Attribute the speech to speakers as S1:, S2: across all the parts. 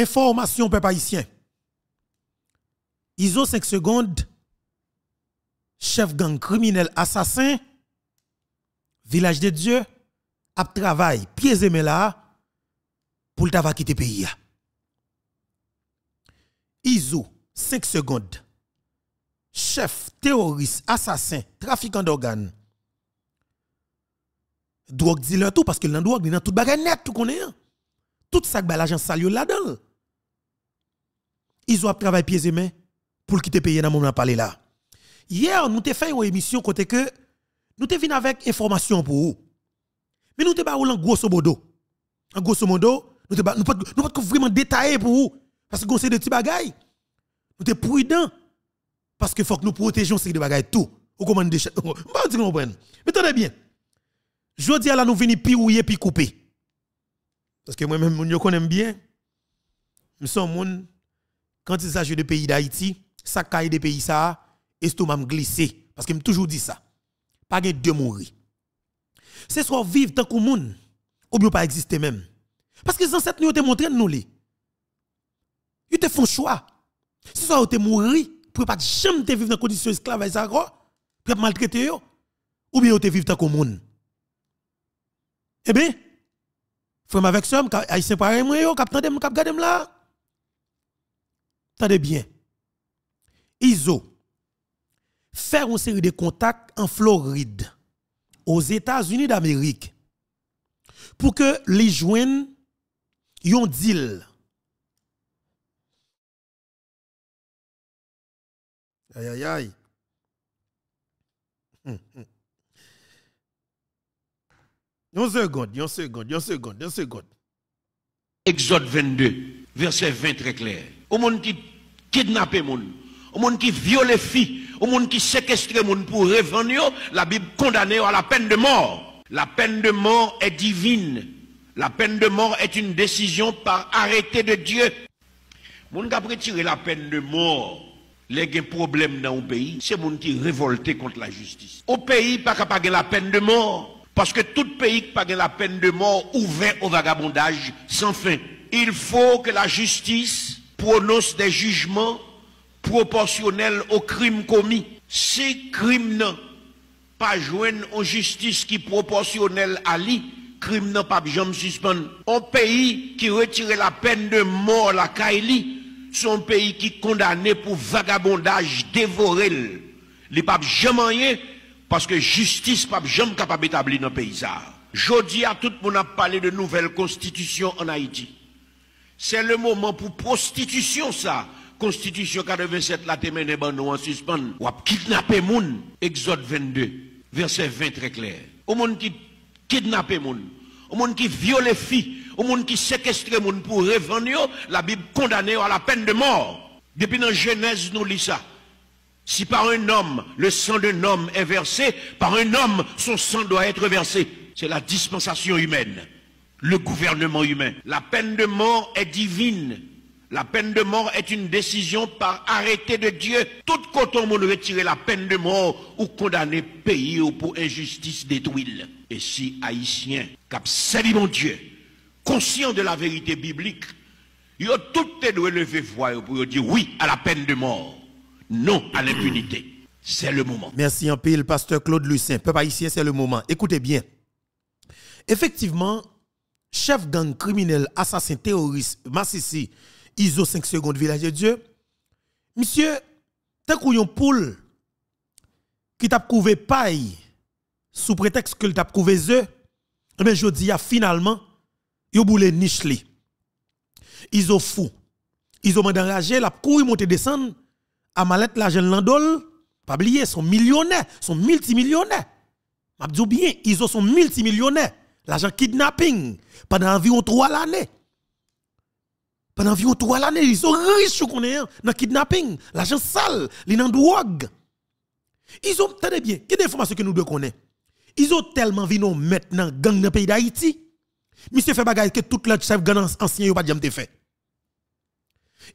S1: Information, peuple haïtien. ISO 5 secondes, chef gang criminel assassin, village de Dieu, a travail, pieds et là, pour le tava quitter pays. ISO 5 secondes, chef terroriste, assassin, trafiquant d'organes, drogue dealer tout, parce que dans drogue, dans tout bagay net, tout connaît. Hein. Tout ça que l'agent salue là-dedans ils ont travaillé pieds et mains pour quitter payer dans mon parler là. Hier, nous avons fait une émission côté que nous avons venu avec information pour vous. Mais nous avons pas en grosso modo. En grosso modo, nous ne nous pas vraiment détailler pour vous parce que c'est des petits bagailles. Nous sommes prudents parce que faut que nous protégions ces bagailles tout. Au commande des chefs. Pas dire Mais tenez bien. Je dis à la nous venir pirouiller puis couper. Parce que moi-même, je connais bien. Je suis un monde quand il s'agit de pays d'Haïti, ça caille des pays ça, estomac glissé. Parce que me toujours dit ça. Pas de deux mourir. C'est soit vivre dans le monde, ou bien pas exister même. Parce que les ancêtres nous ont montré nous les. Ils te font choix. C'est soit tu te mourir, pour pas jamais te vivre dans condition esclavage encore, pour maltraiter yo, ou bien ou te vivre dans le monde. Eh bien, frère avec ça, haïtien pareil moi yo, cap tandem, s'est gadem là de bien. ISO faire une série de contacts en Floride, aux États-Unis d'Amérique, pour que les joignent Yon
S2: deal. Aïe, aïe, aïe. Yon hum,
S1: hum. seconde, yon seconde, yon seconde, yon seconde. Exode
S3: 22, verset 20 très clair. Au monde qui kidnapper moun, au monde qui les filles, au monde qui séquestre moun pour revendre, la Bible condamne à la peine de mort. La peine de mort est divine. La peine de mort est une décision par arrêté de Dieu. Moun qui a la peine de mort, les problèmes dans le pays, c'est moun qui révolté contre la justice. Au pays, pas capable la peine de mort. Parce que tout pays qui pague la peine de mort ouvert au vagabondage sans fin. Il faut que la justice prononce des jugements proportionnels aux crimes commis. Si ne sont pas joint en justice qui proportionnelle à lui, crime sont pas jamais suspendre. Un pays qui retire la peine de mort la Kaili, son pays qui condamné pour vagabondage, dévoré. Les papes jamais rien parce que justice pas jamais capable d'établir dans le pays. Jodi à tout le monde a parlé de nouvelle constitution en Haïti c'est le moment pour prostitution ça. Constitution 4.27, la témène est en suspens. Ou kidnapper moun. Exode 22, verset 20 très clair. Au monde qui kidnappe moun, au monde qui viole filles, au monde qui séquestre moun pour revenir, la Bible condamne à la peine de mort. Depuis dans Genèse nous lit ça. Si par un homme, le sang d'un homme est versé, par un homme, son sang doit être versé. C'est la dispensation humaine le gouvernement humain. La peine de mort est divine. La peine de mort est une décision par arrêté de Dieu. Tout coton monde retirer la peine de mort ou condamner pays ou pour injustice détruite. Et si Haïtiens, cap mon Dieu, conscient de la vérité biblique, il ont tout te doit lever voix pour dire oui à la peine de mort, non à l'impunité.
S1: C'est le moment. Merci en pile, pasteur Claude Lucin. Peuple haïtien, c'est le moment. Écoutez bien. Effectivement, chef gang criminel, assassin, terroriste, massici. ISO 5 secondes, village de Dieu, monsieur, t'as couillon poule qui t'a couvé paille sous prétexte que t'a couvé eux, mais eh ben, je dis, ah, finalement, yo boule niche li. Ils ont fou. Ils ont enragé, la y monte descendre, à malette la jeune landol, pas oublier, sont millionnaires, sont multimillionnaires. M'a bien, ils sont multimillionnaires. L'agent kidnapping. Pendant environ trois années. Pendant environ trois l'année, ils sont riches, qu'on est, hein, dans kidnapping. L'agent sale, ils dans drogue. Ils ont, tenez bien, quelle information que nous devons connaître? Ils ont tellement vu maintenant gang dans le pays d'Haïti. Monsieur fait bagaille que toute le chef gang ancien n'a pas de fait.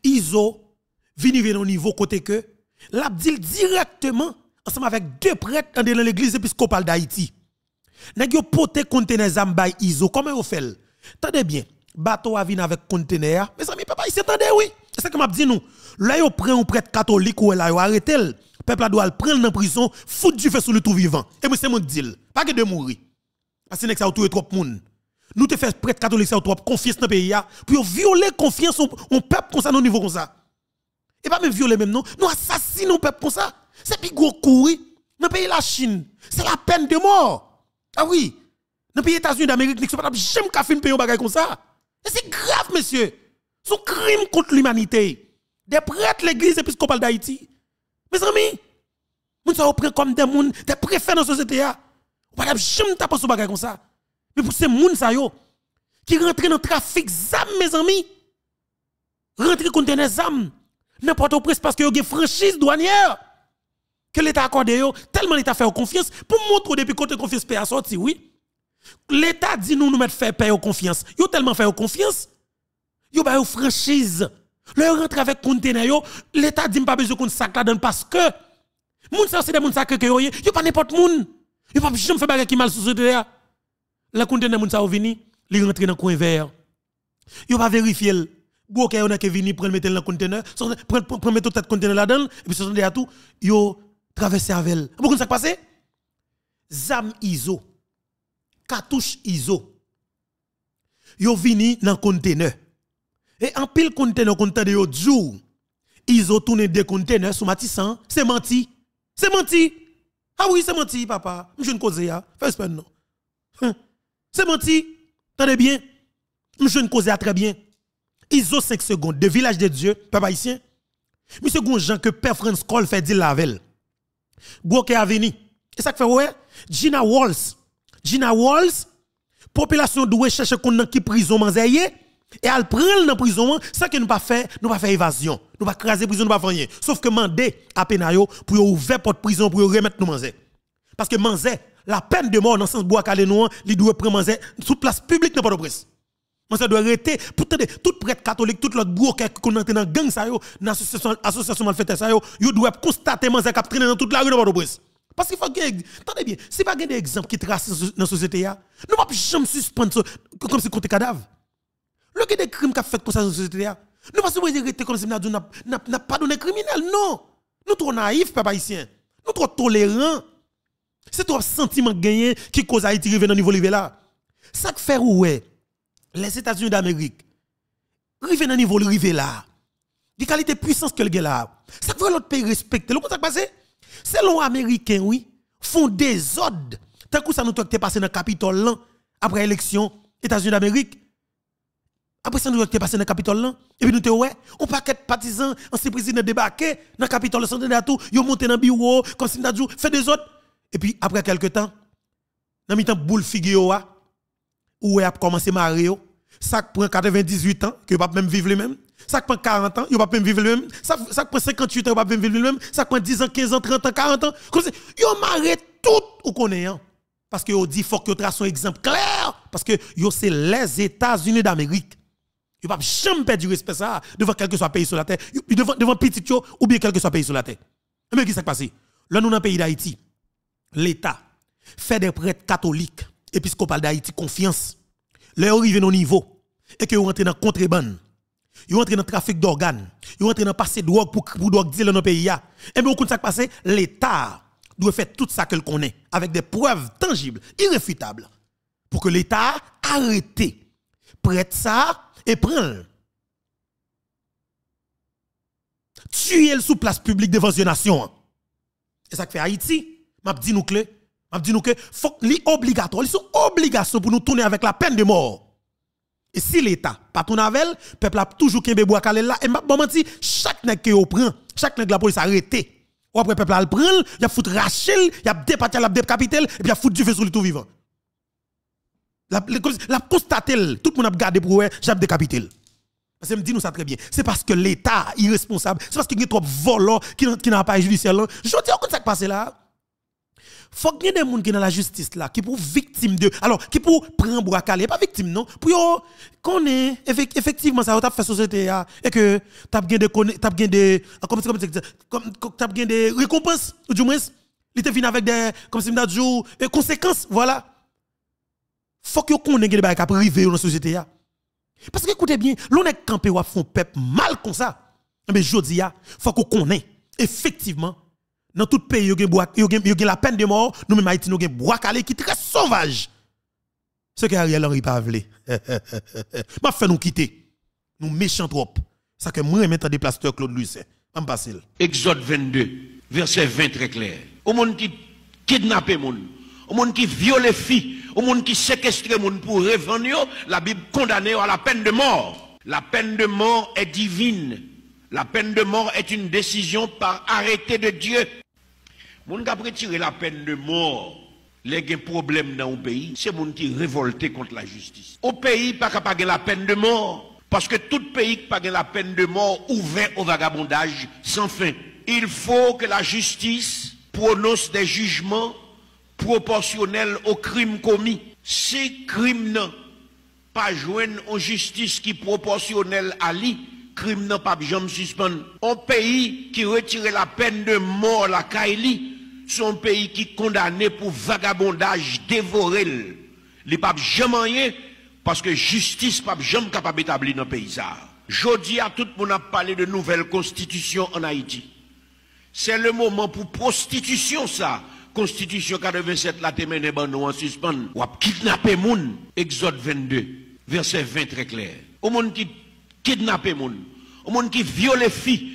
S1: Ils ont venu au niveau côté que l'abdil directement ensemble avec deux prêtres dans l'église épiscopale d'Haïti. Nèg yo pote conteneur zambay ISO, comment vous fait? Tendez bien, bateau a vin avec conteneur, mes amis papa, il tande oui. C'est que m'a dit nous. Là yo prend un prêtre catholique ou elle a arrêté le peuple doit le prendre dans prison, foutre du feu sur le tout vivant. Et moi c'est mon deal, pas que de mourir. Parce que nèg ça autour trop monde. Nous te fait prêtre catholique ça trop confiance dans pays pour violer confiance on peuple comme ça niveau comme ça. Et pas même violer même non, nous assassinons peuple comme ça. C'est plus gros courir dans pays la Chine. C'est la peine de mort. Ah oui, dans les États-Unis d'Amérique, ils ne pas jamais faire un bagage comme ça. c'est grave, monsieur. C'est un crime contre l'humanité. Des prêtres l'église épiscopale d'Haïti. Mes amis, nous sommes pris comme des gens, des préfets dans la société. Hein. On ne pas jamais taper sur choses comme ça. Mais pour ces gens qui rentrent dans le trafic d'âmes, mes amis, rentrent contre des âmes, n'importe où parce qu'ils ont une franchise douanière que l'État accorde tellement l'État fait confiance, pour montrer depuis côté confiance paye à sortir, oui. L'État dit nous nous mettre faire payer confiance. Yo tellement fait confiance, yo ba franchise. Le rentre avec conteneur, l'État dit pas besoin qu'on sac là parce que moun sa c'est des moun sacré que yo yo pas n'importe moun. Yo pas jamais fait bagarre qui mal sous là. La conteneur moun ça vini, li rentre dans coin vert. Yo pas vérifier Bouke yon a ke vini, prendre mettre dans le conteneur, prendre mettre tout le conteneur là-dedans, et puis se sont à tout, yo Traverser avec elle. Vous ça passé Zam ISO, cartouche ISO, yo vini dans conteneur. Et en pile conteneur, conteneur de yo djou, ISO tourne des conteneurs sous Matissan, hein? c'est menti. C'est menti. Ah oui, c'est menti, papa. Je ne cause ya. Hein? Fais pas non. Hein? C'est menti. Tenez bien. Je ne cause très bien. ISO 5 secondes de village de Dieu, papa ici... Monsieur Gonjan que Père France Cole fait dire lavel a venu. Et ça fait ouais, Gina Walls. Gina Walls, population doit chercher qu'on dans prison manzaye et elle prend dans prison sans que nous pas faire, nous pas fait évasion, nous pas craser prison, nous pas faire rien. Sauf que mandé à Penayo pour ouvrir porte prison pour remettre nous manzé. Parce que manzé, la peine de mort dans le sens bois calé nous, il doit prendre manzé sous place publique n'est pas de presse. Mais ça doit arrêter. Pour tout prêtre catholique, tout l'autre broker qui est dans gang ça dans l'association association malfaite ça doit constater man ça dans toute la rue de port au Parce qu'il faut que attendez bien, n'est pas des exemples qui trace dans la société là, nous pouvons jamais suspendre comme si un cadavre. Le gars des crimes qu'a fait comme ça dans la société là. Nous pas arrêter comme si nous n'a pas donné criminel non. Nous trop naïfs papa haïtien. Nous trop tolérants. C'est trop sentiment gagné qui cause Haïti arriver dans niveau là. Ça que faire ouais les États-Unis d'Amérique, rive dans niveau le là. de qualité puissance que le là. Ça veut l'autre pays respecter. Le ça passé Selon américain oui, font des ordres. Tant que ça nous t'es passé dans le Capitole là après élection États-Unis d'Amérique. Après ça nous t'es passé dans le Capitole là et puis nous te ouais, on paquet partisans, ancien président débarqué dans le Capitole sans donner tout, yo monté dans bureau comme si nous fait des ordres. Et puis après quelques temps, dans mis temps boule figure ou a commencé Mario, ça prend 98 ans, que pas même vivre le même. Ça prend 40 ans, il pas même vivre le même. Ça, prend 58 ans, il pas même vivre le même. Ça prend 10 ans, 15 ans, 30 ans, 40 ans. Comme ça, marié tout ou connaissant. Hein. Parce que yo dit faut que trace un exemple clair parce que yo c'est les États-Unis d'Amérique. Ils pas jamais perdre du respect ça devant quelque soit pays sur la terre, devant devant petit ou bien quelque que soit pays sur la terre. Mais qu'est-ce qui s'est passé Là nous dans le pays d'Haïti, l'État fait des prêtres catholiques et parle d'Haïti confiance. Leur arrivé au niveau et que vous rentrez dans contrebande. Vous rentrez dans trafic d'organes, vous rentrez dans passer drogue pour pour drogue dealer dans pays Et eh bien vous ça passé, l'état doit faire tout ça qu'elle connaît avec des preuves tangibles, irréfutables pour que l'état arrête prête ça et prend tuer sous place publique devant une nation. Et ça que fait Haïti, m'a dit nous clé, on dit nous que faut obligatoire, ils sont obligation pour nous tourner avec la peine de mort. Et si l'État pas tourne avec peuple a toujours qu'un bébé là et m'a menti chaque nèg que yo prend, chaque nèg la police arrêté. Ou après peuple a prend, il a foutre Rachel, il a dépaté la décapité et puis a foutre du feu sur le tout vivant. La, la, constaté, tout le monde a gardé pour eux, j'ai décapité. Parce que me dit nous ça très bien. C'est parce que l'État irresponsable, c'est parce qu'il y a trop de voleurs qui n'a pas judiciaire. Je dis, oh, comment ça passé là? faut qu'il y ait des gens qui dans la justice là, qui pour victime de. Alors, qui pour prendre bois calé, pas victime non, pour qu'on est effectivement ça, va fait société ah, et que t'as gagné des. T'as gagné des. Ah, Comment T'as gagné des récompenses, ou du moins, il te fini avec des. Comme si des conséquences, voilà. Faut que qu'on ait des bails qui arrivent dans la société là. Ah. Parce que écoutez bien, l'on est campé ou à fond peuple mal comme ça. Mais je dis, faut qu'on connaisse effectivement dans tout pays, il y a la peine de mort. Nous, même Haïti, nous avons bois calé qui est très sauvage. Ce que Ariel Henry pas voulu. m'a fait nous quitter. Nous méchants trop. Ça que moi, je des plasteurs Claude Lucet.
S3: Exode 22, verset 20 très clair. Au monde qui kidnappe monde, au monde qui viole filles, au monde qui séquestre monde pour revendre, la Bible condamne à la peine de mort. La peine de mort est divine. La peine de mort est une décision par arrêté de Dieu. Mon qui a la peine de mort, les problèmes dans le pays, c'est moun qui révolté contre la justice. Au pays, pas capable la peine de mort. Parce que tout pays qui pas la peine de mort ouvert au vagabondage sans fin. Il faut que la justice prononce des jugements proportionnels aux crimes commis. Si crime n'a pas joindre en justice qui est proportionnelle à lui, crime n'a pas suspendus... suspendre. Un pays qui retire la peine de mort la Kaili, e son pays qui est condamné pour vagabondage, dévoré. Les papes jamais rien, parce que justice pas jamais capable d'établir dans le pays. Jodi à tout le monde a parlé de nouvelle constitution en Haïti. C'est le moment pour prostitution ça. Constitution 87 la témené ban nous en suspend. Ou kidnapper moun. Exode 22, verset 20 très clair. Au monde qui les gens. au monde qui viole filles,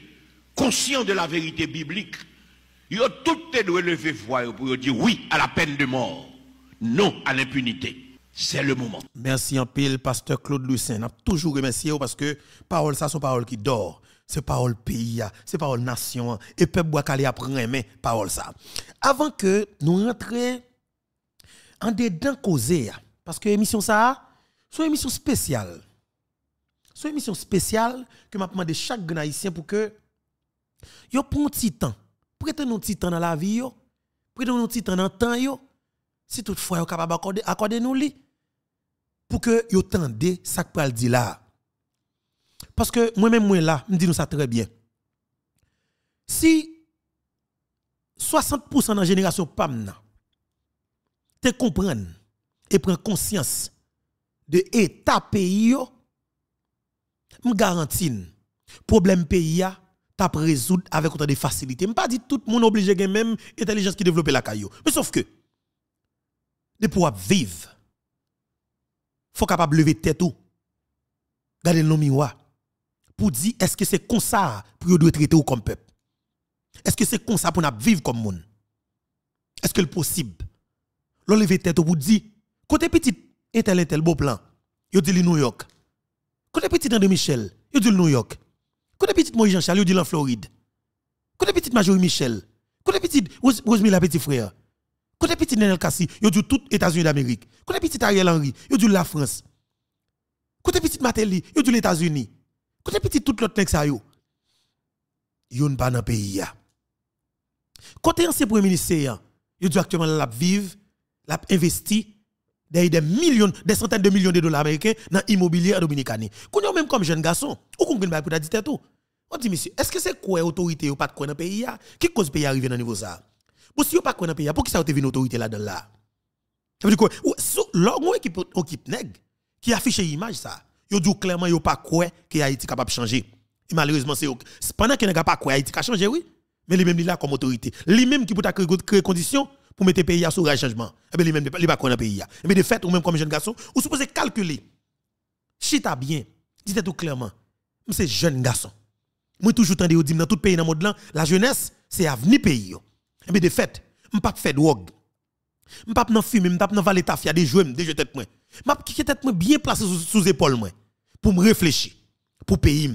S3: Conscient de la vérité biblique, ils ont tout lever voix pour dire oui à la peine de mort, non à l'impunité.
S1: C'est le moment. Merci en pile, pasteur Claude On a toujours remercié parce que parole ça sont paroles qui dort. C'est parole pays, c'est paroles nation et peuple bois apprend mais parole ça. Avant que nous rentrions en dents causées, parce que émission ça, c'est une émission spéciale. C'est une émission spéciale que m'a demandé chaque Haïtien pour que Yo un petit temps. Prêtez-nous petit temps dans la vie yo. Prêtez-nous petit temps dans le temps yo. Si toutefois yo capable accorder accorder nous li pour que yo tendez ça que pral dit là. Parce que moi-même moi là, me dit nous ça très bien. Si 60% e de la génération PAM te comprennent et prend conscience de l'état pays, je garantis, problème pays, ça résoudre avec autant de facilité. Je ne pas dit tout le monde obligé de même intelligence qui développe la caillou. Mais sauf que, de pouvoir vivre, il faut capable de lever tête ou, Garder le miroir. Pour dire, est-ce que c'est comme ça pour doit traiter ou comme peuple? Est-ce que c'est comme ça pour nous vivre comme monde? Est-ce que c'est possible? L'on lever tête pour dire, côté petit, un tel, tel beau plan, il dit New York. Côté petit André Michel, il dit New York. Côté petite Moïse Jean-Charles, dit en Floride. Côté petite Majorie Michel. Côté petite la Petit Frère. Côté petite Nenel Kassi, il dit tout États-Unis d'Amérique. Côté petite Ariel Henry, il dit la France. Côté petite Matéli, il dit les États-Unis. Côté petite tout l'autre Il ça yo. Yo pas dans pays Côté ancien premier ministre, il dit actuellement la vive, la investi des, des millions, des centaines de millions de dollars américains dans l'immobilier dominicain. Quand même comme jeune garçon, ou qu'on peut pour dit tout. On dit, monsieur, est-ce que c'est quoi l'autorité ou pas de quoi dans le pays Qui cause le pays arriver à ce niveau ça si vous pas quoi dans le pays, pourquoi qui ça vous une autorité là-dedans là Ça veut dire quoi l'homme qui équipe qui affiche l'image ça, il dit clairement qu'il pas quoi que Haïti capable de changer. Et malheureusement, c'est pendant qu'il n'y a pas quoi Haïti capable de changer, oui. Mais lui-même, il a comme autorité. Lui-même qui peut créer des conditions pour mettre eh le pays à sous changement. Et bien, lui-même, il pas connaître le pays. Et bien, de fait, ou même comme jeune garçon, vous supposez calculer. Chita bien, dites tout clairement. C'est jeune garçon. Moi, toujours tendu au dire dans tout pays dans le monde, la jeunesse, c'est du pays. Et eh bien, de fait, je ne pas faire drogue. Je ne pas fumer, je ne pas valer y a des jeux, des jeux tête. Je ne tête bien placé sous épaule pour me réfléchir, pour payer.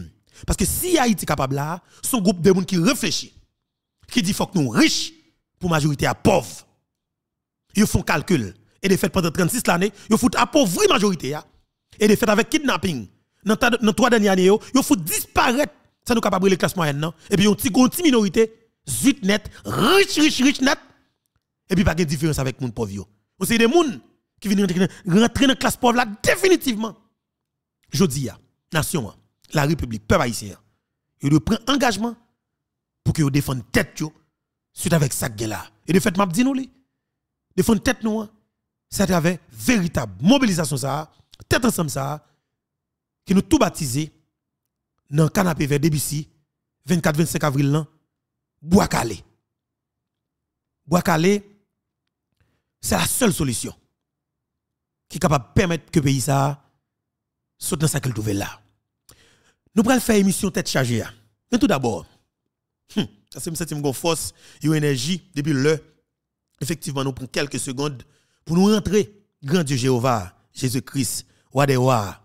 S1: Parce que si Haïti est capable là, son groupe de gens qui réfléchit, qui dit faut que nous riches pour majorité à pauvres ils font calcul. Et de fait, pendant 36 années, ils font appauvrir la majorité. Et de fait, avec kidnapping, dans trois dernières années, ils font disparaître, ça nous capable les classes moyennes. Et puis, ils ont une minorité, zut net, riche, riche, riche net. Et puis, pas de différence avec les pauvres. pauvres. C'est des gens qui viennent rentrer dans la classe pauvre là, définitivement. Je dis, nation, la République, peuple haïtien, ils un engagement pour qu'ils défendent tête suite avec ça là. Et de fait, je dis nous, de fond tête nous, c'est à travers véritable mobilisation ça, tête ensemble ça, qui nous tout baptisé dans le canapé vers Debussy, 24-25 avril là, Bois Calais. Bois Calais, c'est la seule solution qui est capable de permettre que le pays ça saute dans sa qu'elle là. Nous allons faire émission tête chargée. Hein. Mais tout d'abord, hum, ça c'est une force, une énergie depuis le effectivement, nous prenons quelques secondes pour nous rentrer. Grand Dieu Jéhovah, Jésus-Christ, Wadewa.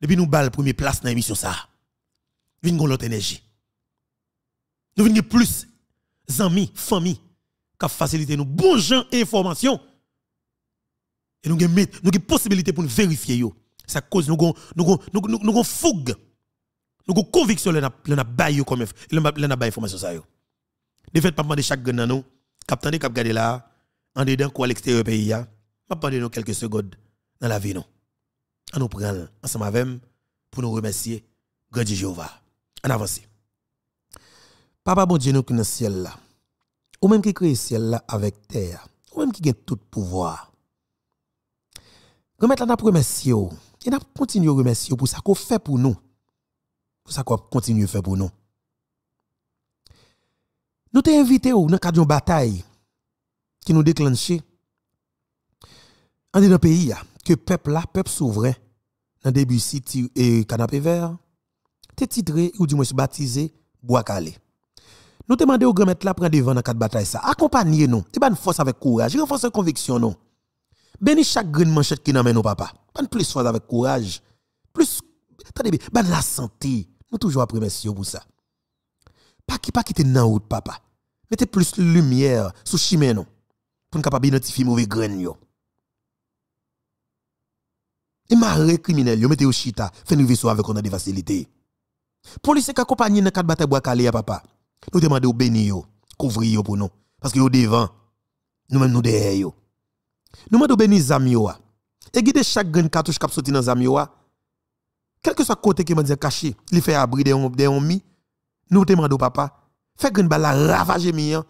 S1: Depuis nous balle première place dans l'émission ça. Nous avons l'autre énergie. Nous venons plus amis, familles, qui faciliter nous bon gens information. Et nous avons nous possibilité pour nous vérifier yo. Ça cause nous gon nous nous nous fougue. Nous gon conviction le n'a bail comme le n'a bail information ça yo. De fait pas demander chaque grand nous Captain cap garder là, en dedans quoi l'extérieur pays là, m'a parlé nous quelques secondes dans la vie non. On nous prend ensemble pour nous remercier grand Jéhovah. En avance. Papa bon Dieu nous qui dans ciel là. Ou même qui crée ciel là avec terre. Ou même qui gagne tout pouvoir. nous là oh. à remercier et remercier pour ça qu'on fait pour nous. Pour ça qu'on continue faire pour nous. Nous t'avons invité dans cadre d'une bataille qui nous déclenchait dans le pays, que peuple là, peuple souverain, dans début city et canapé vert, t'es titré ou du moins baptisé Bois Calais. Nous demandé au grand maître là prendre devant dans quatre bataille. ça. Accompagnez-nous. Et une force avec courage, une force conviction non. Bénis chaque grain manchette qui mène nos papa. Ban plus force avec courage. Plus attendez ban la santé. Nous toujours après merci pour ça. Pas qui pas quitter nan route papa. ete plus lumièr sou chimè non? nou, pou nkapa binatifi mou vi gren yo. E ma re krimine yo, mette yo shita, fè niviso avè kona di vasilite. Polise kakopanyen na kat bata bo akale ya papa, nou te mwadou beni yo, kouvri yo pou nou, paske yo devan, nou men nou dehe yo. Nou mwadou beni zami yo a, e gide chak gren katouj kapsoti nan zami yo a, kelke sa kote ki mwadze kashi, li fè abri de yon mi, nou te mwadou papa, Fait que une balle ravage mien hein,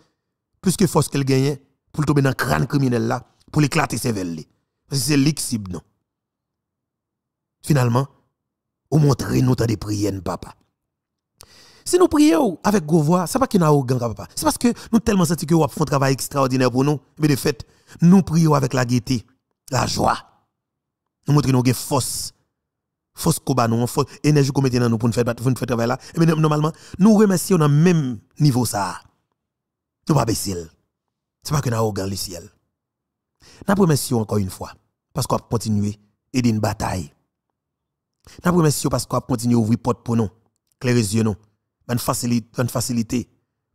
S1: plus que force qu'elle gagne hein, pour tomber dans le crâne criminel là, pour l'éclater ses velles. Parce que c'est lui non. Finalement, on montre nous de prier, papa. Si nous prions avec Gouvois, ce n'est pas qu'il y a grand papa. C'est parce que nous tellement senti que nous fait un travail extraordinaire pour nous. Mais de fait, nous prions avec la gaieté, la joie. Nous montrons nos force force combat nous, force énergie qu'on met dans nous pour nous faire pour faire travail là. Et normalement, nous remercions dans même niveau ça. Nous pas imbéciles. C'est pas que nous avons le ciel. Nous remercions encore une fois parce qu'on a continué et une bataille. Nous remercions parce qu'on a continué à ouvrir porte pour nous, clair les yeux nous, Pour facilité, facilité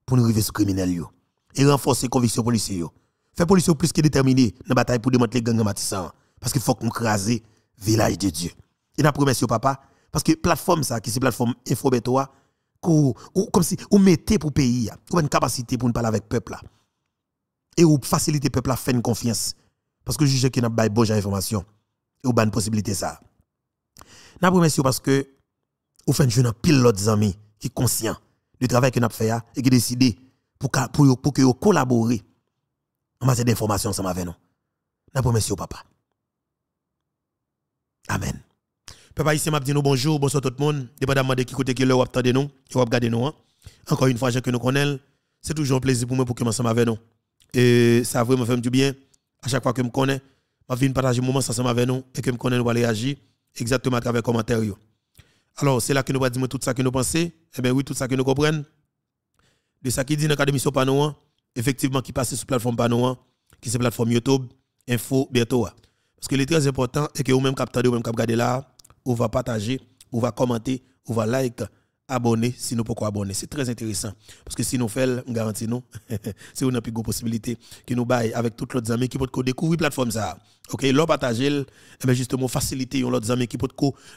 S1: pour nous arriver sur criminel et renforcer conviction policière. Faire policiers plus que déterminé dans la bataille pour démanteler les gangs Matissan parce qu'il faut qu'on crase village de Dieu. Et n'a promesse papa. Parce que plateforme ça, qui c'est plateforme Infobetoa, hein, ou, comme si vous mettez pour pays, vous hein, une capacité pour parler avec le peuple. Là. Hein, et vous facilitez le peuple à faire une confiance. Parce que sais qu'il n'a pas bonne information. Et vous avez une possibilité ça. vous promesse parce que vous faites une pilote l'autre amis qui sont conscients du travail que nous avons fait et qui décident pour, pour, pour que vous collaboriez en matière d'information ensemble avec nous. N'a promesse papa. Amen. Papa ici m'a dit nous bonjour, bonsoir tout le monde. Dépendamment de qui côté que l'heure entendu nous, vous regardé nous. Hein. Encore une fois, je que nous connaissons, c'est toujours un plaisir pour moi pour que ensemble avec nous. Et ça vraiment fait du bien à chaque fois que me connais, m'a viens partager moment ensemble avec nous et que me connais nous allons réagir exactement à travers commentaires. Alors, c'est là que nous va dire tout ça que nous pensons, et eh bien oui, tout ça que nous comprenons. De ça qui dit dans l'académie sur Panoa, hein, effectivement qui passe sur plateforme Panoa, hein, qui c'est plateforme YouTube, info bientôt. Parce que le très important est que vous même captez, vous même regardez là, ou va partager, ou va commenter, ou va like, abonner, si pourquoi abonner. C'est très intéressant. Parce que si nous faisons, garantis nous, c'est une plus grande possibilité qui nous baille avec toutes les amis qui peuvent découvrir la plateforme ça. OK, leur partager, eh ben justement faciliter les amis qui peuvent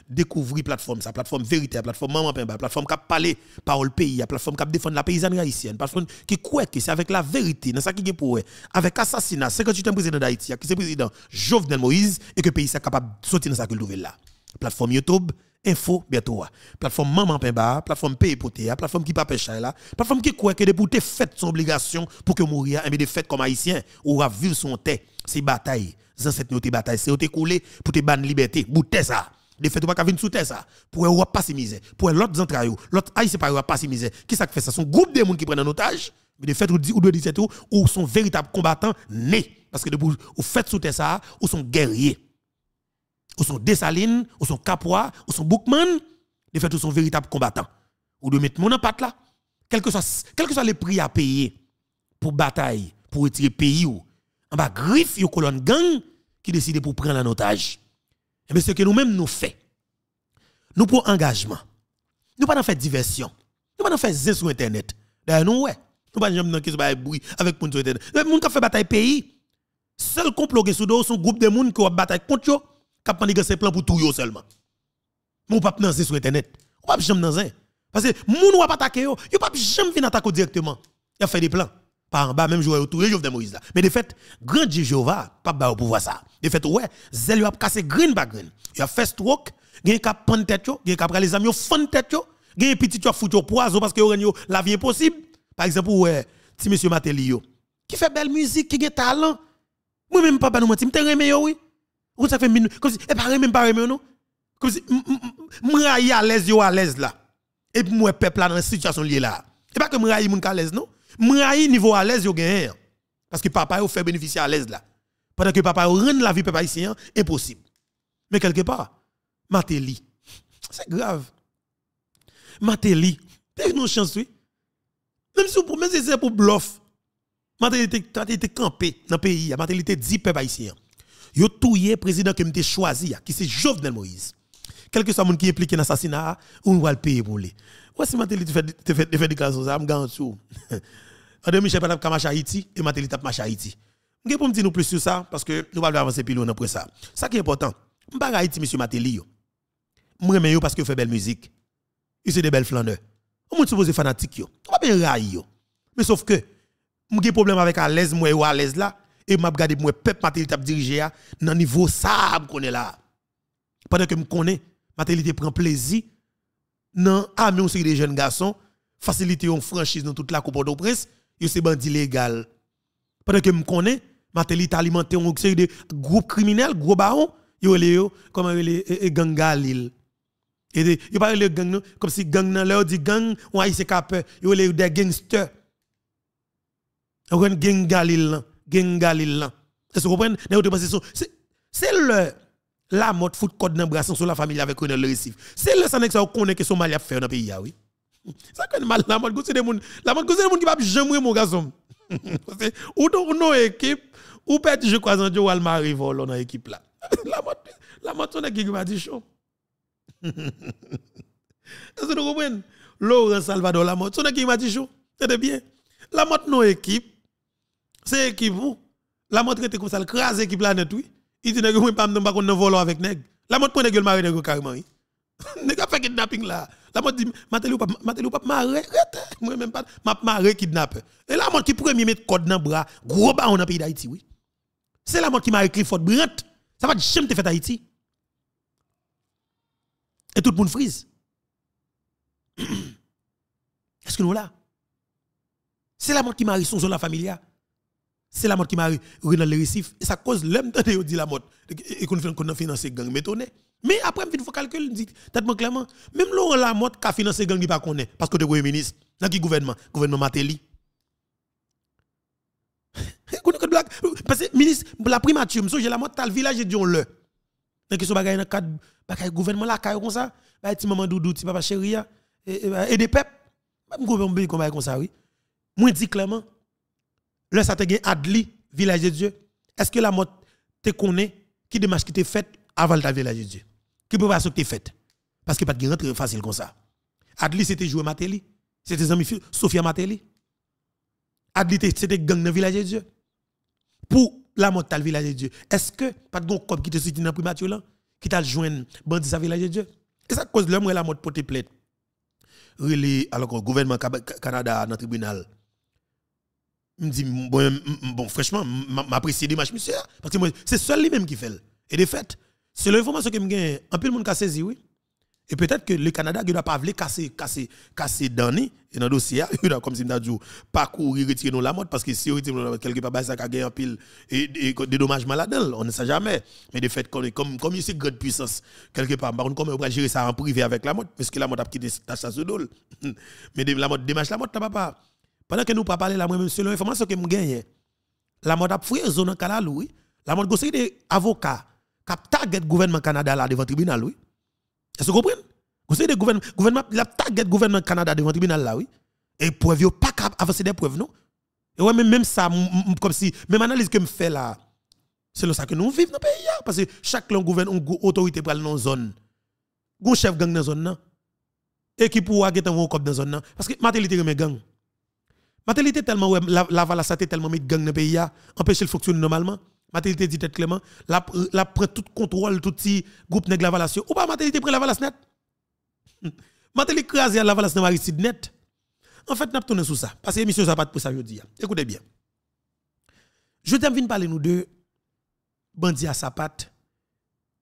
S1: découvrir la plateforme la plateforme vérité, la plateforme maman la plateforme qui parle parole pays, la plateforme qui défend la paysanne haïtienne, plateforme qui croit que c'est avec la vérité, dans ça qui est pour avec assassinat 58e président d'Haïti, qui c'est président Jovenel Moïse et que le pays est capable de sortir dans sa culture là plateforme YouTube, info bientôt. Plateforme Maman Pemba, plateforme Pays Poté, plateforme qui pas pêche là, plateforme qui croit que de pour fait son obligation pour que mourir, mais de fait comme haïtien, ou à vivre son thé, c'est bataille. dans cette te bataille, c'est te coulé pour te ban liberté, bouté ça. De fait, ou pas venir sous terre ça. Pour pas si misère. Pour l'autre zantra l'autre haïtien pas ou pas si misère. Qui ça fait ça? Son groupe de monde qui prennent en otage. Mais de fait, ou dit ou dire tout, ou sont véritables combattants nés. Parce que de vous faites sous terre ça, ou sont guerriers ou sont Dessaline, ou sont Capois, ou sont Bookman, de fait, ou sont véritables combattants. Ou de mettre mon patte là, quel que soit, quel soit le prix à payer pour bataille, pour retirer pays on en bas griffe, une colonne gang qui décide pour prendre un otage. Mais eh ce que nous-mêmes nous faisons, nous prenons engagement. Nous pas faire diversion. Nous pas faire zin sur Internet. D'ailleurs, nous, ouais. Nous pas jamais qui bruit avec sur Internet. nous mon qui fait bataille pays, seul complot qui est sous dos, sont groupe de monde qui bataille contre cap manigancé plan pour tout yo seulement. Mon pas nancer sur internet. Ou pas jamais nancer. Parce que moun ou pas attaquer yo, yo pas jamais venir attaquer directement. Il a fait des plans. Par en bas même jouer autour Jovenel Moïse là. Mais de fait, grand Dieu Jéhovah pas ba pouvoir ça. De fait ouais, Zel yo a cassé green par green. Il a fait stroke, gagne cap prendre tête yo, gagne cap les amis yo fond tête yo, gagne petit yo foutu au poison parce que la vie possible. Par exemple ouais, ti monsieur Matelio qui fait belle musique, qui a talent. Moi même pas ba nous mentir, me t'aimer yo oui. Ou ça fait minuit, comme si, et eh, pareil, même pareil, non? Comme si, moi, à l'aise, yo à l'aise là. Et puis, moi, peuple là, dans la situation liée là. Et pas que moi, moun à l'aise, non? Moi, niveau à l'aise, yo gagne. Parce que papa, yo fait bénéficier à l'aise là. Pendant que papa, yo rend la vie, peuple haïtien, impossible. Mais quelque part, Matéli, c'est grave. Matéli, t'as une chance, oui. Même si vous c'est pour bluff. Matéli, était été campé dans le pays, Matéli, était dit peuple haïtien yo touye président que m'te choisi qui c'est Jovenel Moïse Quelque que soit monde qui est impliqué dans l'assassinat on va le payer pour lui si Matéli te fait te fait de fait déclaration ça me garantis André Michel pas marcher Haïti et Matéli t'a Macha Haïti m'gè pour me dire nous plus sur ça parce que nous allons avancer plus loin après ça ça qui est important m'pa Haiti monsieur Matéli yo m'remè yo parce que fait belle musique il c'est des belles flandeurs on m'ont supposé fanatique yo on va bien raille yo mais sauf que un problème avec à l'aise moi à l'aise là et m'a regardé moi peuple matériel dirigé hein, dans niveau ça qu'on est là pendant que me connais matérialité prend plaisir dans on série des jeunes garçons faciliter une franchise dans toute la coupe de prince yo c'est bandit légal pendant que me connais matérialité alimenté une série de groupes criminels gros barons yo les comment les gang Galil et yo parle de gang comme si gang nan leur dit gang on haïtien cap yo les des gangsters on gang Galil gen Galil là. Est-ce que vous comprenez? C'est le la mode foot code dans brasson sur la famille avec René le C'est le que qu'on connaît que Somalia fait dans pays ah oui. Ça connaît mal la mode c'est des monde la mode c'est des monde qui va jamais mon garçon. Ou ou non équipe ou peut-être je crois en Dieu Almari vole dans équipe là. La mode la mode on est qui va dire chaud. Est-ce que vous comprenez? Laurent Salvador la mode, son équipe va dire chaud. C'était bien. La mode nos équipe c'est équipe vous. La montre était comme ça, le crase équipe planète, oui. Il dit, nègre, pas m'don pas qu'on voler avec neg. La montre prend gueule marée nègre carrément, oui. a fait kidnapping là. La montre dit, matez-le pas, pas marée. Moi même pas, m'a marée kidnappe Et la montre qui premier mettre code dans bras, gros bas on a pays d'Haïti, oui. C'est la montre qui m'a écrit, fort Brandt. Ça va j'aime te fait Haïti. Et tout le monde frise. Est-ce que nous là? C'est la montre qui m'a son zone la familia c'est la mort qui m'a rue dans les récifs. Et ça cause l'homme de dit la mort Et qu'on fait qu'on financé gang métonné. Mais après, il faut calculer, dit, tellement clairement, même Laurent Lamotte qui a financé gang qui pas connaît, parce que de premier ministre, dans qui gouvernement Gouvernement Matéli. Parce que ministre, la primature, monsieur, j'ai la mort, t'as le village et dit on le. Dans qui sont bagaille dans cadre, bagaille gouvernement là, comme ça, bah, petit maman doudou, petit papa chéri. et des peuples. Même gouvernement comme ça, oui. Moi, dis clairement, le ça Adli, village de Dieu. Est-ce que la mort te connaît qui démarche qui t'est fait avant le village de Dieu? Qui peut pas ce que t'est fait Parce que pas de rentrer facile comme ça. Adli, c'était jouer Matéli. C'était amis Sophia Matéli. Adli, c'était gang dans village de Dieu. Pour la mort dans village de Dieu. Est-ce que pas de cop qui te soutient dans primature là? Qui t'a joint bandit sa village de Dieu? Et ça cause l'homme la mort pour te plaire. alors le gouvernement Canada dans le tribunal me dit bon, franchement m'apprécie des matchs monsieur hein. parce que moi c'est seul lui même qui fait et de fait c'est l'information que me gagne Un peu le monde a saisi oui et peut-être que le Canada ne doit pas voulu casser casser casser y et dans le dossier il doit comme si m'a dit pas courir retirer dans la mode parce que si on retire quelque part bah, ça a gagné un pile et, des dommages maladels. on ne sait jamais mais de fait comme comme a c'est grande puissance quelque part bah, comment on va gérer ça en privé avec la mode parce que la mode a quitté ça de dole mais la mode démarche la mode papa pendant que nous pas parler là, moi-même, selon l'information que nous gagne, la mode a une zone en oui. La mode conseil des avocats qui target le gouvernement Canada là devant le tribunal, oui. Est-ce que vous comprenez? Conseil des gouvernement, gouvernement, la target gouvernement Canada devant le tribunal là, oui. Et preuve, pas cap avancer des preuves, non? Et ouais, même ça, comme si, même analyse que je fais là, c'est ça que nous vivons dans le pays. Hein. Parce que chaque gouvernement, une autorité pour aller dans zone. Un chef gang dans la zone. Et qui pourra être un cop dans la zone. Parce que matériel est gang. Matélité tellement ouais, la, la tellement tellement de gang dans le pays empêcher le fonctionner normalement. Matelité dit tête clairement, la, la prend tout contrôle tout petit groupe de la valation. Ou pas matelité prend la valasse net. Matélité crase la valasse dans net. En fait, nous tourné sur ça parce que l'émission ça pas pour ça dit. Écoutez bien. Je t'aime venir parler nous deux Bandit à sapate patte,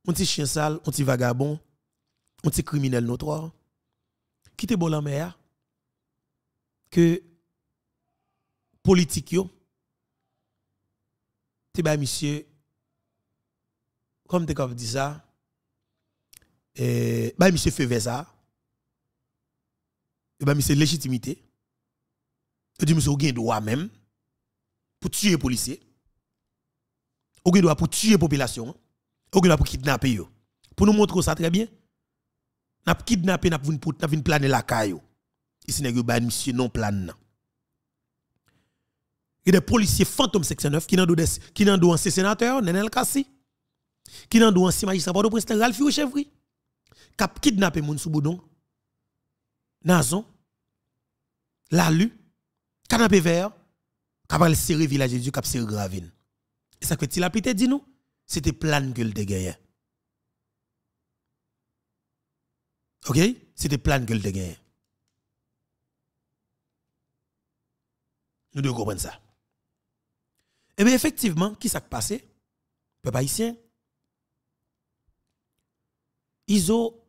S1: un petit chien sale, un petit vagabond, un petit criminel notoire qui te bon la mer que politique yo te ba monsieur comme tu comme dit ça eh, ba monsieur fait ça eh ba monsieur légitimité et dit monsieur gain droit même pour tuer policier ou gain droit pour tuer population ou gain droit pour kidnapper yo pour nous montrer ça très bien n'a kidnappé n'a vinn la vinn planer la caillou ici nèg ba monsieur non plan nan il y a des policiers fantômes section 9 qui n'ont qui n'ont sénateur Nenel Kassi qui n'ont ancien magistrat Qui Ralph Chevry qui a kidnappé moun sous Nazon Lalu Canapé vert qui a serré village Qui cap serré Gravine et ça que la a dit nous c'était de gueule de gagner OK c'était plan gueule de gagner Nous devons comprendre ça. Et eh bien, effectivement, qui s'est passé? Peuple haïtien. Iso,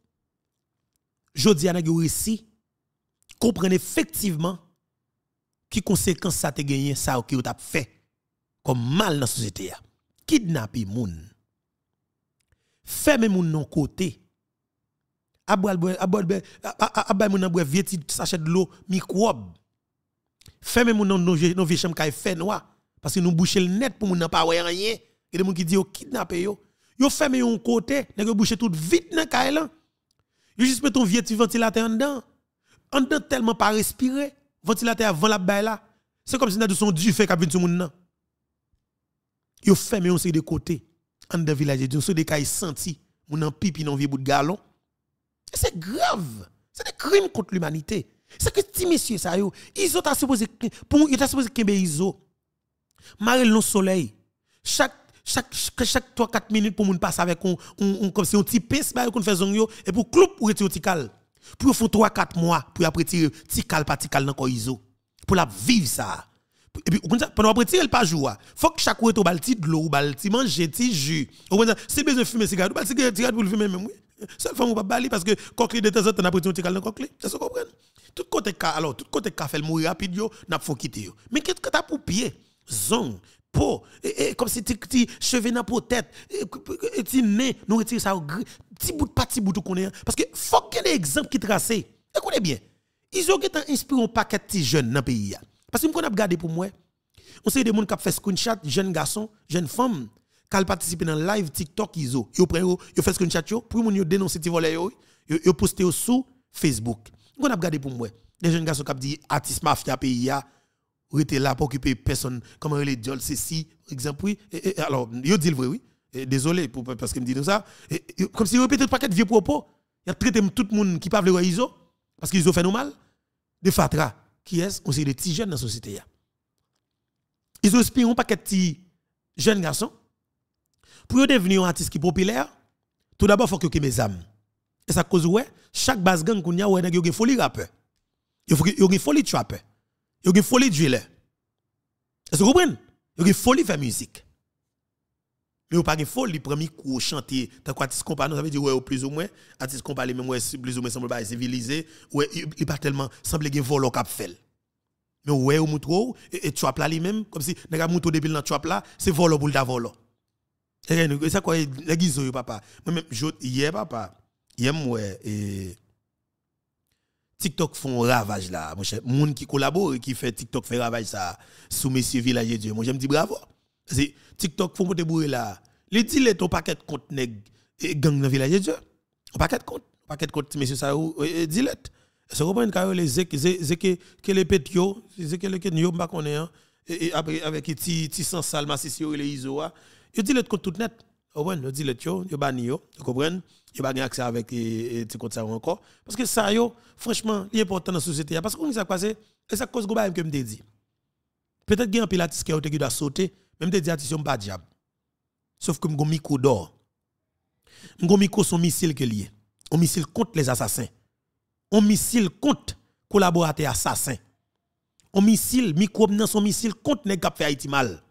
S1: jodi a ici, comprennent effectivement qui conséquences ça te gagné, ça ou qui ou fait comme mal dans la société. Kidnapper moun. Ferme moun non côté. Abay moun nan bwe vieti sachet de l'eau microbe. Ferme moun non vie vieux ka fè fait noir. Parce que nous bouchons le net pour ne pas rien. Il y a des gens qui disent kidnapper kidnappé yo. Yo fermé un côté, nèg bouché tout vite dans caille Yo juste met ton vieux ventilateur en dedans. En dedans tellement pas respirer, ventilateur avant la baille là. C'est comme si nous son du fait qu'a venir sur mon nan. Yo fermé un de côté en dedans village sur des cailles senti, mon en pipi dans vieux bout de galon. C'est grave. C'est des crimes contre l'humanité. C'est que ti messieurs ça yo, ils ont supposé pour ils ont supposé qu'ils Marel non soleil. Chaque chaque chaque 3 4 minutes pour moun passer avec on comme si un petit pince ba qu'on fait zon yo et pour cloup pour retirer petit cal. Pour faut 3 4 mois pour après tirer petit cal pas cal dans iso. Pour la vivre ça. Et puis pendant après tirer pas jour, ah, faut que chaque retour balti de l'eau, balti manger petit jus. C'est besoin fumer cigarette, balti cigarette pour le fumer même oui. Seule femme ou pas bali parce que coquelé de temps en temps après tirer petit cal dans coquelé. Ça se comprend. Tout côté alors tout côté ka fait mourir rapide yo, n'a faut quitter yo. Mais qu'est-ce que t'as pour pied? zong, Po, comme si tu cheveux dans la tête, tu nez, nous retirons ça, petit bout de pas, petit bout de connaît. Parce que faut qu'il y ait des exemples qui tracent. Écoutez bien, ils ont inspiré un paquet de jeunes dans le pays. Parce que je regarder pour moi, on sait des gens qui ont fait screenshot, jeunes garçons, jeunes femmes, qui ont participé dans live TikTok, ils ont fait screenshot, pour les gens dénoncer ces volets, ils ont posté sur Facebook. Je regardé pour moi, des jeunes garçons qui ont dit artiste mafia pays ou était là pour occuper personne, comment il dit c'est si, par exemple, oui. alors, il dit le vrai, oui. désolé pour, parce qu'il me dit ça. comme si il répétait pas quatre vieux propos. Il a traité tout le monde qui parle de ISO, parce qu'ils ont fait nous mal, Des fatra, qui est, on sait des petits jeunes dans la société. Ils ont paquet de petits jeunes garçons. Pour devenir un artiste qui est populaire, tout d'abord, il faut que mes âmes. Et ça cause, ouais, chaque base gang qu'on a, ouais, il y a une folie rappeur. Il faut qu'il y a folie a une folie là. Est-ce que vous comprenez a une folie faire musique. Mais yo pas gen folie premier coup chanter tant qu'artiste compagnon ça veut dire ouais plus ou moins artiste compagnon même ouais plus ou moins semble pas civilisé ouais il pas tellement semble gen au cap fait. Mais ouais ou moutro et tu là lui-même comme si nèg mouto depuis dans as plat, c'est volo boule d'avolo. Et ça quoi les guizo papa. Moi même hier papa hier moi et TikTok font ravage là, mon cher. Moun qui collabore, qui fait TikTok fait ravage ça, sous messieurs village Dieu. Moi, j'aime dire bravo. C'est TikTok font monter bourré là. Les dilets ton paquet compte nèg gang dans village Dieu. Un paquet compte, paquet compte Monsieur ça dilets. Se kompren ka les le zek, zek que les pet yo, zek ke le ken yo connaît konen, hein. Et après avec ti sans sal masis c'est les les les yo di let tout net. Vous oh, comprenez? Nous disons le tio, yo ba ni yo, vous comprenez? Yo pas accès avec petit compte ça encore parce que ça yo franchement, il est important dans la société hein. parce que nous ça passé et ça cause gobaim que me dit. Peut-être qu'il y a un pilote qui a été sauter, même te dit artiste ah, pas diable. Sauf que mon micro d'or. Mon micro son missile que a. Un missile contre les assassins. on missile contre collaborateurs assassins. on missile, micro dans son missile contre les gars fait Haïti mal.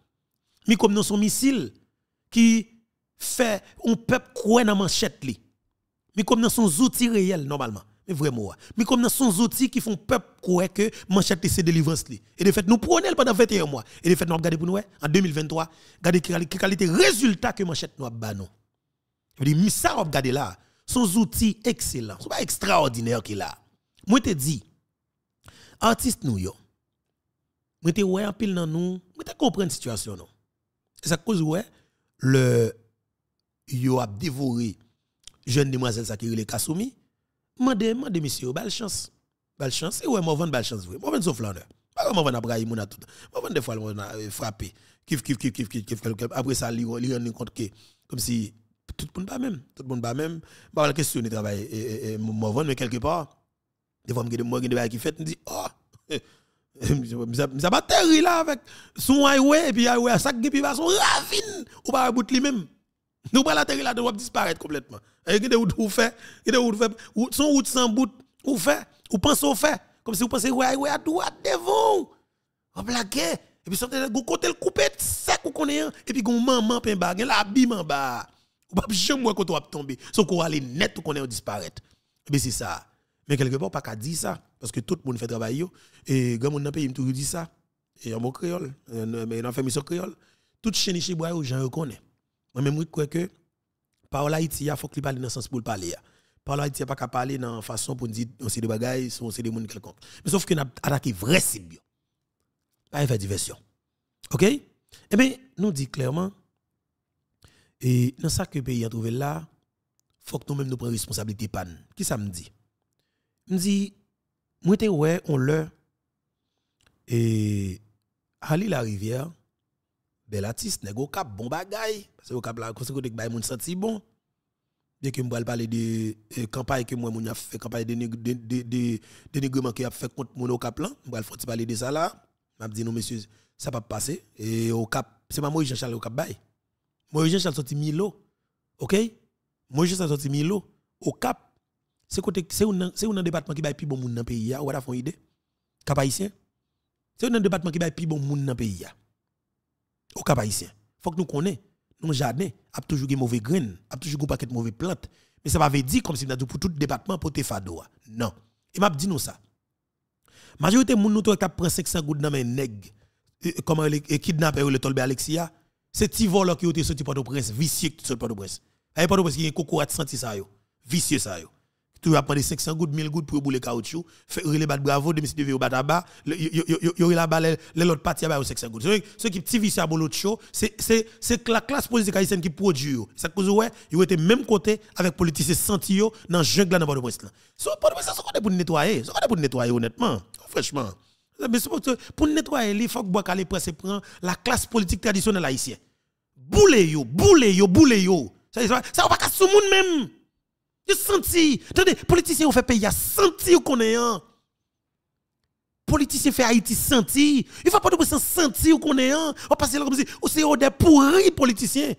S1: Micro dans son missile qui fait un peuple croire dans manchette li. Mais comme dans son outil réel normalement, mais vraiment. Mais comme dans son outil qui font peuple croire que manchette c'est délivrance li. Et de fait nous prenons pendant 21 mois et de fait nous regarder pour nous en 2023, regarder quelle qualité résultat que manchette nous a ba non. dit mais ça regardez là, son outil excellent. C'est pas extraordinaire qu'il a. Moi te dis artiste nous yo. Moi te ouais en pile dans nous, moi te comprendre situation non. C'est à cause ouais le yo a dévoré jeune demoiselle ça qui les Kasumi mandé mandé monsieur belle chance belle chance ouais moi vendre belle chance vrai moi vendre son flâneur pas moi vendre après mon tout moi vendre des fois on a euh, frappé kif kif kif kif kif après ça li li rend compte que comme si tout le monde pas même tout le monde pas même bah la question du travail et moi vendre quelque part des fois me des moi qui fait me dit oh ça pas terrible là avec son highway et puis highway sac qui puis va son ravine ou pas bout lui même nous pas l'atterrir là, doit disparaître complètement. Et des routes ou fait, des routes fait, son route sans bout, ou fait, ou pense au fait, comme si vous pensez ouais ouais à droite devant. On blague et puis sortez vous côté le coupé sec ou connaît hein. et puis gon maman pin bas, la bim en bas. Ou pas jamais moi quand on va tomber, son qu'on aller net ou connaît disparaître. Et c'est ça. Mais quelque part pas qu'à dire ça parce que tout le monde fait travail et grand monde dans pays me dit ça. Et en mot créole, euh, mais en fait mission créole, toute chaîne chez bois gens reconnaissent. Je même je crois que parole Haïti, il faut qu'il parle dans le sens pour parler. Parole Haïti, il pas qu'à parler dans façon pour dire on c'est des bagailles, on c'est des gens quelconque. Mais sauf y a attaqué vrai cible. Pas faire diversion. OK Eh bien, nous dit clairement, et dans ça que pays a trouvé là, faut que nous-mêmes nous prenions responsabilité Qui ça me dit Me dit, moi, ouais, on l'a. et aller la rivière, bel artiste, nego cap bon bagay, parce que cap la côté que bay moun senti bon. Dès que m'bral parler de euh, campagne que moi moun a fait campagne de de de de dénigrement qui a fait contre mon cap là, m'bral faut parler de ça là. M'a dit non monsieur, ça pas passer et au cap, c'est ma moi Jean Charles au cap bay. Moi Jean Charles sorti Milo. OK Moi Jean Charles sorti Milo au cap. C'est côté c'est un c'est un département qui bay plus bon moun dans pays, ou a font idée. Cap haïtien. C'est un département qui bay plus bon moun dans pays. Ya au cap haïtien. Faut que nous connaissions. Nous jardin a toujours des mauvais graines, a toujours un paquet de mauvaises plantes. Mais ça va veut dire comme si pour tout département pour te ah. Non. il m'a dit nous ça. Majorité moun nous qui prend 500 gouttes dans mes nèg euh, comment les kidnapper le tolbe Alexia, c'est ti voleur qui ont sorti par le prince vicieux qui sorti par le prince Et port prince qui est coco à senti ça Vicieux ça tu vas prendre 500 gouttes, 1000 gouttes pour bouler caoutchouc, faire les bat bravo, demi si tu veux Il bataba, yo là-bas, l'autre partie à 500 gouttes. Ce qui petit visage à l'autre show, c'est c'est la classe politique haïtienne qui produit. Ça cause ouais, ils étaient même côté avec politiciens senti dans dans jungle dans port de prince So port de ça pour nettoyer, C'est pour nettoyer honnêtement, franchement. pour nettoyer, il faut que vous allez presse prend la classe politique traditionnelle haïtienne. boulez yo, boule yo, boulez yo. Ça ça va pas le monde même sentir. senti, attendez, politicien ont fait pays, à sentir ou est un. Politicien fait Haïti sentir, Il faut pas de sentir ou est un. On passe là comme si on oh, des pourris politiciens.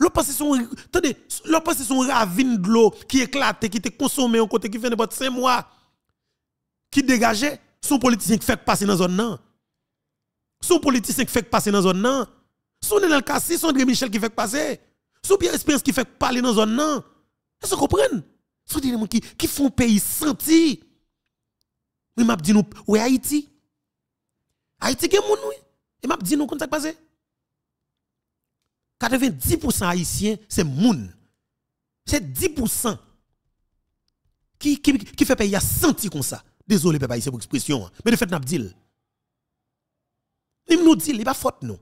S1: L'on passe son attendez, l'on passe son ravine de l'eau qui éclate, qui était consommé en côté qui fait de 5 mois qui dégageait son politicien qui fait passer dans zone là. Son politicien qui fait passer dans zone an, Son Nenel Kassi, son André Michel qui fait passer. Son Pierre Espérance qui fait parler dans zone an est-ce que vous comprenez Ce des gens qui, qui font pays senti. Mais m'a dit nous, oui, Haïti. Haïti, qui est mon oui. Et m'a dit nous, comment ça passé 90% haïtiens, c'est moun. C'est 10% qui, qui, qui fait payer sentir senti comme ça. Désolé, papa, c'est pour expression. Hein. Mais de fait, n'a dit. ils nous dit, il n'est pas faute, non.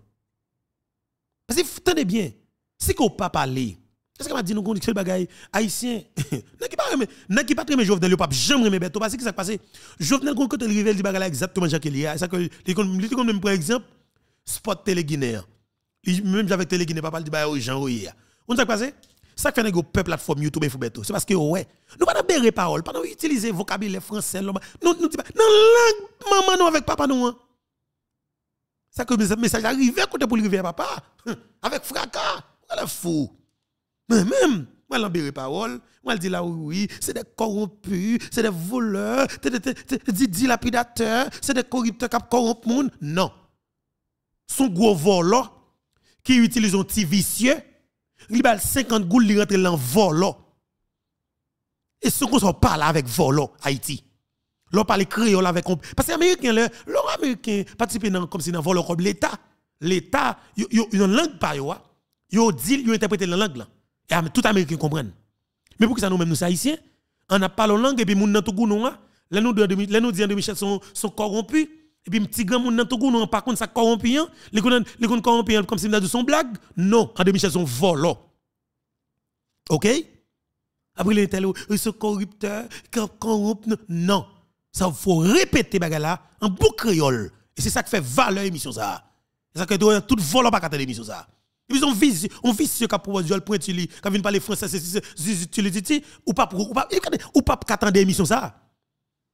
S1: Parce que, tenez bien, si qu'on pas parler, Qu'est-ce qu'on m'a dit nous conduit bagaille haïtien N'a qui pas n'a qui pas je Jovenel le pape jamais remet Beto parce que ça passé Jovenel quand il que il dit bagaille exactement Jacques Elia ça que il comme même par exemple sport télé guinéen même j'avais télé guinéen il dit bagaille Jean Royer on sait passé ça fait un peuple plateforme YouTube et Beto c'est parce que ouais nous pas bérer parole pas utiliser vocabulaire français nous nous dit non langue maman nous avec papa nous hein. ça que message arrivé côté pour arriver papa avec fracas est fou mais même moi, pas parole, moi, je dis là oui, c'est des corrompus, c'est des voleurs, c'est des dilapidateurs, c'est des corrupteurs qui corrompent monde. Non. Son gros voleur qui utilise un petit vicieux, il a 50 gouttes, il rentre dans voleur. Et ce qu'on parle avec volant, Haïti. L'on parle créole avec. Parce que les Américains, les Américains participent comme si dans voleur comme l'État. L'État, ils a une langue par yo, ils hein. dit, ils ont interprété la langue tout Américain comprend. Mais pour que ça nous-mêmes, nous haïtiens, on n'a pas la langue et puis nous tout hein? là les nous disons de Michel sont, sont corrompus. Et puis, petit grand moun nan par contre, ça corrompu. Hein? Les gens corrompus, hein, comme si nous son blague. Non, en de Michel sont volants. OK? Après, les tels, ils sont corrupteurs, corrompus. Non. Ça, faut répéter là en boucle créole. Et c'est ça qui fait valeur émission ça. C'est ça qui fait tout volant par l'émission ça puis, on vise, on vise ce qu'a proposé le Point, qui vient parler français, c'est le dis, ou pas, ou pas, ou pas, qu'attendre émission ça.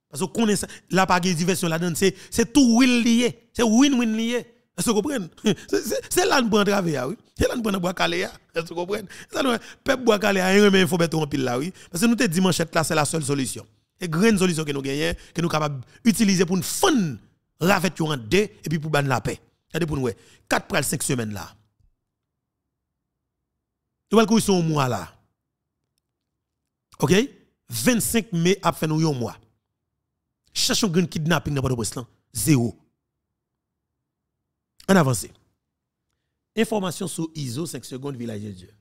S1: Parce qu'on connaît la pas de diversion là-dedans, c'est tout win lié, c'est win-win lié. Est-ce que vous comprenez? C'est là que nous prenons ah oui. C'est là que nous prenons bois calé, ah. est-ce que vous comprenez? C'est là que peuple bois calé, ah, un remet info bête en pile là, oui. Parce que nous te dimanche là, c'est la seule solution. Et grande solution que nous gagnons, que nous sommes capables d'utiliser pour une fun, ravette en deux, et puis pour ban la paix. Et pour nous, 4 à 5 semaines là. Nous allons qu'ils sont au mois là. OK 25 mai après fait nous un mois. Cherchons grand kidnapping dans Port-au-Prince zéro. En avance. Information sur ISO 5 secondes village de Dieu.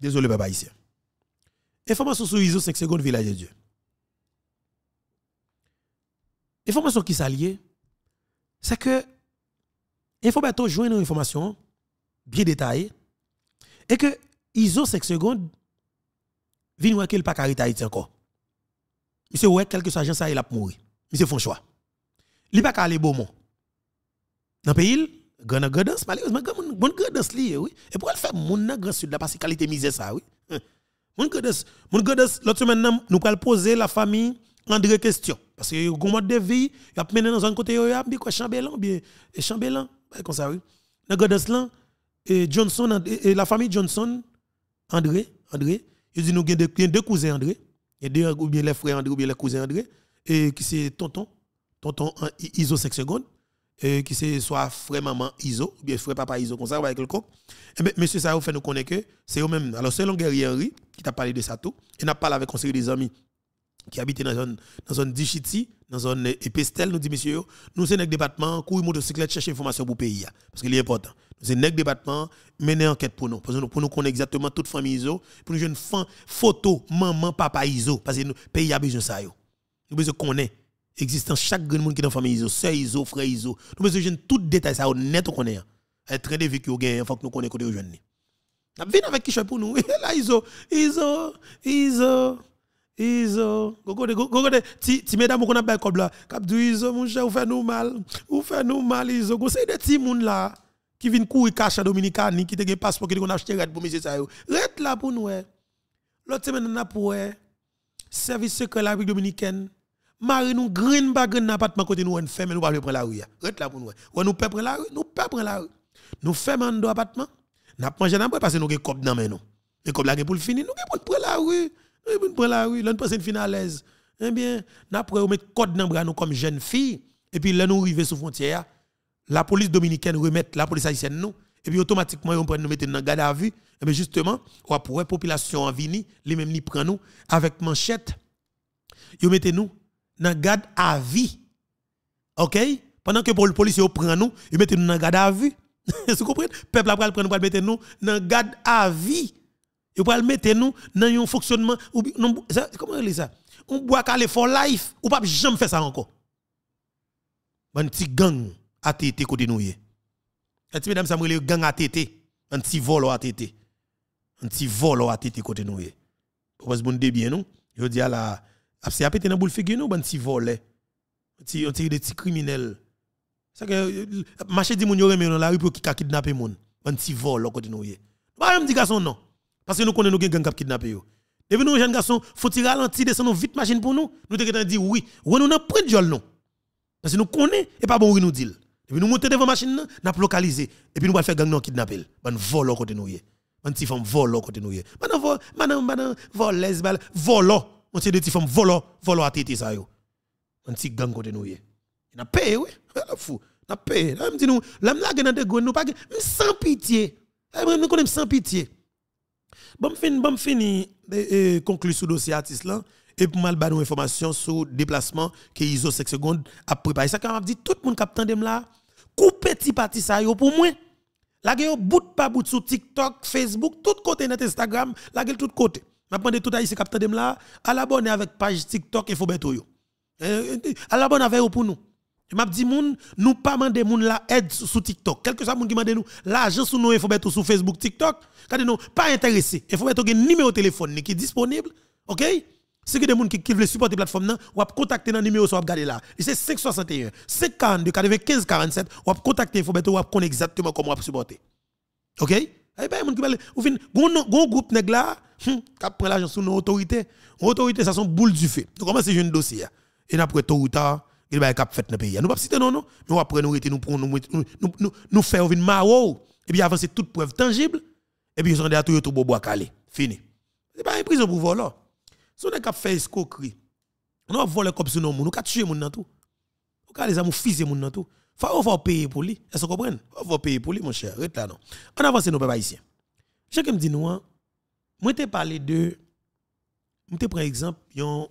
S1: Désolé papa ici. Information sur ISO 5 secondes village de Dieu. Information qui s'allie, c'est que il faut bientôt joindre une information hein bien détaillé, et que ISO 5 secondes vient voir qu'il pas carité Haïti encore. Il se quelque quelques agents ça il a mouru. Monsieur, se font choix. Il pas aller Beaumont. Dans le pays, grand gredance malheureusement grand bon gredance lié oui. Et pour elle faire mon nan grand sud là parce que qualité misère ça oui. Hein. Mon gredance, mon gredance l'autre semaine nous pral poser la famille André question parce que le gourmand de vie, il a mené dans un côté il a dit quoi Chambellan bien Chambellan comme ça oui. Dans gredance là et Johnson, et la famille Johnson, André, André, il dit nous deux, deux cousins André, et deux, ou bien les frères André, ou bien les cousins André, et qui c'est tonton, tonton ISO 5 secondes, et qui c'est soit frère maman ISO, ou bien frère papa ISO, comme ça, avec le coq. Et monsieur, ça fait nous connaître que c'est eux-mêmes. Alors, selon Guerrier Henry, qui t'a parlé de ça tout, et n'a parlé avec le conseiller des amis qui habitait dans un zone, dans zone Dichiti, dans zone nous dit monsieur, nous c'est notre département, courir motocyclette, chercher information pour le pays, parce qu'il est important. Nous c'est notre département, mener enquête pour nous, parce que pour nous connaître exactement toute famille ISO, pour nous une photo, maman, papa ISO, parce que le pays a besoin de ça. Nous besoin de connaître l'existence chaque grand monde qui est dans la famille ISO, sœur ISO, frère ISO. Nous besoin de tout détail, ça, net, on connaît. Être très vécu, il faut que nous connaissions côté jeune. venez avec qui je pour nous. Là, ISO, ISO, ISO. Iso, gogo de gogo de ti ti mesdames qu'on ap bay comme la, cap du Iso mon cher, ou fè nous mal, ou fè nous mal Iso. Conseil de ti moun là qui viennent courir kacha dominicani qui te gen passeport qui qu'on acheté red pou monsieur ça yo. Red la pour nous. E. L'autre semaine on a pour e, service secret la République dominicaine. Marie nous green pas green appartement côté nous on ferme nous pas prendre la rue. Red la pour nous. On nou e. peut prendre la rue, nous peut prendre la rue. Nous fermons apatman, appartement. ap manje nan parce que nous gen cop nan men nou, Et comme la pour le finir, nous gen pour prendre la rue. Nous eh, prend la rue, nous une l'aise. Eh bien, nous prenons mettre code dans bras nous comme jeune fille. Et puis, là, nous arrivons la frontière. La police dominicaine remet la police haïtienne nous. Et puis, automatiquement, on prend nous mettre dans garde à vue. Et eh justement, on pour la population en vini, les mêmes ni prend nous avec manchette. Ils mettent nous dans garde à vie. OK? Pendant que pour police prend nous, ils mettent nous dans garde à vue. Vous comprenez? Peuple après prend nous, mettre nous dans garde à vie. Vous pouvez mettre nous dans un fonctionnement ou comment on dit ça On boit calé for life ou pas jamais faire ça encore. Un petit gang à tété côté nous Et Et mesdames ça gang à tété, un petit vol à tété. Un petit vol à tété côté nous vous vous bon de bien nous, je dis à la a à pété dans boule figure nous un petit volet. Eh. Un petit un petit criminel. Ça que euh, marché di moun yo remen dans la rue pour kidnapper moun. Un petit vol côté nous Vous Pas un petit garçon non. Parce que nous connaissons nous gangs qui kidnappé yo. Depuis nous jeunes garçons, faut-il ralentir descendre vite machine pour nous Nous devons dit oui, nous avons pris de non. Parce que nous connaissons et pas bon nous dit. depuis nous montons devant machine nous n'a localisé et puis nous faire gang kidnapper. côté nous côté nous vol, les de à tête ça yo. gang côté nous payé N'a dit nous, nous pas sans pitié. nous sans pitié. Bon, fin, bon, fini, eh, eh sous sur dossier artiste là. Et pour mal nous information sur déplacement que ISO 5 secondes a préparé. Ça, quand m'a dit, tout le monde qui là, coupez petit parti ça pour moi. La gueule bout pas bout sur TikTok, Facebook, tout côté net Instagram, la gueule tout côté. M'a de tout à c'est capteur là, à l'abonner avec page TikTok et Fobeto yo. Eh, eh, à l'abonner avec vous pour nous. Je m'a dit moun, nous pas demander moun la aide sur TikTok. Quelque soit moun qui demande nous l'argent sous nous faut mettre sur Facebook, TikTok, quand nous pas intéressé. Il faut mettre un numéro de téléphone qui est disponible. OK Si que des moun qui veulent supporter la plateforme là, ou contacter dans numéro soit regarder là. C'est 561 542 95 47, ou contacter faut mettre ou exactement comment on supporter. OK Eh ben moun qui parle, ou fin gon groupe nèg là, hmm, qui prend l'argent sur nos autorités. Autorité ça sont boule du feu. Donc comment c'est un dossier Et après tôt ou tard il va cap fait dans le pays. Nous pas citer non non, nous après nous nous pour nous nous nous faire une maro et puis avancer toute preuve tangible et puis ils ont des atouts tout bobo calé. Fini. C'est pas une prison pour voler. Si on cap fait escroquerie. On voler comme sur nous, nous cap tuer moun dans tout. On cap les amour fiser dans tout. Faut faut payer pour lui. Est-ce que vous comprenez Faut payer pour lui mon cher. Rete là non. On avance nos peuple ici. Chacun me dit nous hein. moi t'ai parlé de moi t'ai un exemple un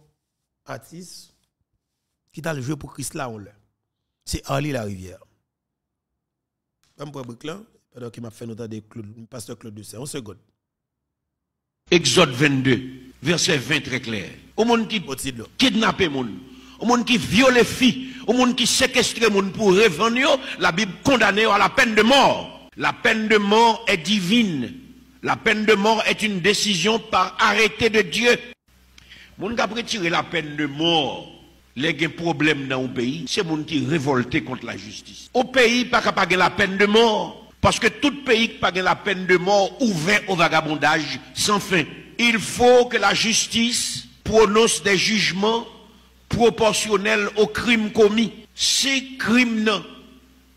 S1: artiste qui t'a jeu pour Christ là, on l'a. C'est Ali la rivière. Même pour là, alors qu'il m'a fait noter des pasteur Claude Dusset, on se seconde.
S3: Exode 22, verset 20 très clair. Au monde qui kidnappe monde, au monde qui viole filles, au monde qui séquestre monde pour revenir, la Bible condamne à la peine de mort. La peine de mort est divine. La peine de mort est une décision par arrêté de Dieu. Monde qui a la peine de mort, les problèmes dans le pays, c'est monde qui révolté contre la justice. Au pays, pas capable la peine de mort. Parce que tout pays qui pas la peine de mort ouvert au vagabondage sans fin. Il faut que la justice prononce des jugements proportionnels aux crimes commis. Ces crimes n'ont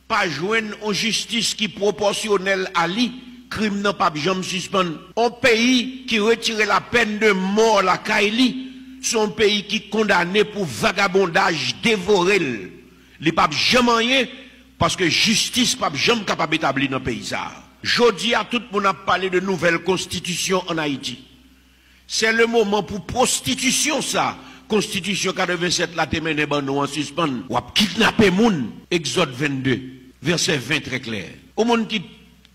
S3: pas joindre en justice qui proportionnelle à lui, crime n'a pas jamais suspendre. Un pays qui retire la peine de mort la Kaili, son pays qui condamné pour vagabondage, dévoré. Il pas jamais rien parce que justice pas jamais capable d'établir dans le pays. Jodi à tout le monde a de nouvelle constitution en Haïti. C'est le moment pour prostitution ça. Constitution 87 la témené ban nous en suspend. Ou kidnapper moun. Exode 22, verset 20 très clair. Au monde qui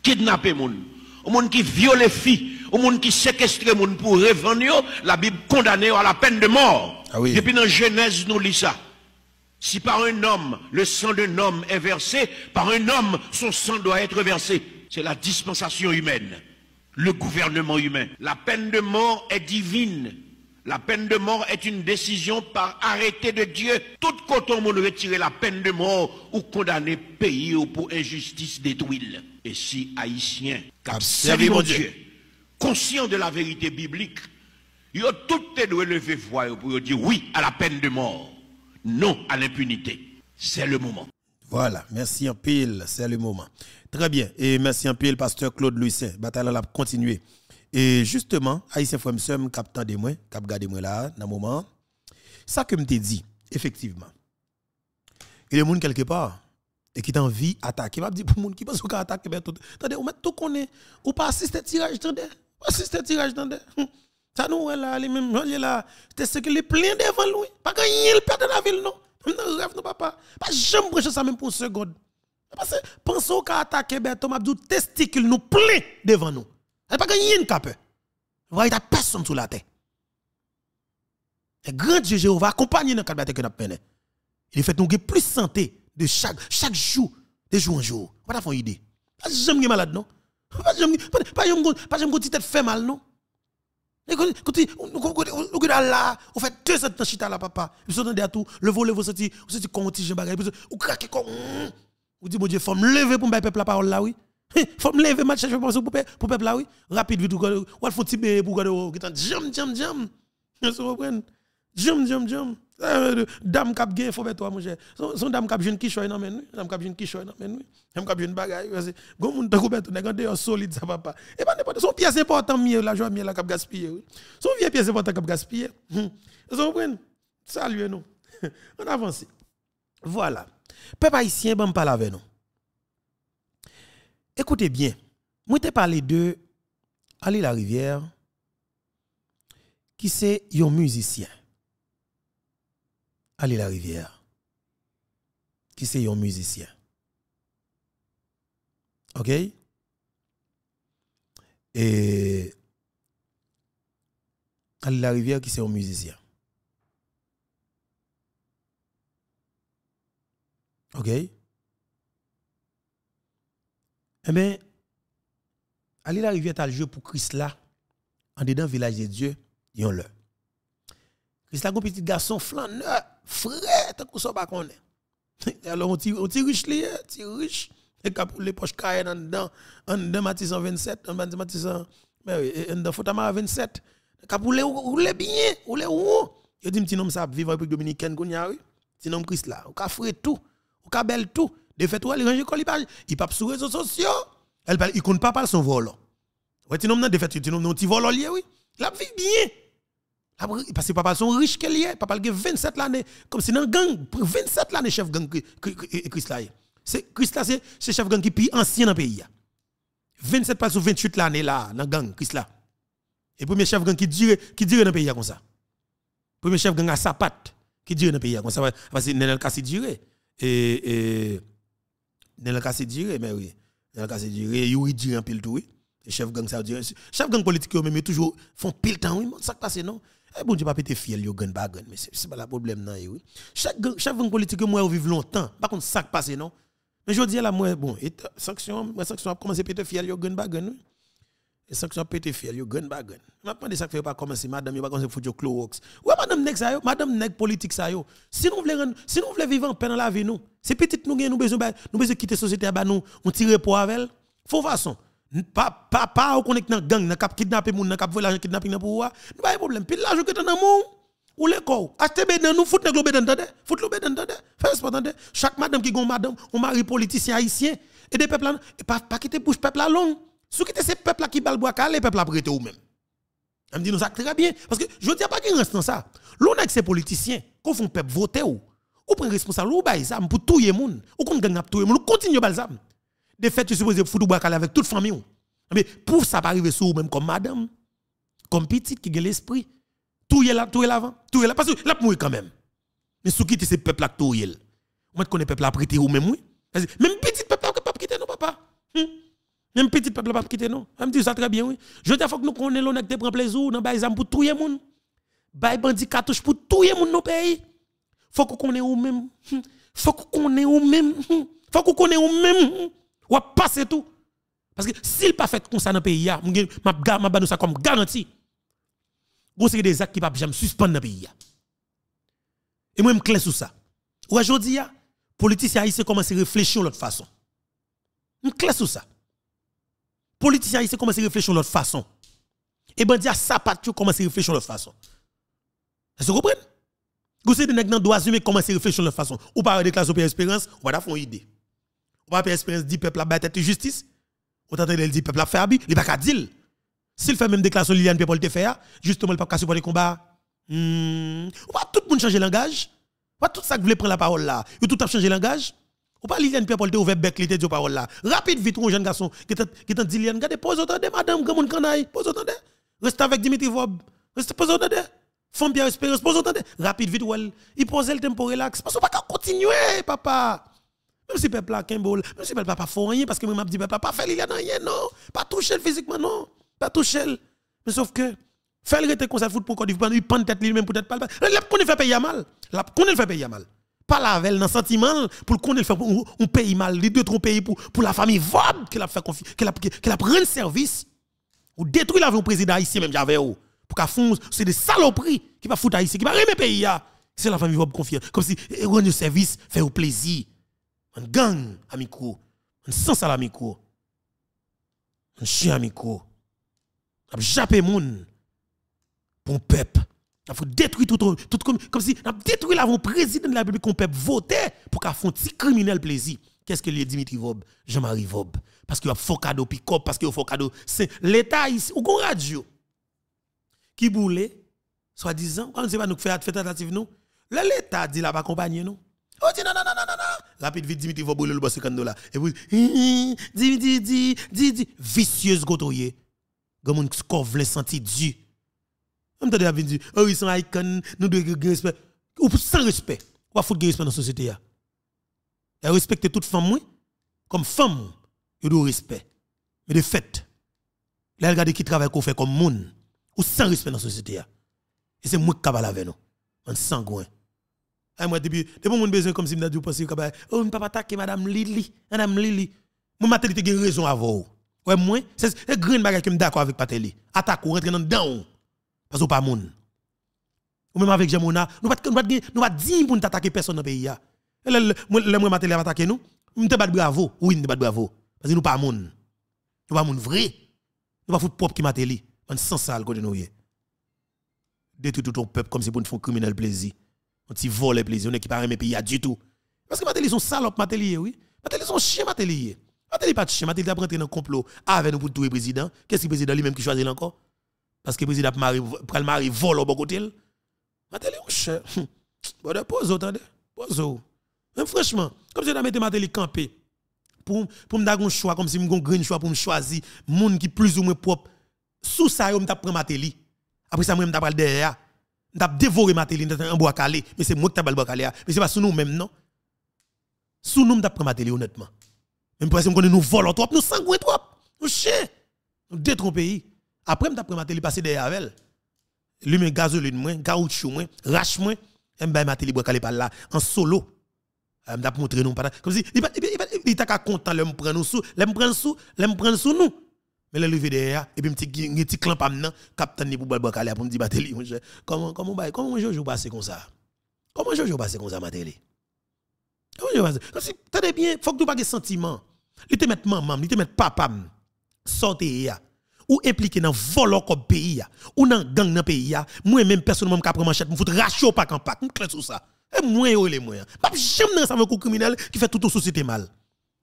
S3: kidnappe moun, au monde qui viole filles, au monde qui séquestre monde pour revenir, la Bible condamne à la peine de mort. Ah Et puis dans Genèse, nous lit ça. Si par un homme, le sang d'un homme est versé, par un homme, son sang doit être versé. C'est la dispensation humaine, le gouvernement humain. La peine de mort est divine. La peine de mort est une décision par arrêté de Dieu. Tout coton on retirer la peine de mort ou condamner pays ou pour injustice détruite. Et si haïtien, servir mon Dieu Conscient de la vérité biblique, ils ont tout doit lever voix pour dire oui à la peine de mort, non à l'impunité. C'est le moment.
S1: Voilà, merci en pile, c'est le moment. Très bien, et merci en pile, pasteur Claude Lucien. Bataille l'a continuer. Et justement, Haïtien Fouemsem, captain de moi, cap gardé moi là, dans le moment, ça que me dit, effectivement, il y a des gens quelque part, et qui t'envie d'attaquer. Il va dire pour les gens qui pensent qu'on attaque, attendez, eh ben, on met tout qu'on est, ou pas assister tirage, attendez c'était tirage dans Ça nous est là, les mêmes gens là, c'était ce qu'il est plein devant lui. Pas quand le père de la ville, non. Même rêve, non, papa. Pas jamais brancher ça même pour une seconde. Parce que pensons qu'à attaquer Berton Abdou, testicule nous plein devant nous. Elle pas gagné une cape. voyez voyez, personne sous la tête Et grand Dieu Jéhovah accompagne dans le cadre que nous avons Il fait nous plus santé de chaque, chaque jour, de jour en jour. Pas avez une idée. Pas jamais malade, non? Pas j'aime pas j'aime pas j'aime tête fait mal non. Et quand vous êtes là, on fait deux ans de chita là, papa. Vous entendez à tout, le volet, vous sentez, vous sentez qu'on tige un bagage, vous craquez comme. Vous hmm. dites, mon Dieu, faut me lever pour me peuple la parole là, oui. Faut me lever, match, je vais penser pour peuple là, oui. Rapide, vite, vous faut tiber pour garder, vous êtes jam, jam, jam. Vous comprenez? Jum, jum, jum. Euh, dame cap gen, faut mettre toi, mon cher. Son dame cap jen qui choye dans menu. Dame cap jeune qui nan men, menu. Dame cap jeune bagaille. Gon moun ta koubet, nèg en solide ça papa. Et pa n'importe son pièce important mieux la joie mieux la cap gaspiller. Son vieux pièce important cap gaspiller. Hum. Vous comprenez Saluez nous. On avance. Voilà. Peuple haïtien bon parle avec nous. Écoutez bien. Moi t'ai parlé de Ali la rivière qui c'est un musicien. Allez la rivière. Qui c'est un musicien. OK? Et Allez la rivière qui c'est un musicien. OK? Eh bien, Allez la rivière t'as le jeu pour Christ là, en dedans village de Dieu, yon le. Christ là, un petit garçon flanneur frère, tant qu'on pas connaît. Alors, on tire, on tire riche, lié, tire riche. Et qu'à les poches caillent en dedans, en dedans Matisson 27, en dedans Matisson, mais oui, en dedans Fotama 27. Qu'à pour les rouler bien, rouler où? Je dis, petit homme, ça vivre en République Dominicaine, qu'on y a eu. Petit homme, Chris là, on a frais tout, on a belle tout. De fait, elle ranger le page, il pas sur les réseaux sociaux. Elle parle, il compte pas par son volant. Ouais, tu n'as pas de fait, tu n'as pas de volant lié, oui. La vie bien. Ah, parce que papa son riche qu'elle est, papa a 27 l'année, comme si dans gang, 27 l'année chef gang Chris là. Eh. C'est Chris là c'est chef gang qui plus ancien dans le pays. 27 eh. pas ou 28 l'année là la gang Chris là. Et premier chef gang qui dure qui dure dans le pays eh, comme ça. Premier chef gang à sa patte qui dure dans le pays comme ça parce que Nenel Kassi dure et et Nenel Kassi dure mais oui. Nenel Kassi dure, Yuri dure en pile tout oui. Chef gang ça dure. Chef gang politique même toujours font pile temps oui, ça passe non. Eh, bon Dieu, pas pété fiel, yo gagne pas mais c'est pas le problème non eh oui. Chaque chaque politique moi vive longtemps. Par contre ça passe non. Mais je dis là moi bon, et euh, sanction, moi sanction a commencé pété fiel, yo gagne pas Et sanction a pété fiel, yo gagne pas M'a pas ça fait pas commencer madame, yo pas commencer foutre Clorox. ou madame nèg ça yo, madame nèg politique ça yo. Si nous voulons si nous voulons vivre en peine dans la vie nous, c'est petit nous gagne nous besoin bah, nous besoin quitter société à ba nous, on tire pour avec. Faut façon pas pas pas on dans gang dans cap kidnapper moun dans cap voler kidnapping dans pour nous pas de problème pile l'argent que dans mon ou les corps acheter bédan nous fout nèg bédan tande fout le bédan tande fais pas tande chaque madame qui gon madame ou mari politicien haïtien et des peuples pas pas quitter bouche peuple là long sous quitter ces peuples là qui balboa calé peuple là prêté ou même on me dit nous ça très bien parce que je dis pas qu'il reste dans ça l'on avec ces politiciens qu'on font peuple voter ou ou prend responsable ou bail pour tout le monde ou qu'on gang tout le monde continue bal de fait, tu supposé foutre bois avec toute famille. Mais pour ça pas arriver sur vous-même comme madame, comme petite qui a l'esprit. Tout est là, tout est l'avant, tout est là. Parce que là, mourir quand même. Mais sous quitter ces peuples là, tout est là. Vous connaissez peuple là, prêter ou même, oui. Même petit peuple là, pas quitter nous, papa. Hum. Même petit peuple là, pas quitter nous. Je me dis ça très bien, oui. Je dis, il faut que nous connaissions l'honneur des prendre plaisir, dans les pour tout le monde. Bay bandit pour tout le monde dans pays. Faut qu'on connaisse ou même. Hum. Faut qu'on connaisse ou même. Hum. Faut qu'on connaisse ou même. Ou passe tout. Parce que s'il pas fait comme ça dans le pays, je vais ça comme garantie. Vous avez des actes qui ne peuvent jamais suspendre dans le pays. Et moi, je suis clair sur ça. Aujourd'hui, les politiciens haïtiens commencent à réfléchir de l'autre façon. Je suis clair sur ça. Les politiciens haïtiens commencent à réfléchir de l'autre façon. Et ben, ça partout commencent à réfléchir de l'autre façon. Vous comprenez? Vous savez, les gens doivent commencer à réfléchir de l'autre façon. Ou par des classes au Espérance, ou pas une idée. Ou pas espérance dit peuple a battu tête justice. Ou tenter le dire peuple a fait abi, il pas qu'à dire. S'il fait même déclaration Liliane peuple te faire, ah, justement il pas qu'à supporter combat. Hmm. Ou pas tout le monde changer langage. Ou pas tout ça que prendre la parole là. Ou tout a changé langage. Ou pas Liliane peuple te ouvert bec l'été de parole là. Rapide vite un jeune garçon qui t'a dit Liliane, garde pose autant de madame comme mon canaille, pose autant de. Reste avec Dimitri Vob. Reste pose autant de. Femme Pierre Espérance, pose autant de. Rapide vite ou elle, il pose le tempo relax parce qu'on pas continuer papa. Même si peuple là, Kimball, même si peuple là, pas fait parce que moi, je dis, papa, pas fait, il a rien, non. Pas touché physiquement, non. Pas touché. Mais sauf que, faire le qu'on conseil foot pour qu'on il prend tête lui-même, peut-être pas. Là, qu'on fait payer mal. Là, qu'on fait payer mal. Pas la velle, dans le sentiment, pour qu'on fait un pays mal, les deux, trop pays pour, pour la famille vob, qui l'a fait confiance, qui l'a qui l'a pris service. Ou détruit au président ici, même j'avais eu. Pour qu'à fond, c'est des saloperies qui va foutre ici, qui va remettre pays. C'est la famille vob confier. Comme si, rendre service, fait au plaisir un gang amico, un sens à un chien à micro, Un japé moun pour un peuple. Il faut détruire tout, comme, comme si on détruit l'avant président de la République qu'on peuple voter pour qu'à font petit criminel plaisir. Qu'est-ce que dit Dimitri Vob, Jean-Marie Vob parce qu'il a faux cadeau parce qu'il a faux cadeau. C'est l'état ici, ou grand radio qui boule soi-disant, on ne sait pas nous faire tentative nous. L'état dit là pas accompagner nous. Oh dit non, non, non, non, non, Rapide, vite, Dimitri va brûler le bas 50 dollars. Et puis, Dimitri, dit, dit, dit, vicieuse gotoye. Gamoun skov les senti Dieu !» On a dit, oh, ils sont icon, nous devons respect. Ou sans respect. Ou à foutre respect dans la société. Elle Respecter toute femme, Comme femme, il doit respect. Mais de fait, là, regardez qui travaille, qu'on fait comme monde. Ou sans respect dans la société. Et c'est moi qui cavale avec nous. En sanguin. Ah, moi, depuis, depuis mon besoin, comme si je pensais que, bah, oh, ne pas attaquer madame Lili, madame Lili. Mon maternité a raison vous. Ouais, moi, c'est une grande bagarre qui me d'accord avec Pateli. Attaque ou rentre dans le down. Parce que pas moun. Ou même avec Jamona, nous pas nous pas dire pour ne attaquer personne dans le pays. Le moi matériel va attaquer nous. Nous te bat bravo. Oui, nous bat bravo. Parce que nous pas moun. Nous pas moun vrai. Nous pas foutre propre qui Mateli. On sent ça le côté nous. Détruire tout ton peuple comme si pour nous faire criminel plaisir. On vole les plaisir, on qui pas aimer pays du tout. Parce que Matéli sont salope Matéli, oui. Matéli sont chien Matéli. Matéli pas de chien, Matéli a rentré un complot avec nous pour tout le président. Qu'est-ce que le président lui-même qui choisit encore Parce que le président prend le mari vole au bon côté. Matéli on oh, chien. Hum. Bon de attendez. Pause. Même franchement, comme si on mettait Matéli campé pour pour me un choix comme si me un choix pour me choisir monde qui plus ou moins propre sous ça on t'a pris Matéli. Après ça moi me t'a parler derrière nous dévoré Matéli en bois calé, mais c'est moi qui t'ai bois calé. Mais c'est pas sous nous même non? Sous nous, nous pris télé honnêtement. Même parce que nous volons trop, nous sanguons trop, nous chien nous détruisons le pays. Après, m'a pris Matéli passer derrière elle. Lui, met gazoline moins, caoutchouc moins, rache moins, et bien télé bois calé par là, en solo. m'a vais montrer nous. Comme si, il n'est pas content de me prendre sous, de prendre sous, de prendre sous nous. Mais le levé derrière, et puis un petit clan pas maintenant, captain pour Balbakala pour me dire, Matéli, mon cher. Comment, comment, bah, comment, Jojo passer comme ça? Comment Jojo passer comme ça, Matéli? Comment Jojo passe? passer que, t'as bien, faut que tu pas des sentiments. Il te mettre maman, il te mettre papa, sortez ou impliqué dans volant comme pays ou dans gang dans pays moi même personnellement je prends manchette me foutre racho pas en pack classe sur ça et moi je les moyens pas jamais dans un avec criminel qui fait toute société mal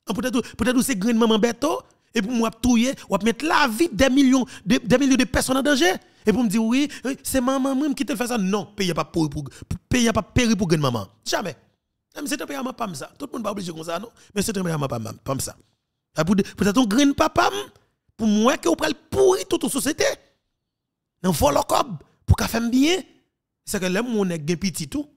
S1: ah, peut-être peut-être c'est grand maman Beto et pour moi, touiller, ou mettre la vie des millions de, millions de personnes en danger. Et pour me dire, oui, c'est maman même qui te fait ça. Non, pays pas pour, pour, pas péri pour gagner maman. Jamais. Ah, c'est un pays à pas ça. Tout le monde pas obligé comme ça, non? Mais c'est un pays à pas comme ça. Ah, pour, pour ton grand papa, pour moi, que vous prenez pourri toute la société. Dans le pour qu'elle fasse bien. C'est que l'homme on est petit tout.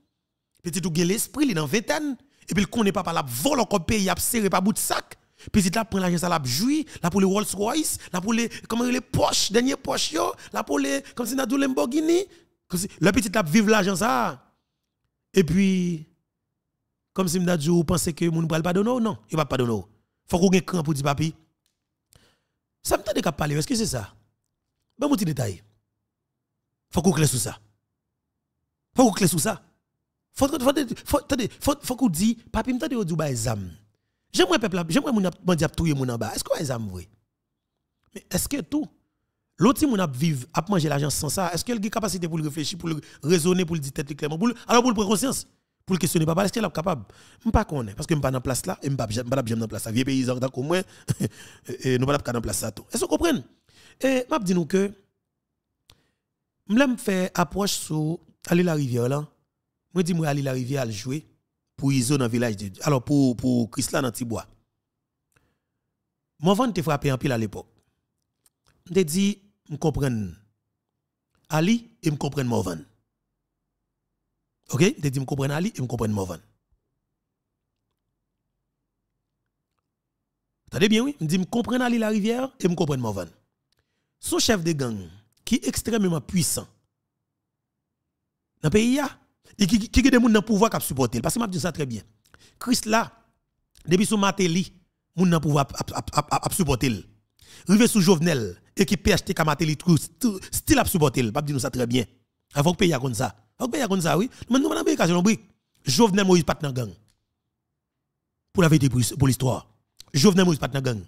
S1: Petit tout, l'esprit, il est dans vingtaine. Et puis, le connaît pas par la volocob, il pays, il a serré par bout de sac. Puis il prend l'argent, ça l'a joui, là pour les Rolls Royce, là pour les, comment les poches, dernier Porsche, yo, là pour les, comme si dans Lamborghini. Comme si, le petit l'argent, ça. Et puis, comme si Nadou dit, vous pensez que mon pral pardonner donner non? Il va pas donner Faut qu'on ait cran pour dire papi. Ça me tente de parler, est-ce que c'est ça? Ben, petit détail. Faut qu'on clé sur ça. Faut qu'on clé sur ça. Faut qu'on dit, papi, me tente de dire, un zam. J'aimerais peuple, j'aimerais mon bandi a tout mon en bas. Est-ce que ça vrai Mais est-ce que tout l'autre mon a vivre a manger l'argent sans ça, est-ce qu'elle a capacité pour réfléchir, pour raisonner, pour le dire tête clairement, pour alors pour prendre conscience pour le questionner papa, est-ce qu'elle est capable Je ne sais pas est, parce que je ne pas dans place là, je ne pas dans la place là. Vieux paysan tant là. je pas dans la place là Est-ce que vous comprenez Et je dis que je me faire approche sur aller la rivière là. Moi dis moi aller la rivière à jouer pour Iso dans le village de Alors pour, pour dans Tibois. Mon vent te frappé en pile à l'époque. Je dit, je comprends Ali et je comprends Morvan. Ok? Je dit, je comprends Ali et je comprends Morvan. dit bien, oui. Je dis, je comprends Ali la rivière et je comprends Morvan. Son chef de gang, qui est extrêmement puissant, dans le pays, et qui qui des gens dans pouvoir qui supporter parce que m'a dit ça très bien. Christ là depuis son matin li moun nan pouvoir ap supporter. Rivé sous Jovenel équipe PHT ka matin style ap supporter, pas dit nous ça très bien. Avant que pays comme ça. Avant que pays comme ça oui, nous nous pas occasion brique. Jovenel Moïse pas dans gang. Pour la vérité pour l'histoire. Jovenel Moïse pas dans gang.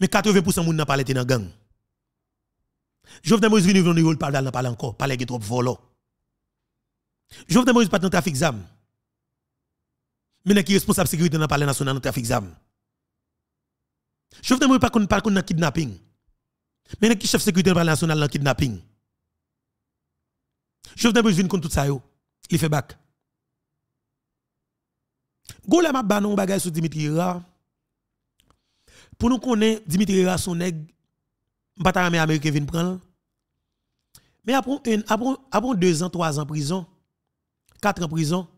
S1: Mais 80% moun nan parler dans gang. Jovenel Moïse vini venir nous parler dans parler encore, parler trop volant. Jovenel Moïse pas dans trafic l'examen. Mais qui est responsable sécurité dans le palais national dans trafic Je Jovenel Moïse pas qu'on parle kidnapping. Mais qui chef sécurité dans le palais national dans kidnapping. Jovenel Moïse vient contre tout ça yo. Il fait bac. Golem a banon bagage sur Dimitri Ra. Pour nous connaître Dimitri Ra son nèg ramé américain vient prendre. Mais après, après, après deux ans, trois ans en prison, 4 en prison.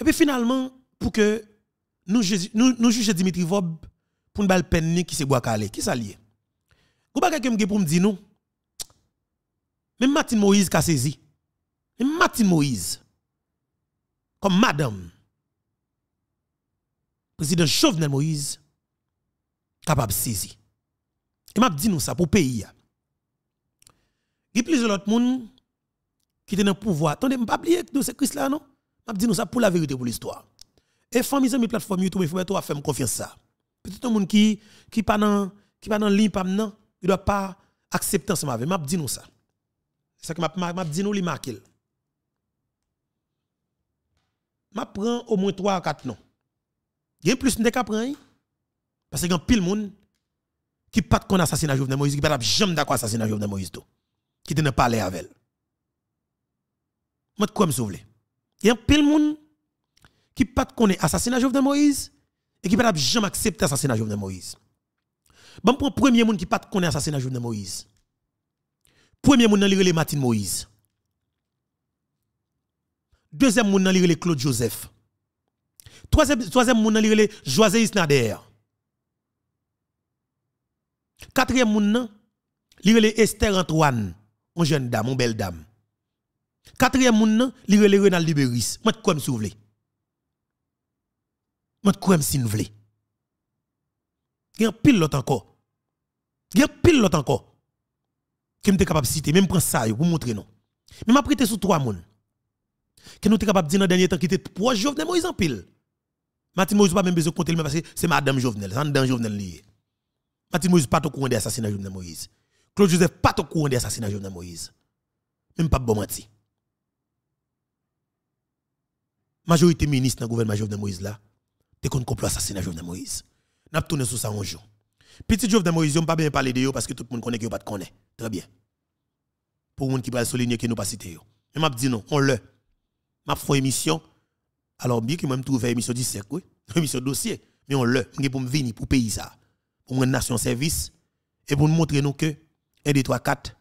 S1: Et puis finalement, pour que nous, nous, nous jugions Dimitri Vob pour une balle peine qui se boit calé. Qui ça lié? Vous pas quelqu'un pour me dire non. Même Martin Moïse qui a saisi. Même Martin Moïse, comme madame, président Jovenel Moïse, capable de saisir. Et m'a dit nous ça pour le pays. Il y a plusieurs autres monde qui était dans le pouvoir. Attendez, ne pas oublier que nous, c'est Christ là, non Je dis nous ça pour la vérité, pour l'histoire. Et famille, mes plateformes YouTube, il faut mettre à faire confiance ça. Peut-être un monde qui qui pas dans qui pas dans ligne non, il doit pas accepter ça avec. M'a dit nous ça. C'est que m'a m'a dit nous les marquer. M'a prend au moins 3 à 4 noms. Il y a plus de qu'à prendre parce que y a pile monde qui pas qu'on assassinat Jovenel Moïse, qui pas jamais d'accord assassinat Jovenel Moïse tout. Qui te ne parler avec elle quoi vous voulez Il y a plein de monde qui pas l'assassinat assassinat Jovenel Moïse et qui pas jamais accepté de Jovenel Moïse. Bon le premier monde qui pas l'assassinat de Jovenel Moïse. Premier monde dans les Martin Moïse. Deuxième monde dans Claude Joseph. Troisième troisième monde dans les José Isnader. Quatrième monde qui Esther Antoine, une jeune dame, une belle dame. Quatrième monde li rele Renal Liberis. Moi kouem si vous voulez. Moi kouem si vous voulez. Il y a pile l'autre encore. Il y a pile l'autre encore. Qui te capable de citer, même prendre ça pour montrer non. Mais m'a prêté sur trois moun. Que nous te capable de dire dans dernier temps qui était trois Jovenel Moïse en pile. Mathieu Moïse pas même besoin de compter le parce que c'est madame Jovenel, c'est dans Jovenel lié. Mati Moïse pas au courant d'assassinat assassinats Jovenel Moïse. Claude Joseph pas au courant d'assassinat assassinats Jovenel Moïse. Même pas bon menti. majorité ministre dans le gouvernement Jovenel Moïse là, t'es contre complot assassinat Jovenel Moïse. N'a tourné sur ça un jour. Petit Jovenel Moïse, on pas bien parler de eux parce que tout le monde connaît que pas de connaît. Très bien. Pour monde qui peut souligner que nous pas cité Mais m'a dit non, on le. M'a une émission. Alors bien que moi me une émission 17 oui, émission dossier, mais on le, Je pour venir pour payer ça. Pour une nation service et pour nous montrer nous que 1 2 3 4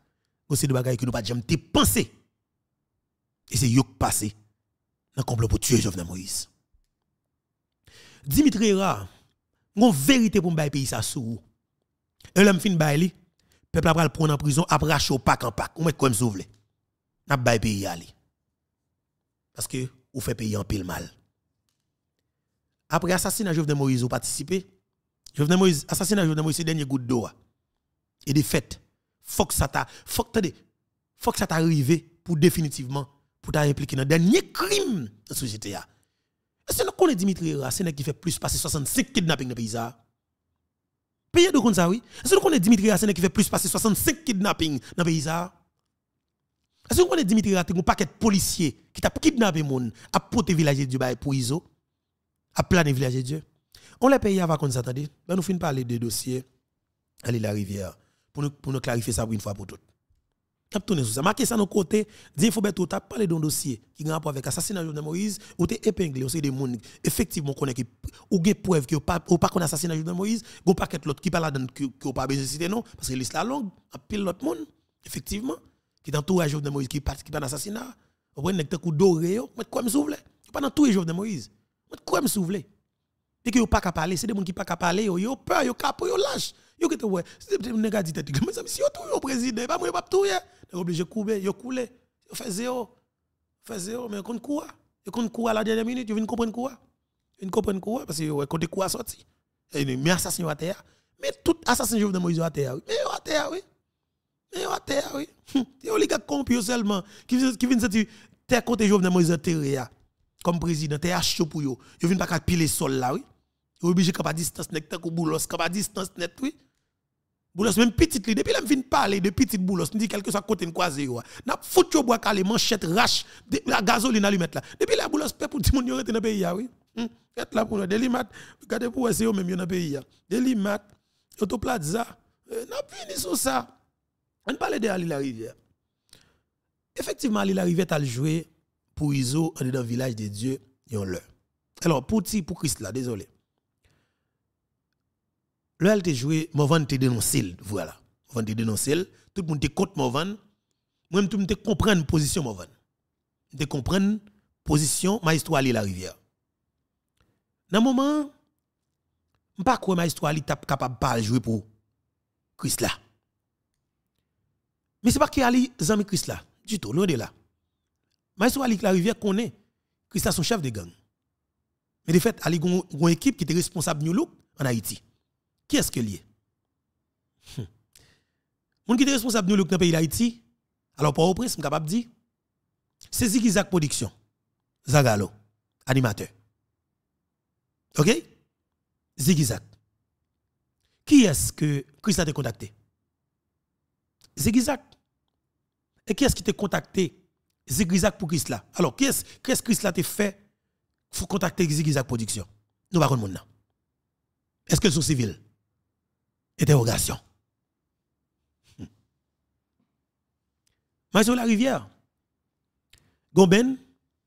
S1: c'est des bagages que nous pas jamais pensé. Et c'est yo passé dans le complot pour tuer Jovenel Moïse. Dimitri Ra, mon vérité pour me pays ça sous. Et l'homme fin bail, peuple après le prendre en prison, après à au pack en pack. On met comme vous voulez. N'a pas pays aller. Parce que vous fait payer en pile mal. Après l'assassinat de Jovenel Moïse, vous participez. Jovenel Moïse, assassinat de Jovenel Moïse, c'est dernier goutte d'eau. Hein. Et de fait. Faut que ça faut que ça arrive pour définitivement pour t'impliquer dans le dernier crime de la société. Est-ce que nous connaissons Dimitri Ra, qui fait plus passer 65 kidnappings dans le pays Payez de comme ça, oui. Est-ce que nous connaissons Dimitri Ra, qui fait plus passer 65 kidnappings dans le pays Est-ce que nous connaissons Dimitri Ra, un paquet de policiers qui t'a kidnappé les gens, à porter village de Dieu bah, pour ISO, à planer village Dieu On les payé avant qu'on s'attendait. Ben nous finissons parler des dossiers aller la rivière, pour nous, pour nous clarifier ça une fois pour toutes. T'as tourné sur ça. Marqué ça nos côtés. Dit faut tu t'as parlé d'un dossier qui a rapport avec l'assassinat de Jovenel Moïse. Ou t'es épinglé. Ou c'est des gens effectivement connaît qui ou des preuves que pas ou pas qu'on assassinat de Jovenel Moïse. Ou pas qu'être l'autre qui parle là qui que pas besoin citer non parce que liste la longue a pile l'autre monde effectivement qui dans tout Jovenel Moïse qui participe à l'assassinat. Vous voyez n'êtes coup doré. Mais quoi me souvle? Pas dans tout Jovenel Moïse. Mais quoi me souvle? Dès que vous pas qu'à parler, c'est des gens qui pas qu'à parler, yo peur, yo capo, yo lâche. Yo que te ouais, c'est des nèg dit Mais si monsieur tout au président, pas moi pas tout ils obligé de couper, ils coulé. Ils fait zéro. Ils zéro, mais ils comptent quoi Ils comptent quoi à la dernière minute Ils viennent comprendre quoi Ils comprennent quoi Parce qu'ils avez quoi sorti. Mais assassin à terre. Mais tout assassin de Moïse à terre. Mais à terre, oui. Mais à terre, oui. les hum. gars seulement qui viennent se dire T'es côté Jovenel Moïse à terre hein. comme président, t'es chaud pour yo. Yo viens pas piler sol là, oui. Yo obligé de distance net, pas distance net, oui. Boulos, même petite depuis la fin parler de petite boulos, dit quelque à côté de croisé zéro. N'a foutu bois calé manchette rache, la gazoline à lui mettre là. Depuis la boulos peut pour monde êtes dans pays ah oui. Faites hum, là pour Delimat, regardez pour essayer même dans pays ah. Delimat, Autoplaza, euh, n'a fini sur ça. On parle de Ali la rivière. Effectivement Ali la rivière t'a joué pour Iso est dans le village de Dieu, yon le. Alors pour ti pour Christ là, désolé. Là, elle a joué, Movan te dénoncé, voilà. Movan te dénoncé, tout le monde te contre Movan. Moi-même, tout le monde te comprend la position Movan. Je comprends la position Maestro Ali la rivière. Dans le moment, je ne pas que Maestro Ali est capable de jouer pour Chris Mais ce n'est pas que Ali, Zami Chris là, du tout, loin de là. Maestro Ali la rivière connaît Christ est son chef de gang. Mais de fait, Ali a une équipe qui est responsable de Look en Haïti. Qui est-ce que lié hum. Mon qui est responsable nous dans le pays d'Haïti, alors pour reprendre prince, capable de dire, c'est Zigizak Production, Zagalo, animateur. Ok Zigizak. Qui est-ce que Chris a contacté Zigizak. Et qui est-ce qui t'a contacté Zigizak pour Chris là Alors, quest ce que Chris l'a t'a fait pour contacter Zigizak Production Nous ne connaissons là. Est-ce que sont civils Interrogation. Mais sur la rivière, Goben,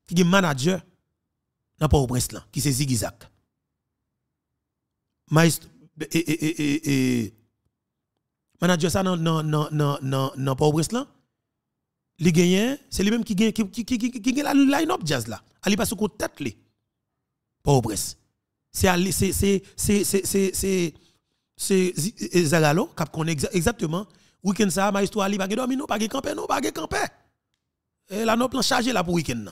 S1: qui est manager, n'a pas au prince qui c'est Zigizak. Mais, et, et, et, manager ça non, pas au prince là. Il gagne, c'est les mêmes qui gagnent qui, qui, qui, qui, la line-up jazz là. Ali passe au tête Pas au presse. C'est c'est c'est c'est c'est c'est Zagalo qui exactement week-end ça maestro Ali pas dormi non pas camper non pas camper et là nos plans chargés là pour week-end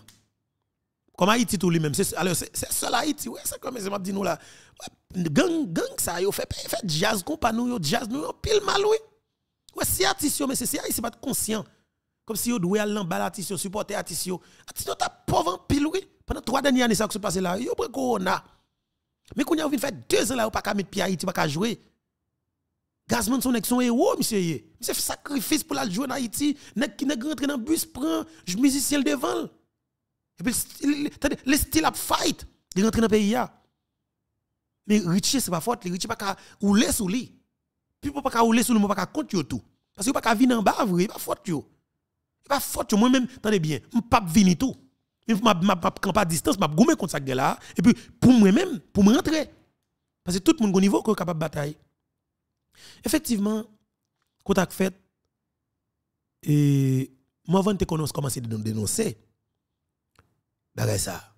S1: comme Haïti tout lui même c'est alors c'est seul Haïti ouais c'est comme ça m'a dit nous là gang gang ça yo fait fait jazz compa nous yo jazz nous pile mal oui ouais si artiste mais c'est si c'est pas conscient comme si vous doit aller en bas artiste supporter artiste artiste pauvre pile oui pendant trois dernières années ça qui se passe là y yo pré corona mais quand qu'on a fait deux ans là pas mettre pied Haïti pas jouer Gazman son son héros, monsieur. Il fait sacrifice pour la joie en Haïti. Nek qui rentre dans le bus, prend musicien devant. Et puis, le style a fight, il rentre dans le pays. Mais Richie, c'est pas faute. Richie pas qu'à rouler sous lui. Puis, pas qu'à rouler sous lui, pas qu'à compter tout. Parce que pas qu'à venir en bas, il pas faute. Il pas faute. Moi-même, attendez bien, je ne pas venir tout. Je ne pas distance, je ne pas contre ça là. Et puis, pour moi-même, pour me rentrer. Parce que tout le monde niveau est capable de bataille. Effectivement, Quand tu as fait, et moi, avant de commencer à dénoncer, mais ça.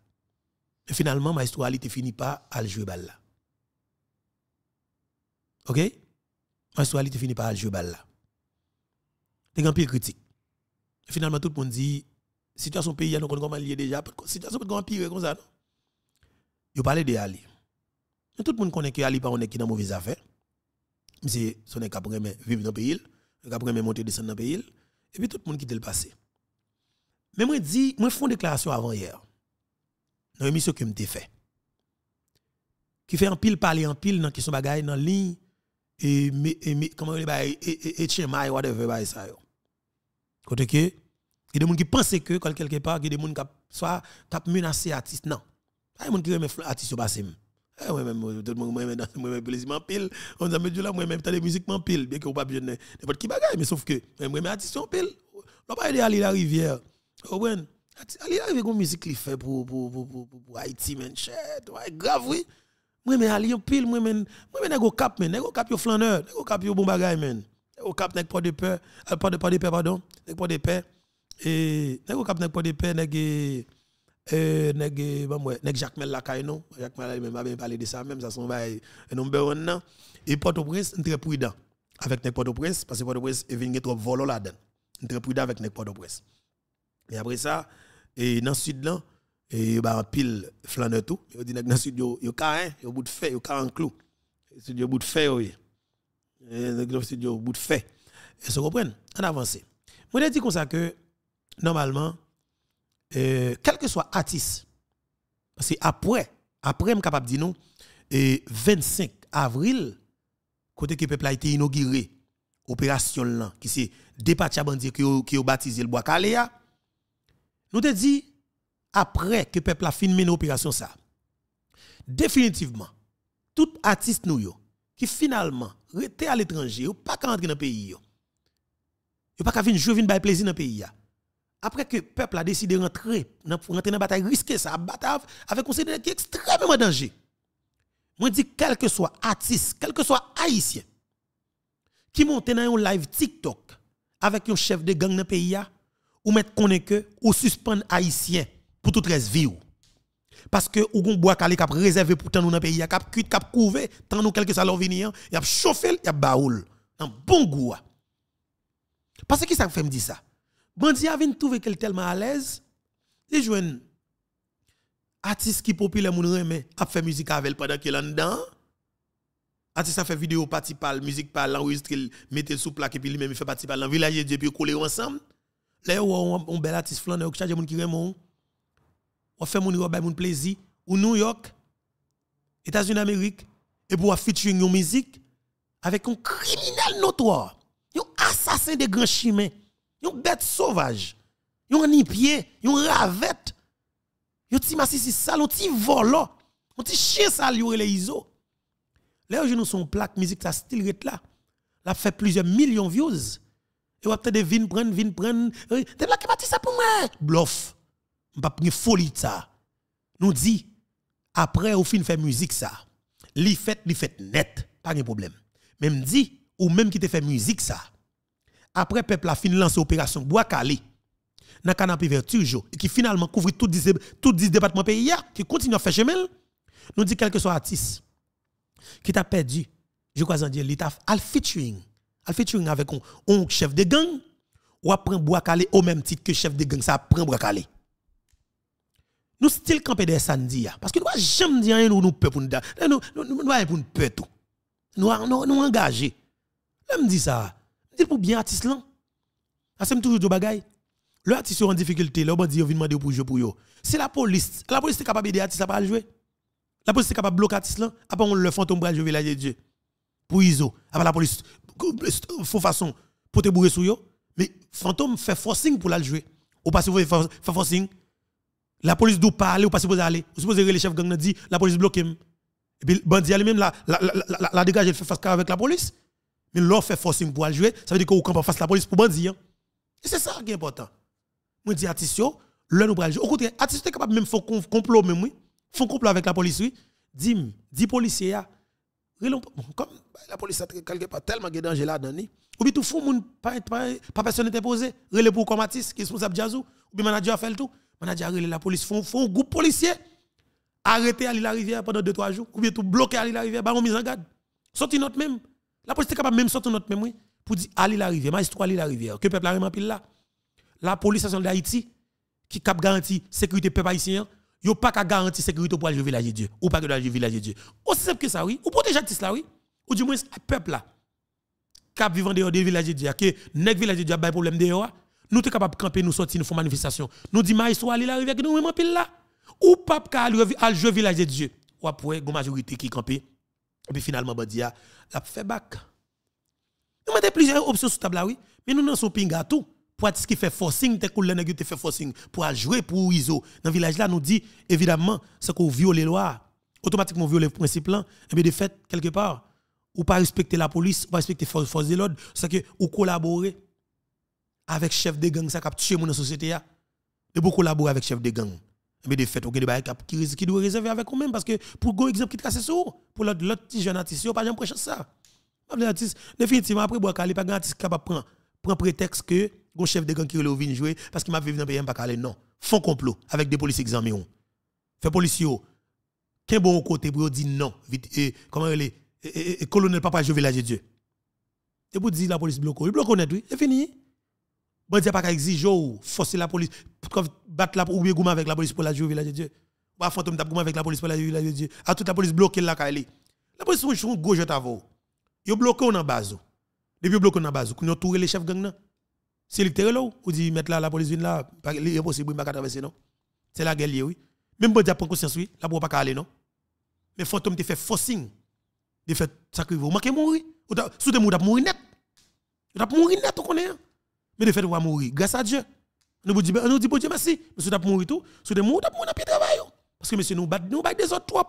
S1: Mais finalement, ma histoire, elle finit pas à jouer balle là. Ok? Ma histoire, elle finit pas à jouer balle là. C'est un pire critique. finalement, tout le monde dit, situation pays, nous comment lié déjà, situation peut être pire comme ça, non? parlais de Ali. tout le monde connaît que Ali pas on est qui dans mauvaise affaire c'est son est capable vivre dans le pays, capable de monter descendre dans le pays, et puis tout le monde qui le passé. Mais moi, dit, moi, fais une déclaration avant hier, dans émission que je fait, qui fait un pile parler en pile dans qui question bagaille, dans ligne, et, et, comment bah, et, et, et, whatever, bah, ça. Côté que, il y a des gens qui pensent que, quelque part, il y a des gens qui sont menacés artistes. Non. Il y a des qui ah ouais même moi-même, moi-même, plaisir pile. On a mis du là, moi-même, t'as des musiques en pile, bien que on pas besoin n'importe qui bagaille, mais sauf que, moi-même, artiste pile. On pas aller à la rivière. Vous oh, comprenez? Aller à la rivière, musique qu'il fait pour, pour, pour, pour, pour, pour Haïti, man, shit. Ouais, grave, oui. Moi-même, aller en pile, moi-même, moi-même, nego cap, man, nego cap, yo flâneur, nego cap, yo bon bagaille, man. Nego cap, nego pas de peur, euh, pas de, pas de peur, pardon, nego pas de peur. Et, nego cap, nego pas de peur, nego et nèg ouais nèg Jacques Mel la caille non Jacques Mel même m'a bien parler de ça même ça son bail number 1 non et Port-au-Prince très prudent avec nèg Port-au-Prince parce que Port-au-Prince est venu trop voler là-dedans très prudent avec nèg Port-au-Prince et après ça et dans le sud là et bah pile flaneur tout il dit nèg dans sud yo yo carin hein, yo bout de fer yo carin clou du bout de fer oui et studio bout de fer et se comprennent en avance moi j'ai dit comme ça que normalement euh, quel que soit artiste, c'est après, après, je suis capable de dire 25 avril, côté que le peuple a été inauguré, opération là, qui c'est Dépatia bandir qui a baptisé le bois Kalea, nous te dit, après que le peuple a fini l'opération ça, définitivement, tout artiste nous, qui finalement rete à l'étranger, ou pas qu'à dans le pays, ou pas qu'à venir jouer, venir plaisir dans le pays, après que le peuple a décidé de rentrer dans rentrer dans bataille risquée ça bataille avec un qui est extrêmement dangereux moi dis quel que soit artiste quel que soit haïtien qui monte dans un live TikTok avec un chef de gang dans le pays ou mettre est que ou suspendre haïtien pour tout reste vie parce que ou gon bois calé cap réservé pour tant nous dans pays cap cuit cap couvé tant nous quelques salon venir y a chauffé y a baoul un bon goût parce que qui ça fait me dire ça Bandi a trouvé trouver qu'elle tellement à l'aise. Il joue artiste qui populaire moun remet a fait musique avec elle pendant qu'elle est dedans. Artiste a fait vidéo parti par musique par l'enregistrer, il mettait sous plaque et puis lui-même il fait parti par Le village et puis coller ensemble. Là on un bel artiste flan ou charge moun qui remon. On fait moun yo moun plaisir ou New York États-Unis d'Amérique et pour featuring une musique avec un criminel notoire, un assassin de grand chemin. Yon bête sauvage. Yon ni pied, yon ravette. Yon ti massissi sale, yon ti volo. Yon ti chien sale yon les iso. Là, je nous son plaque musique, ça style rete là. La fait plusieurs millions de views. Et ou peut-être vin prendre, vin prendre. T'es là qui sa ça pour moi? Bluff. M'pap une folie ça. Nous dit, après ou fin fait musique ça. Li fait, li fait net. Pas de problème. Même dit, ou même qui te fait musique ça après peuple a fini lancer opération bois calé dans canapé vert toujours qui finalement couvre tout 10 tout 10 département pays qui continue à faire chemin nous dit quelque soit artiste qui t'a perdu je crois en dire l'état al featuring al avec un, chef de gang ou prend bois calé au même titre que chef de gang ça prend bois calé nous style camper des samedi parce que nous jamais dire nous nous peur nous nous nous nous nous me dis ça pour bien artiste là. Ça c'est toujours de bagaille. Le artiste en difficulté, le bandit vient demander pour jouer pour eux. C'est la police. La police est capable d'aider artiste à pas jouer. La police est capable de bloquer artiste là, après on le fantôme va jouer village de Dieu. Pour Iso, après la police euh, faux façon pour te bourrer sur eux, mais fantôme fait forcing pour la jouer. Ou pas vous faire forcing. La police doit pas aller ou pas supposé aller. supposez que le chef gang dit la police bloque. Et puis bandit elle même la dégage elle fait face avec la police. Mais l'offre fait forcing pour jouer, ça veut dire qu'on camp on face la police pour bandit. Hein. Et c'est ça qui est important. Moi, dis Tissio, l'un nous jouer. Au contraire, artiste est capable même de faire un complot, même, oui. un complot avec la police, oui. Dis, dis policier ah. comme bah, la police a quelque part tellement de danger là-dedans, ou bien tout le monde, pas, personne interposé, relé pour comme artiste, qui est responsable de ou bien manager a fait tout. Manager relé la police, font un groupe policier, arrêté à l'île rivière pendant 2-3 jours, ou bien tout bloqué à l'île rivière, bah on mise en garde. Sorti notre même. La police est capable même sortir notre mémoire pour dire allez la rivière, maestro allez la rivière, que peuple a pile là. La police nationale d'Haïti qui cap la sécurité peuple haïtien, yo pas qu'à la sécurité pour le village de Dieu ou pas que le village de Dieu. Aussi simple que ça oui, ou protéger artiste là oui, ou du moins peuple là. Cap vivant dehors des villages de Dieu que nèg village de Dieu a problème dehors, ah. nous capables de camper nous sortir nous font manifestation. Nous disons, magistrat allez la rivière que nous même pile là. Ou pas qu'à le village de Dieu. Ou après, une majorité qui campe. Et puis finalement, Bandi a fait bac. Nous mettons plusieurs options sur table, oui. Mais nous, nous sommes pinga tout. Pour ce qui fait forcing, te fait forcing pour jouer pour ISO. Dans le village là, nous dit évidemment c'est qu'on viole les lois. Automatiquement viole le principe là. Et bien de fait quelque part, ou pas respecter la police, ou pas respecter force, de l'ordre, c'est que ou collaborer avec chef de gang ça capture tuer mon société là. De collaborer avec chef de gang. Mais de fait, on a des qui, doivent réserver avec eux-mêmes. Parce que pour un exemple qui trace sur pour l'autre petit jeune artiste, vous pas jamais de ça. Definitivement, définitivement, après, vous calé pas un artiste capable de prendre prétexte que le chef de gang qui est venu jouer parce qu'il m'a vécu dans le pays, pas calé. Non. Font complot avec des policiers examinés. Fait policiers, est bon côté pour dire non. Vite, comment il est, pas colonel Papa de Dieu. Et pour dire la police bloque, il bloque, oui, c'est fini. Bon dieu pas qu'à exiger forcer la police, battre la ou bien gouma avec la police pour la jouer village de Dieu. Ou fantôme d'ab avec la police pour la jouer village de Dieu. À toute la police bloqué la kaili. La police sont gros gauche t'avo. Yo bloqué on en base. Depuis bloqué on en base, qu'on a touré les chefs gang là. C'est le là ou dit mettre là la police vient là, il est impossible pas traverser non. C'est la guerre oui. Même bandi dieu prend conscience oui, la pour pas aller non. Mais fantôme te fait forcing. De fait vous manquer mourir. Sous des mots d'ab mourir net. D'ab mourir net tu connais. Hein. Mais de fait, mourir. Grâce à Dieu. Nous dit, nous dit, bon Dieu, merci. Monsieur, t'as mourir tout. Sur des mots, t'as mourir dans travail. Parce que monsieur, nous bat nous bat des autres trop.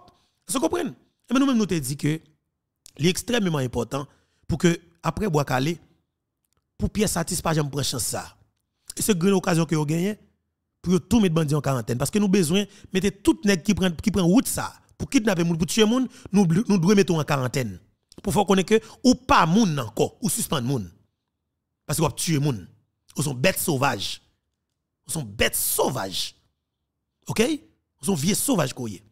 S1: Vous comprenez? Mais nous même nous te dit que l'extrêmement important pour que, après bois calé, pour pièce satisfait, j'aime prendre chance ça. Et c'est une occasion que vous gagnez pour tout mettre bandits en quarantaine. Parce que nous besoin mettre toute nèg qui prend qui prend route ça pour kidnapper moun, pour tuer moun, nous nous devons mettre en quarantaine. Pour faire qu'on que ou pas moun encore ou suspendre moun. Parce qu'on va tuer moun. Ou sont bêtes sauvages. Ou sont bêtes sauvages. OK Ils sont vieux sauvages Et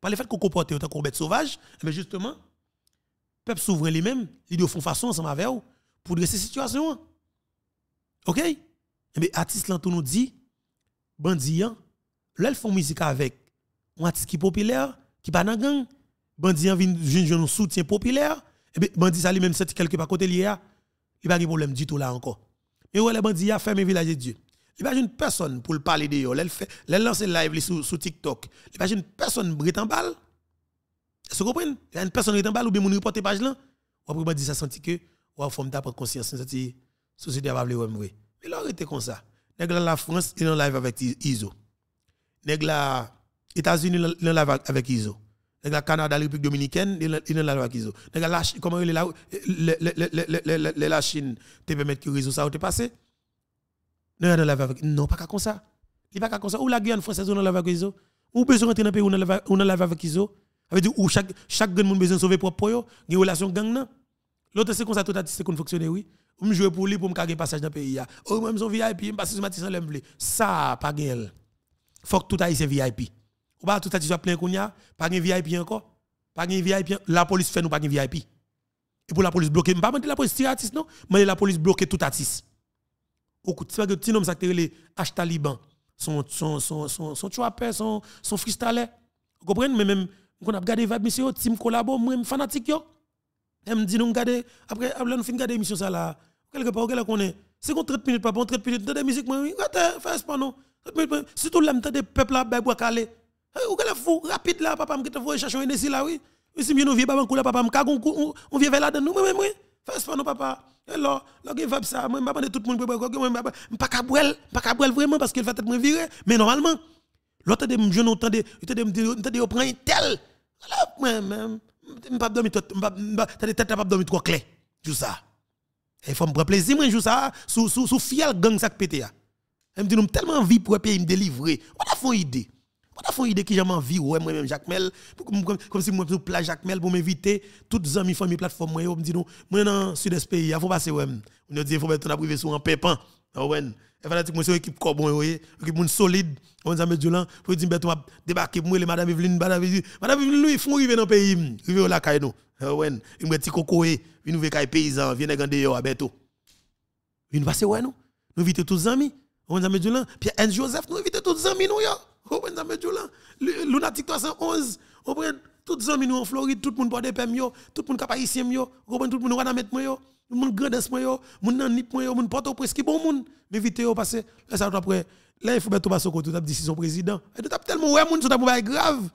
S1: par le fait qu'on comporte autant qu'on bête sauvage, mais eh justement, le peuple souverain lui-même, il doit faire façon ensemble avec vous pour dresser cette situation. OK Mais eh artiste là nous dit bandit hein, là ils font musique avec un artiste qui populaire, qui pas dans la gang, bandit hein, vient un soutien populaire, et eh bien bandit ça lui-même c'est quelque part côté lié, hein. il pas de problème du tout là encore. Et ouais, les bandits a fermé village de Dieu. Il a une personne pour le parler de eux. Elle lance live sur TikTok. Il a une personne qui en balle. Est-ce vous comprenez? Il y a une personne qui en balle ou bien mon reporter page là. Ou après, bandit ça sentit que, ou forme d'apprendre conscience. Ça dit, société va mourir. Mais là, était comme ça. Nègre la France, il en live avec ISO. Nègre la États-Unis, il en live avec ISO le Canada, la République dominicaine, il y a avec loi Les ont. Comment il est la Chine te permet que résoudre ça ou te passé Non, pas comme ça. Il pas comme ça. Ou la Guyane française, on pas avec eux. Ou besoin rentrer dans le pays, on lave avec eux. Ça veut dire chaque, chaque grand monde besoin de sauver propre, il y a une relation gang. L'autre, c'est comme ça, tout à c'est qu'on fonctionne, oui. Ou je joue pour lui pour me carrer passage dans le pays. Ah. Ou même son VIP, je passe sur Matissan Lemblé. Ça, pas gain. Faut que tout aille, c'est VIP. Ou pas, tout à plein de pas de VIP encore. Pas de VIP. La police fait nous pas de VIP. Et pour la police bloquer, je ne la police artiste, non. Mais la police bloque tout artiste. tu que petit homme, ça les H Taliban, son, son, son, son, son son, son Vous comprenez? Mais même, on a regardé Vibe, monsieur, team fanatique, yo. Elle dit, nous, regardez, après, nous regarder l'émission, ça là. Quelque part, qu'on est. C'est qu'on 30 minutes, pas 30 minutes, des musique, moi, oui, fais pas, non. Surtout, là, des peuples eh, ou qu'elle fou rapide là, papa me voit chercher une ici là, oui. mais si nous vieux papa là, papa me on on vient vers là dedans, nous mais moi Fais pas nous papa. Alors, eh, là qui va ça, moi m'a tout le monde papa, moi m'a pas cabouel, pas cabouel vraiment parce qu'il va être me mais normalement l'autre de je n'entends de de on prend un tel. Là moi même pas dormir t'as des têtes pas dormir trois clés. Tout ça. Il eh, faut me prendre plaisir moi jour ça sous sous sous fiel gang ça pété. Hein. Elle me dit nous tellement envie pour pays me délivrer. On a fait une idée. Pourquoi faut idée qui jamais envie ouais moi-même Jacques Mel comme si moi sur plage Jacques Mel pour m'inviter toutes amis famille plateforme moi me dit non moi dans sud-est pays faut passer ouais on dit il faut mettre ton a sur un pépin ah, ouais. et fanatique moi c'est équipe corbon, ouais, équipe monde solide on ça met du lan faut dire ben débarquer moi les madame Evelyne madame Evelyne madame Evelyne lui font arriver dans pays arriver au lac nous ah, ouais. il me petit cocoé il nous caille paysan vient regarder yo à bientôt nous passer ouais nous nous inviter tous amis on ça met du lan Pierre Joseph nous inviter tous amis nous yo vous comprenez tout là Lunatic 311, vous comprenez Tout les amis nous en Floride, tout le monde porte des PEM, tout le monde capable ici vous comprenez tout le monde est mettre moi, tout le monde grand est moi, tout le monde est moi, tout le monde porte au presque bon monde. Mais vite, parce que là, ça après, là, il faut mettre tout bas au basso côté, tout décision président. Et tout tellement ouais, monde, tout à grave.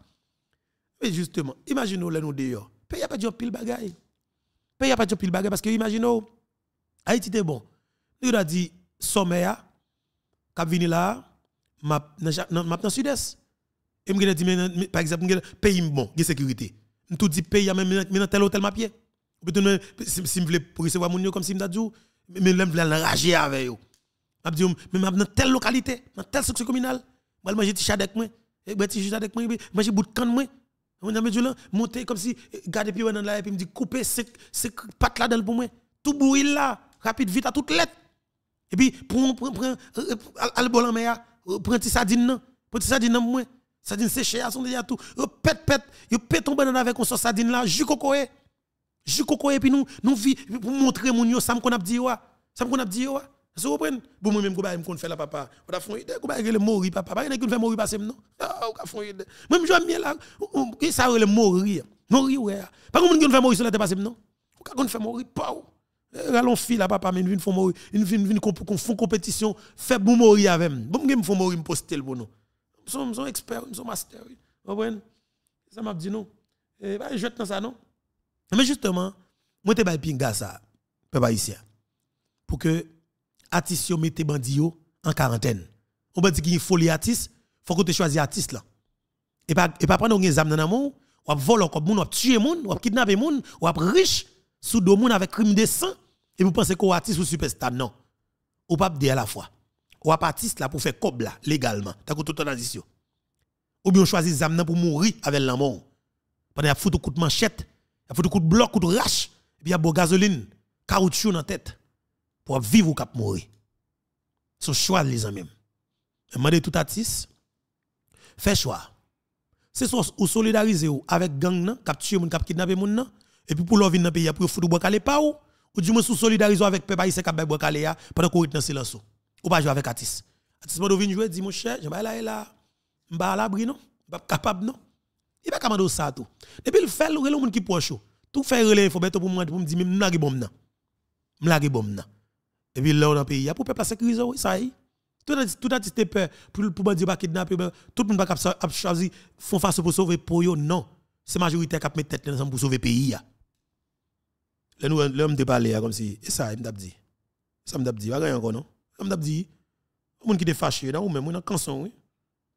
S1: Mais justement, imaginez-nous là, nous dehors. Pays a pas de pile bagaille. Pays a pas de pile bagaille parce que imaginez-nous, Haïti était bon. Il a dit, sommet, cap venu là, Maintenant sud-est. par exemple pays bon, sécurité. tout dit pays dans tel hôtel m'a pied. Si je voulais recevoir mon comme si me dit mais enrager avec eux. dis, mais dans telle localité, dans telle section communale, vais manger petit avec moi. Et eh, petit juste avec moi, eh, bout de canne moi. On monter comme si eh, garder puis me dit couper ces là pour moi. Tout bruit là, rapide vite à toute lettre. Et puis pour prend euh, euh, euh, prenti sardine non, prenti sardine non moi, Sardine séchée, son déjà tout. Euh, pète pète, yo pète banane avec on sardine là, jus cocoé. Eh. Jus cocoé eh, puis nous nous vi pour montrer mon yo ça me qu'on a dit Ça me vous Bon moi même bah, me la papa. On bah, a idée, papa. Bah, fait non. Ah, on a Même j'aime bien là, sur la non. On pas. Ralon fil à papa, mais une font une une font compétition, fait bon mori avec moi. Bon, me font mourir, me poster le bon nom. Nous sommes experts, nous sommes masters. Vous comprenez? Ça m'a dit non. je eh, bah, je dans ça, non? Mais justement, moi, je suis pinga ça, peuple ici pour que artiste mette bandi en quarantaine. On va dire qu'il faut les artistes, faut que tu choisisses artiste là. Et pas et pas prendre des examen dans l'amour, ou voler comme monde, ou tuer monde, ou kidnapper monde, ou riche sous deux avec crime de sang et vous pensez qu'on artiste ou superstar non ou pas dire à la fois ou artiste là pour faire cob là légalement t'as tout ton addition ou bien choisir pour mourir avec la mort a foutu coup de manchette a foutu coup de bloc coup de rache et puis a beau gasoline caoutchouc dans tête pour vivre ou cap mourir son choix les amis demandez tout artiste fait choix c'est soit ou solidariser avec gang nan capturer tuer moun cap kidnapper moun nan et puis pour leur venir dans le pays, pour foutre bois calé pas ou, ou du moins sous solidarisation avec peuple haïtien qui bois calé hein, pendant qu'on est dans silence. Ou pas jouer avec Atis. Atis m'a venir jouer dit mon cher, je vais là là, m'ba à l'abri non, pas capable non. Il pas commander ça tout. Depuis le fait le monde qui proche. Tout faire relais faut mettre pour moi pour me dire même la bombe non. La bon non. Et puis là dans pays, il y a pour peuple sécuriser ça y tout artiste dit peur pour pour dire pas kidnapper tout le monde pas choisi font face pour sauver pour yo non c'est majorité qui mis tête ensemble pour sauver pays hein là nous l'homme déballé parler comme si et ça il m'a dit ça m'a dit pas encore non ça m'a dit monde qui était fâché dans ou même on canson oui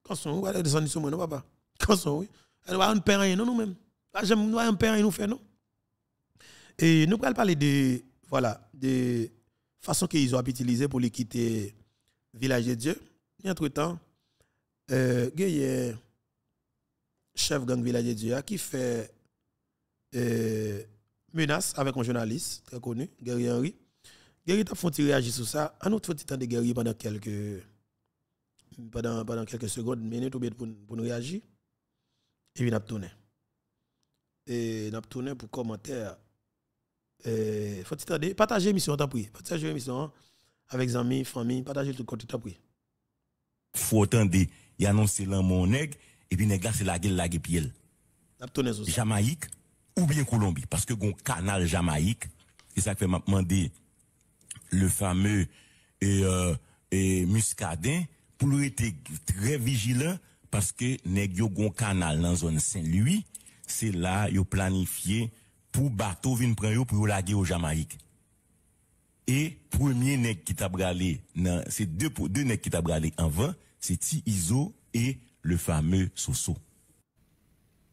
S1: canson on va descendre sur moi non papa canson oui elle va en rien non nous même là ah, j'aime nous en rien nous fait, non et nous pas parler de voilà de façon ils ont utilisé pour les quitter village de Dieu et entre temps euh, il chef gang village de Dieu hein, qui fait euh, menace avec un journaliste très connu, Gary Henry. Gary t'a fait réagir sur ça. Un autre petit temps de Gary pendant quelques, pendant, pendant quelques secondes, minutes ou bien pour, pour nous réagir. Et puis, a tourné. Et a tourné pour commentaire. Et, eh, faut t'attendre. Partagez l'émission, t'as pris. Partagez l'émission hein? avec les amis, famille. Partagez tout le côté, t'as pris.
S4: Faut attendre. Il a l'un mon nègre. Et puis, nègre la c'est la gueule, la gueule, Jamaïque ou bien Colombie, parce que gon canal Jamaïque, c'est ça que fait m'a le fameux et, euh, Muscadin pour être très vigilant parce que nèg yo gon canal dans zone Saint-Louis, c'est là a planifié pour bateau vinn prendre pour laguer au Jamaïque. Et premier nèg qui t'a bralé, c'est deux deux qui t'a bralé en vain, c'est Ti Iso et le fameux Soso.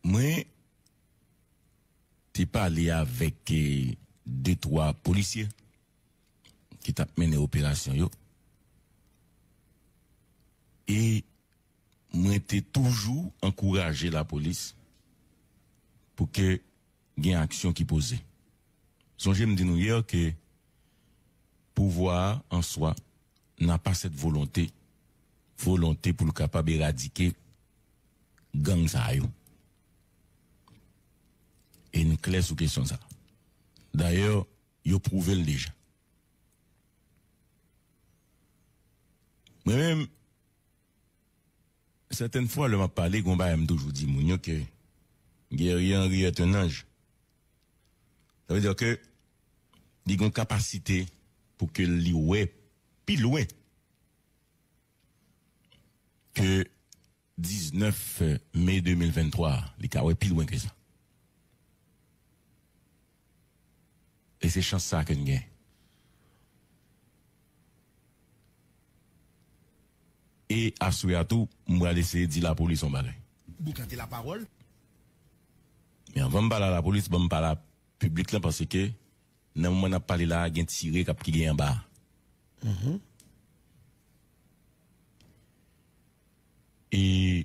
S4: Mais pas parlé avec euh, deux, trois policiers qui ont mené l'opération. Et moi, j'ai toujours encouragé la police pour que y ait action qui pose. Songez me dit hier que pouvoir en soi n'a pas cette volonté, volonté pour le capable éradiquer gang ça une clé sous question ça. D'ailleurs, ils ont prouvé le déjà. Moi-même, certaines fois, le m'a parlé, Gomba m'a toujours dit, Mounio, que Guerrier Henri est un ange. Ça veut dire que, ils ont une capacité pour que l'Ioué, plus loin, que 19 mai 2023, les plus loin que ça. E se chansa aken gen. E aswe atou, mwa lese di la polis om bade.
S5: Bou kante la parol?
S4: Mwen mbale la polis, mwen mbale la publik lan, panse ke nan mwen ap pale la gen tire kap ki li an ba. Mwen mbale la
S1: polis,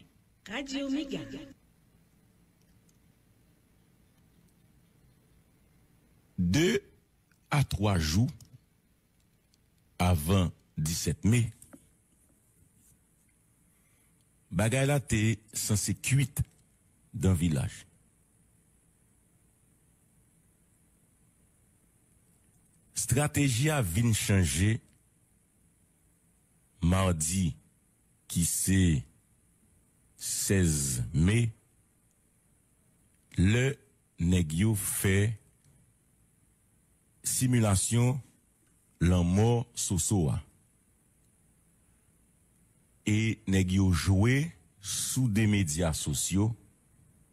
S4: mwen mbale la publik lan, deux à trois jours avant 17 mai, Bagayla était te censé cuite d'un village. Stratégie a vin changer mardi qui c'est 16 mai, le négio fait simulation l'amour, mort Sosoa. Et nèg yo joué sous des médias sociaux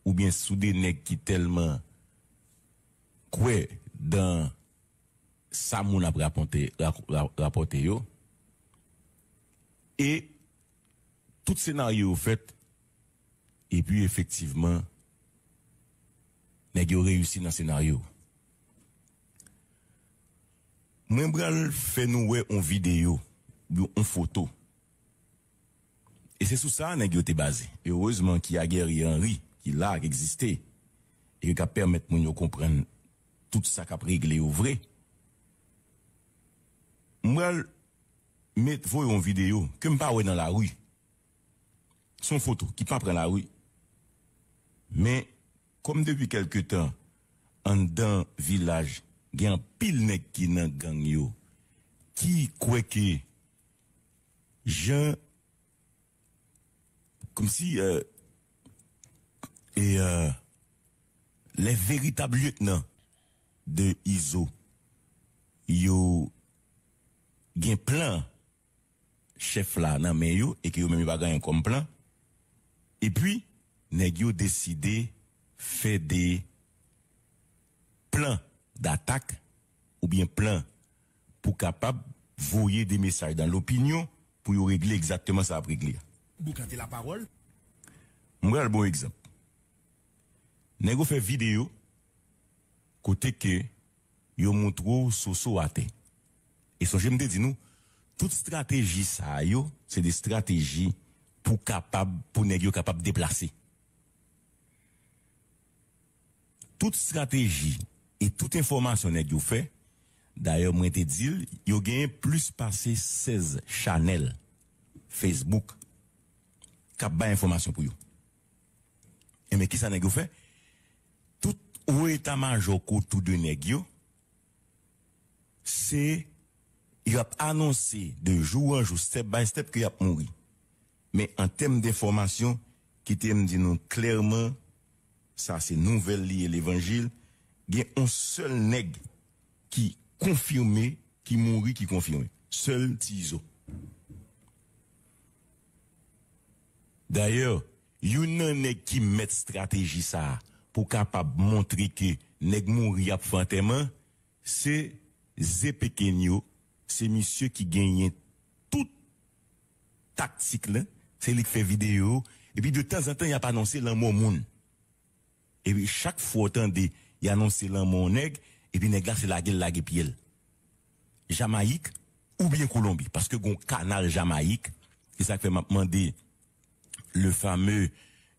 S4: ou bien sous des nèg qui tellement quoi dans ça moun a rapporté rapporté et tout scénario fait et puis effectivement nèg yo réussi dans scénario moi, je fait faire en vidéo, une photo. Et c'est sur ça que été basé. heureusement qu'il y a guéri Henri, qui là, existé, Et qui a permis de comprendre tout ça a réglé au vrai. Moi, mettre vous en vidéo, que je pas dans la rue. Son photo, qui pas la rue. Mais, comme depuis quelque temps, en dans village, gen pil nek ki nan gang yo, ki kweke, gen, kom si, e, e, e le veritab luyet nan, de Izo, yo, gen plan, chef la nan men yo, e ki yo men mi bagan yon kom plan, e pi, nek yo deside, fe de, plan, d'attaque ou bien plein pour capable voyer des messages dans l'opinion pour régler exactement ça à régler.
S5: Vous la parole
S4: Moi, le bon exemple. Nego fait vidéo côté que yo montre à até. Et je j'aime dire nous toute stratégie ça yo, c'est des stratégies pour capable pour capable déplacer. Toute stratégie et toute information vous fait. D'ailleurs, moi, te dit, il y a plus passé 16 channels Facebook qui ont information pour vous. Et mais qui ça n'est fait? Tout ou état-major tout de négio, c'est, il a annoncé de jour en jour, step by step, qu'il a mouru. Mais en termes d'information, qui te dit nous clairement, ça c'est nouvelle liée l'évangile, gen un seul nègre... qui confirmé, qui mourit, qui confirmé. Seul Tiso... D'ailleurs, you nan nèg qui met stratégie ça pour capable montrer que nèg mourit fantaiman, c'est Zepekenyo, c'est monsieur qui gagne toute tactique là, c'est lui fait vidéo et puis de temps en temps il a pas annoncé l'amour monde. Et puis chaque fois de il a annoncé mon nègre, et puis nègre là, c'est la gueule, la Jamaïque, ou bien Colombie, parce que gon canal Jamaïque, c'est ça que fait m'a demandé le fameux,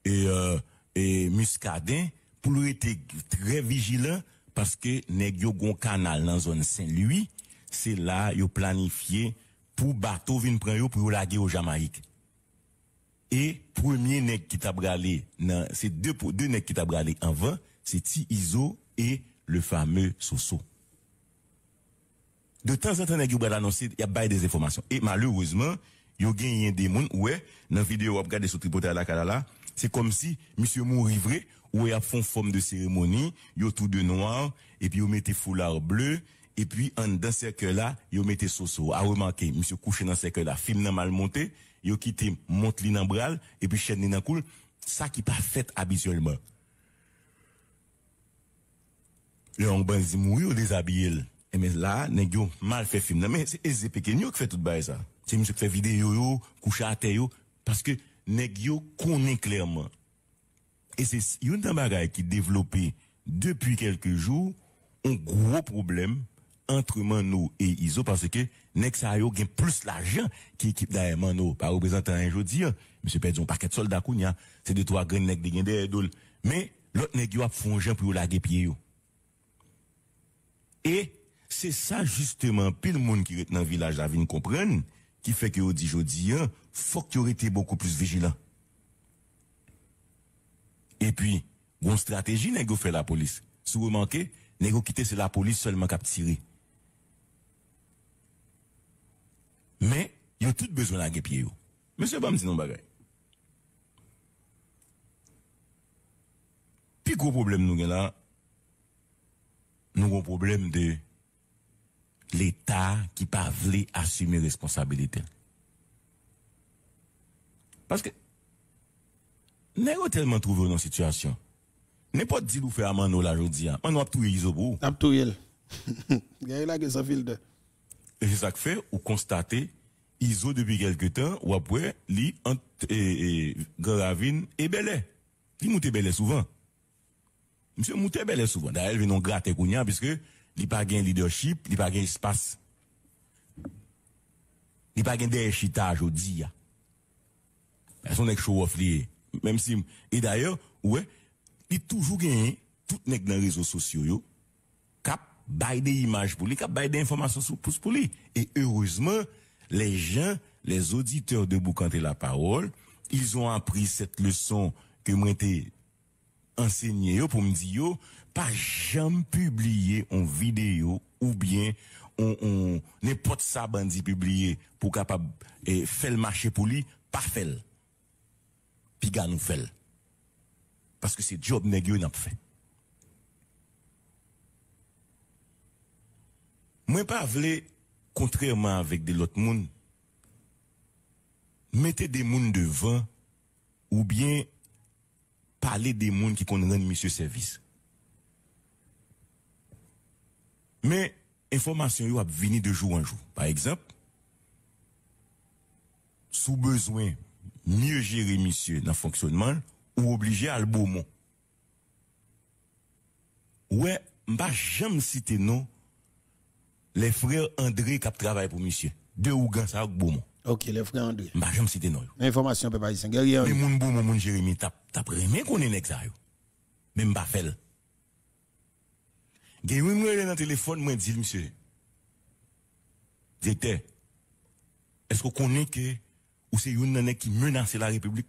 S4: et, euh, et Muscadin, pour être très vigilant, parce que y gon canal dans zone Saint-Louis, c'est là yo planifié pour bateau vin prendre pour laguer au Jamaïque. Et premier nèg qui t'a bralé, c'est deux deux qui t'a bralé en vain, c'est Iso et le fameux Soso. De temps en temps, il y a il des informations. Et malheureusement, il y a des gens, ouais, dans la vidéo, sur le à la c'est comme si M. Mourivre, ou il a font forme de cérémonie, il tout de noir, et puis il des foulard bleu, et puis en dans ce cercle là, il des Soso. A remarquer, monsieur couché dans ce cercle là, film n'a mal monté, il quitté monte Bral. et puis chaîne n'a ça qui pas fait habituellement yon Benzi mourir ou déshabiller. Et eh, mais là, nèg yo mal fait film. Mais c'est Eze nyo qui fait tout bail ça. C'est monsieur qui fait vidéo yo, couche à terre yo parce que nèg yo connaît clairement. Et c'est une bagaille qui développé depuis quelques jours un gros problème entre Mano et Iso parce que nèg sa yo gagne plus l'argent qu'équipe derrière Mano par représentant un hein, dire Monsieur perd un paquet de soldats kounya, c'est de trois grands nèg de gagne derrière Mais l'autre nèg yo a font pour laguer pied yo. Et c'est ça justement, pile le monde qui est dans le village, à venir comprendre qui fait que au dit jeudi, il hein, faut que tu été beaucoup plus vigilant. Et puis, bon stratégie, nego fait la police. Si vous manquez, vous quitter, c'est la police seulement qui a tiré. Mais, y a tout besoin de la Monsieur Bam, dit non Puis gros problème nous là, nous avons un problème de l'État qui pas voulu assumer responsabilité. Parce que, nous avons tellement trouvé dans situation? N'est pas dit nous faire à Mano là aujourd'hui. fait a tout isobou. A tout il. Nous
S1: là que ça filtre.
S4: Et c'est ça que fait, ou constatez, ISO depuis quelque temps, ou après, li, entre, e, Gravine et Belay. Il monte Belay souvent. Monsieur Moutebel est souvent. D'ailleurs, ils nous gratter Kounia, puisque il pas gain leadership, il pas gain espace. Il pas gain déchitage au dia. Elles sont show off lié. Même si, et d'ailleurs, ouais, il toujours gagné, tout nèg dans les réseaux sociaux, yo, cap, bail des images pour lui, cap, bail des informations pour, pour lui. Et heureusement, les gens, les auditeurs de Boucanté la parole, ils ont appris cette leçon que moi, enseigner pour me dire pas jamais publier en vidéo ou bien on, n'importe ça bandi publié pour capable et faire le marché pour lui pas faire puis gars nous faire parce que c'est job nèg yo n'a fait moi pas vle contrairement avec de l'autre monde mettez des monde devant ou bien pale de moun ki kon ren misye servis. Me, informasyon yo ap vini de jou an jou. Par ekzap, sou bezwen mye jere misye nan fonksyonman ou oblije al bomon. We, mba jem site nou le fre André kap travay pou misye, de ou gansa ak bomon. Ok, les frères André. Bah, je me non. Information, peuple haïtien. Guerrier. Hein, Mais mon bon, mon Jérémy, t'as remis qu'on est ça. Même pas fait. Guerrier, moi, dans le téléphone, moi, dit, monsieur. J'étais. Est-ce qu'on connaît que, ou c'est une année qui menace la République?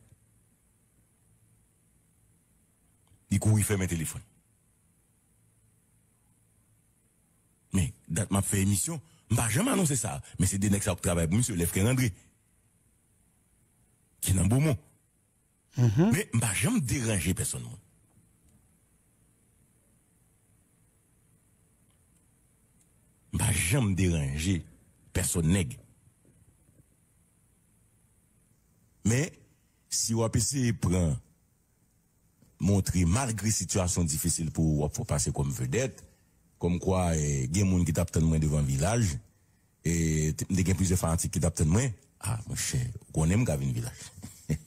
S4: Il court, il fait mes téléphones. Mais, date m'a fait émission m'a jamais annoncé ça, mais c'est des nègres qui travaillent pour monsieur, les André. Qui est un beau mot. Mais -hmm. Mais m'a jamais déranger personne. M'a jamais déranger personne nègre. Mais, si WAPC prend, montrer malgré situation difficile pour, pour passer comme vedette, comme quoi il y a des eh, gens qui tapent moins devant village et eh, il y a plusieurs fanatiques qui tapent moins ah mon cher on aime Gavin village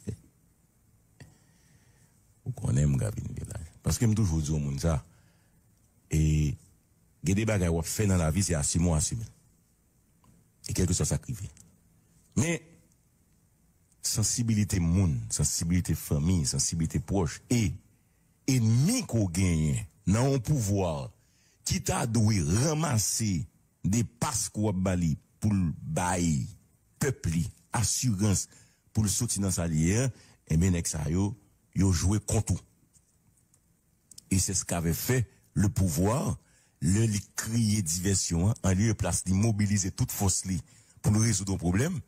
S4: on aime Gavin village parce que eh, e me toujours dire au ça et il y a des bagages fait dans la vie c'est assumer assumer et quelque chose ça mais sensibilité monde sensibilité famille sensibilité proche et ennemi qu'on gagne dans un pouvoir qui t'a doué ramasser des passes bali pour le bail, peuple, assurance, pour le soutien dans sa et bien, joué contre. Et c'est ce qu'avait fait le pouvoir, le crier diversion, en lieu de place, de mobiliser toute force pour nous résoudre le problème.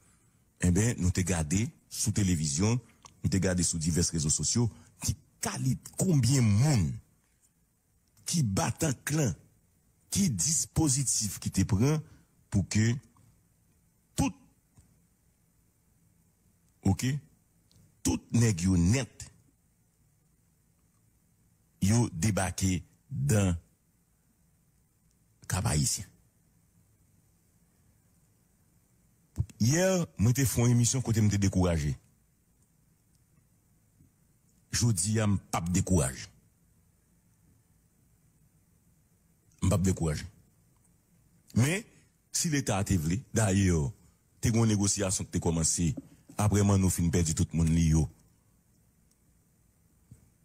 S4: Eh bien, nous te gardé sous télévision, nous te gardé sous divers réseaux sociaux, qui calitent combien de monde qui bat un clan qui dispositif qui te prend pour que tout, ok, tout nèg yo net, yo débarqué dans kabaïsien Hier, je te fait une émission côté me découragé. à am pas décourage. ne pas décourager. Mais, si l'État a été voulu, d'ailleurs, tes une négociation qui a commencé, après moi, nous avons perdu tout le monde Les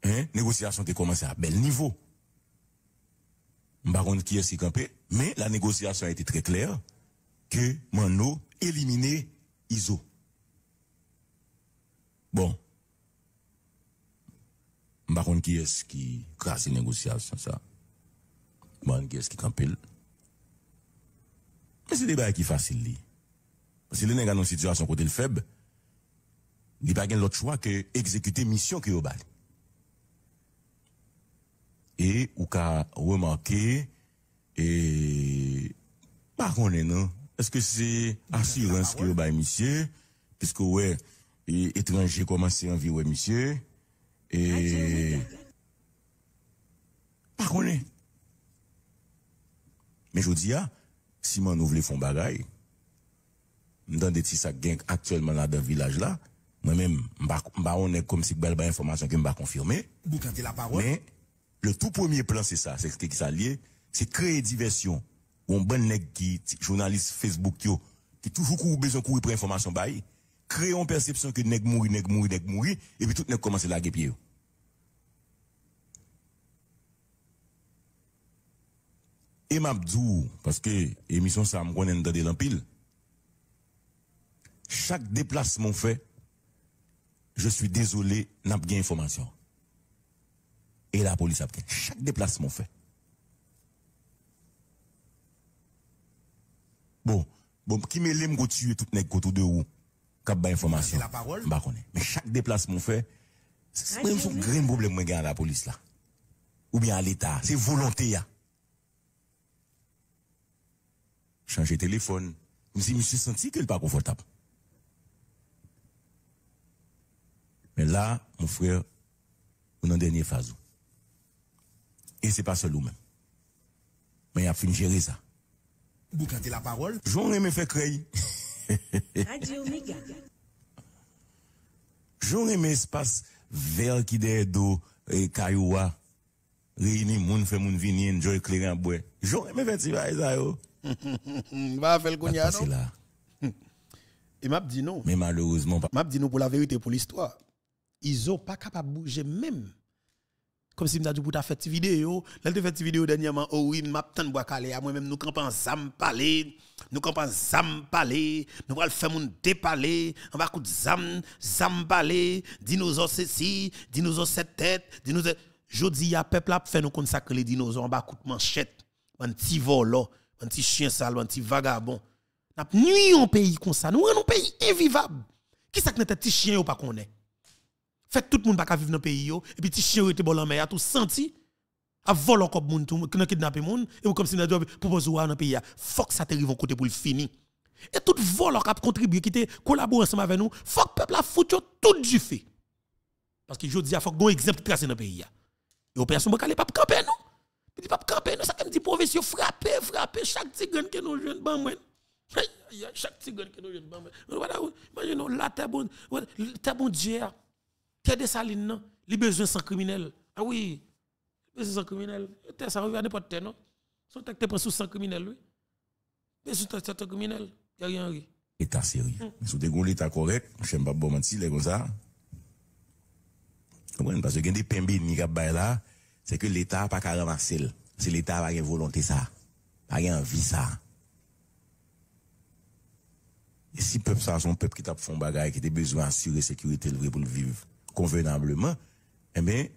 S4: Hein? Négociation qui commencé à bel niveau. Baron qui est campé, mais la négociation a été très claire que Mano éliminer ISO. Bon. Baron qui est qui crase négociation, ça ce qui campille. Mais c'est des bails qui facile Parce que les nègres dans une situation côté le faible, ils pas l'autre choix que exécuter mission que au Et ou ka remarquer et par contre non, est-ce que c'est assurance que au bal monsieur puisque ouais et étranger commence en vie monsieur et par contre mais je dis, ah, si moi nous voulons faire choses, dans des petits sacs actuellement là dans le village là, moi-même, on est comme si belle information que je pas confirmé.
S5: la parole. Mais
S4: le tout premier plan, c'est ça, c'est ce qui s'allie, c'est créer diversion. Ou un bon nèg qui, journaliste Facebook, qui, ont toujours besoin besoin courir pour information, bah, créer une perception que nèg mouri, nèg mouri, nèg mourir, et puis tout nèg commence à laguer pied. Et bdou, parce que émission ça me connaît dans l'empile, chaque déplacement fait, je suis désolé, n'a pas information. Et la police a pris. Chaque déplacement fait. Bon, bon, qui me l'aime que tuer tout les autour de vous. qu'a pas information. La parole. Bah, Mais chaque déplacement fait, c'est un ah, grand problème, moi, la police là. Ou bien à l'État. C'est volonté, là. changer téléphone. Je me suis senti qu'il n'est pas confortable. Mais là, mon frère, on est une dernière phase. Et c'est pas seul ou même. Mais il a fini gérer ça.
S5: cantez la parole. J'aurais aimé faire créer.
S4: J'aurais aimé espace verts qui derrière d'eau et cailloua. Réunir moun, fait moun venir, enjoy clair en bois.
S1: J'aurais aimé faire ça, Va faire le là Et m'a dit non. Mais malheureusement pas. M'a dit non pour la vérité, pour l'histoire. Ils ont pas capable de bouger même. Comme si m'a dit pour ta fait vidéo, là tu fait vidéo dernièrement, oh oui, m'a tant bois calé à moi même nous campons ensemble parler, nous campons ensemble parler, nous va faire mon déparler, on va coudre zam zam parler, dinosaures ceci, dinosaures cette tête, Dinosaures. jodi y a peuple a fait nous consacrer les dinosaures en bas coup manchette, en petit volant. Oh. Un petit chien sale, petit vagabond N'a nuit un pays comme ça. Nous un pays invivable. Qui ce que notre petit chien ou pas qu'on est? Fait tout le monde pas vivre dans le pays et puis petit chien était bon en mer, tout senti a voler comme monde tout, qui kidnapper monde et comme si n'a proposer dans le pays. Faut que ça t'arrive au côté pour le finir. Et tout vol qui a contribué, qui était collaboré ensemble avec nous, faut que peuple a foutu tout du fait. Parce que je dis, il faut que un exemple tracé dans le pays. Et ne peut pas camper nous. Il pas camper, nous, ça comme dit province, frapper, frapper chaque tigre que nous jeune ban moi. Chaque tigre que nous jeune ban moi. Voilà, imagine la terre bon, terre bon Dieu. Hein. Terre des salines non, les besoins sans criminel. Ah oui. Les besoins sans criminel. Terre ça regarde pas terre non. sont tête te sous sans criminel oui. sous sans criminel, il y a rien.
S4: État sérieux. Mm. Mais si vous l'état correct, je ne pas bon mentir, les comme ça. Parce que des qui ni là c'est que l'État n'a pas qu'à ramasser. C'est l'État qui a une volonté ça. Pas une envie ça. Et si le peuple, ça, son peuple qui fait fond bagaille, qui a besoin d'assurer sécurité pour vivre convenablement, eh bien,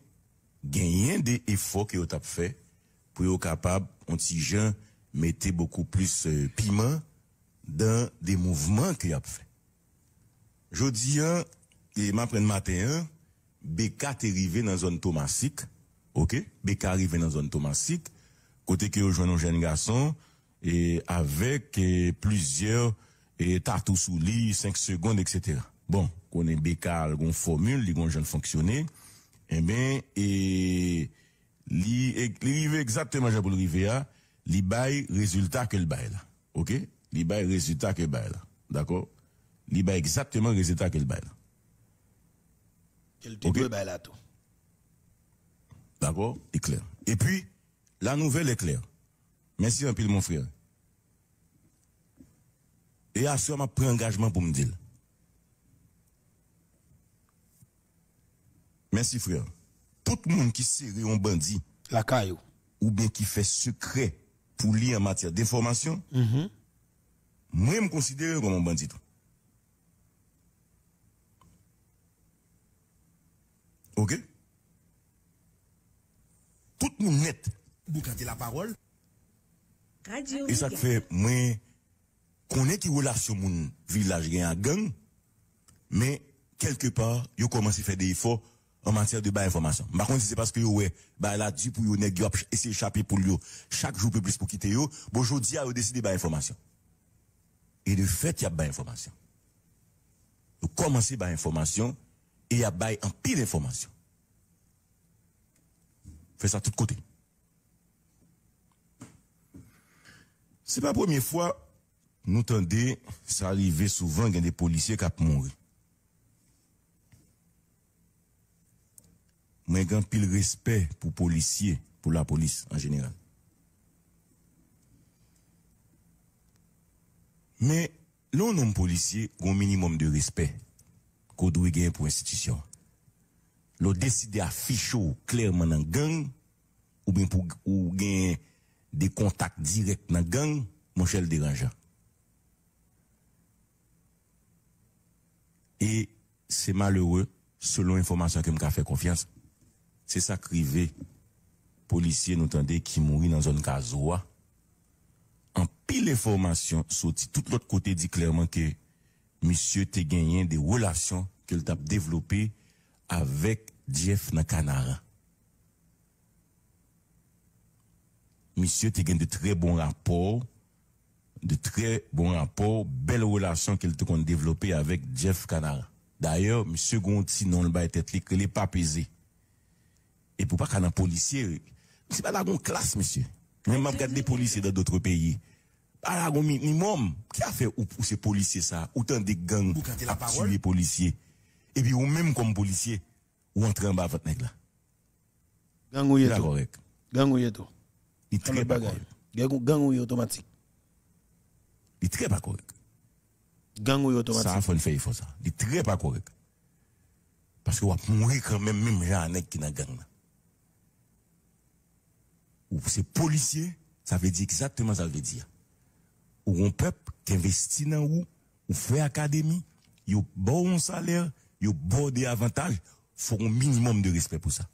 S4: a des efforts que vous avez fait pour être capable, on gens, mettez beaucoup plus de euh, piment dans des mouvements que vous fait. Je dis, hein, et m'apprenne matin, hein, BK est arrivé dans la zone Thomasique, OK Beka arrive dans zone thomasique, côté que rejoint un jeune garçon et avec plusieurs et tatou sous lit 5 secondes etc. Bon, qu'on est Beka une formule, il un jeune fonctionner eh bien et li arrive exactement à pour arriver à hein, li bail résultat que le bail là. OK Li bail résultat que bail là. D'accord Li bail exactement résultat que le bail Quel type de bail là tout D'accord clair. Et puis, la nouvelle est claire. Merci un peu, mon frère. Et assure-moi, pris engagement pour me dire. Merci, frère. Tout le monde qui serait un bandit. La caillou. Ou bien qui fait secret pour lire en matière d'information. Mm-hmm. Moi, je me considère comme un bandit. OK? tout le monde net boucanter la parole. Et ça fait, moi, connais qui relation mon village a un gang, mais quelque part, yo commence à faire des efforts en matière de information. Par contre, c'est parce que ouais, bah, là, du pour yo, nèg, yo, pour yo. Chaque jour, plus pour quitter yo. Bon, aujourd'hui, eu ah, décidé bas information. Et de fait, il y a bas information. commencé par bas information, et il y a bas en pile information. Fais ça de tous Ce n'est pas la première fois, que nous tendez, ça arrive souvent, qu'il des policiers qui ont Moi, j'ai pile respect pour les policiers, pour la police en général. Mais, l'on policiers policier, un minimum de respect qu'on doit gagner pour l'institution. Le décidé à clairement dans gang, ou bien pour ou gagner des contacts directs dans gang, mon cher dérangeant. Et c'est malheureux, selon information que m'a fait confiance, c'est ça crivé policier nous qui mourit dans zone Kazoa. En pile information sorti tout l'autre côté dit clairement que monsieur t'a gagné des relations qu'il t'a développées avec Jeff Nakanara. Monsieur, tu as de très bons rapports, de très bons rapports, belles relations qu'il a développer avec Jeff Canara. D'ailleurs, monsieur Gonti, non, le bail tête, il n'est pas pesé. Et pour pas qu'un policier, c'est pas la bonne classe, monsieur. Même m'a regardé des policiers dans d'autres pays. Pas la minimum. Qui a fait où, ces policiers, ça? Autant des gangs, qui les policiers et puis vous même comme policier, ou entrez en bas votre
S1: nègre là. Gang ou correct. Gang ou Il très pas correct. Gang automatique. Il très pas correct. Gang ou
S4: automatique. Ça, fait il faut ça. Il très pas correct. Parce que vous mourir quand même, même gens qui dans gang là. Ou c'est policier, ça veut dire exactement ça veut dire. Ou un peuple qui investit dans vous, ou fait académie, il a bon salaire, yo bordé avantage, faut un minimum de respect pour ça.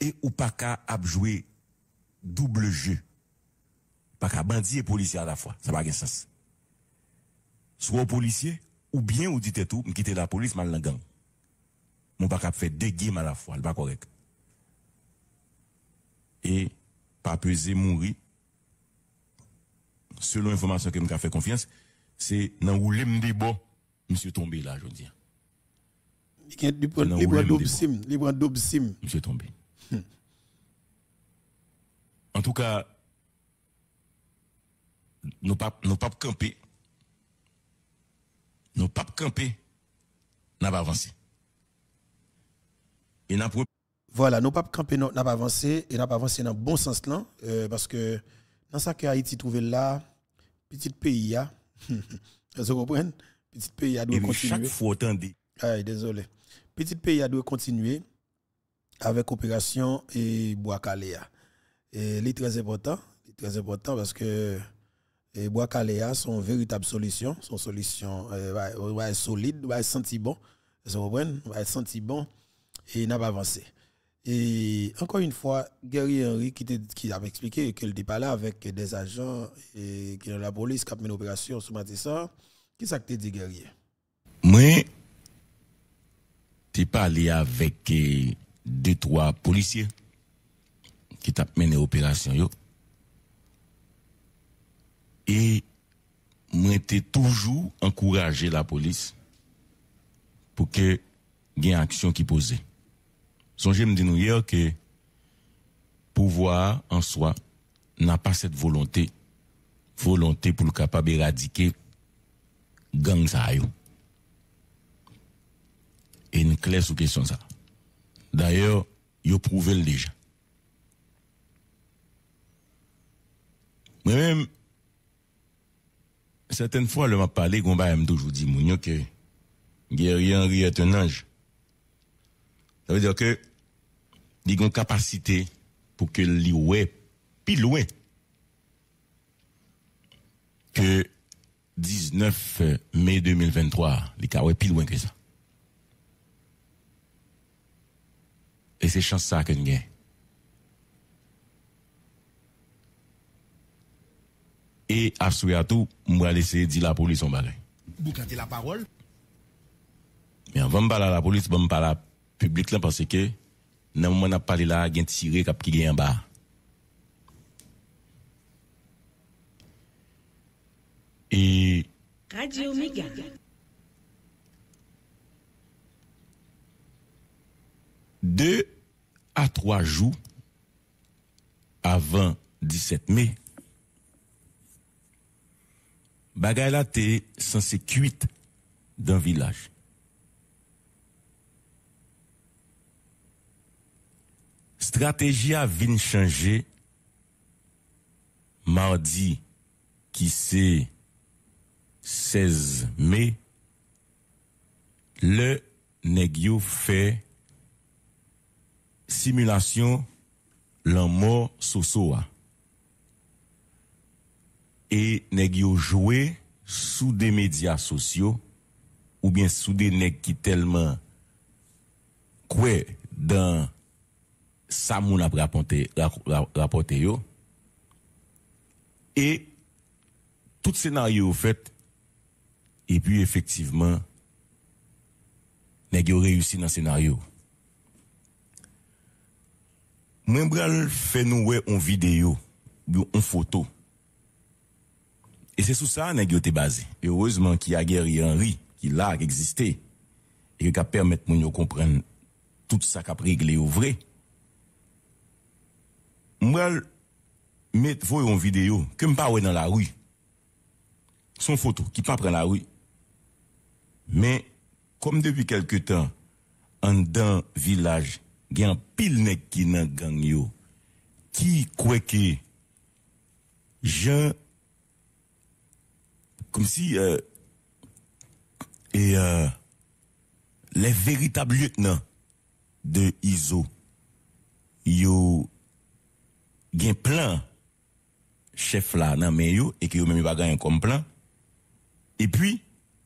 S4: Et ou pas qu'à jouer double jeu. Pas qu'à bandit et policier à la fois. Ça va pas sens. Soit policier, ou bien ou dites tout, quitter la police, mal la gang. Mon pas qu'à faire deux games à la fois, le pas correct. Et, pas peser mourir. Selon l'information que me fait confiance, c'est dans où l'aime monsieur tombé là, je veux dire. Il prend double
S1: sim. Il prend double
S4: sim. Je suis tombé. Hmm. En tout cas, nous ne pouvons pas camper. Nous ne pouvons pas camper. Nous pas avancé.
S1: Et pas. Voilà, nous ne pouvons pas camper, nous pas avancé. Et n'a pas avancé dans le bon sens là. Euh, parce que dans ça que Haïti trouvé là, petit pays, hein. vous comprenez Petit pays, a doit continuer. chaque fois, attendez. Ah, désolé. Petit pays a doit continuer avec opération et bois Et est très important, très important parce que et bois sont véritable solution, Son solution euh, solide, est senti bon, vous comprenez, senti bon et n'a pas avancé. Et encore une fois, guerrier Henry qui, qui avait expliqué qu'il n'était pas là avec des agents et que la police qui a mené l'opération sur Matissa, qui as dit Guerrier
S4: Moi, t'es parlé avec euh, deux, trois policiers qui ont mené l'opération. Et moi, t'ai toujours encouragé la police pour que y ait action qui pose. Je me dit nous hier que pouvoir en soi n'a pas cette volonté, volonté pour le capable éradiquer gang ça et une clé sous question ça. D'ailleurs, ils prouvé le déjà. Moi-même, certaines fois, le m'a parlé, Gomba m'a toujours dit, Mounio, que guerrier Henry est un ange. Ça veut dire que, il a une capacité pour que soit plus loin, que 19 mai 2023, les plus loin que ça. E se chansa aken gen. E afswe atou, mwa lese di la polis bon, on bale.
S5: Bou kante la parol?
S4: Mwen bale a la polis, mwen bale a publik lan, pase ke nan mwen ap pale la gen tire kap ki gen ba. E... Radio Mega, gen. deux à trois jours avant 17 mai, Bagayla était censé cuite d'un village. Stratégie a vite changer mardi qui c'est 16 mai, le Negio fait simulasyon lan mor sosowa e neg yo jowe sou de media sosyo ou bien sou de neg ki telman kwe dan samoun ap rapote yo e tout senaryo ou fet e pi efektiveman neg yo reyoussi nan senaryo Mwen bral fè nou wè on videyo biw on foto e se sou sa nan gyo te baze e orezman ki ager yon ri ki lak egziste e ki kap permèt moun yo kompren tout sa kap regle yo vre Mwen bral mèt vou yon videyo kem pa wè nan la ou son foto ki pa pren la ou men kom depi kelke tan an dan vilaj gen pil nek ki nan gang yo, ki kweke, gen, kom si, e, e, e le veritab luyet nan, de Iso, yo, gen plan, chef la nan men yo, e ki yo men mi bagan yon kom plan, e pi,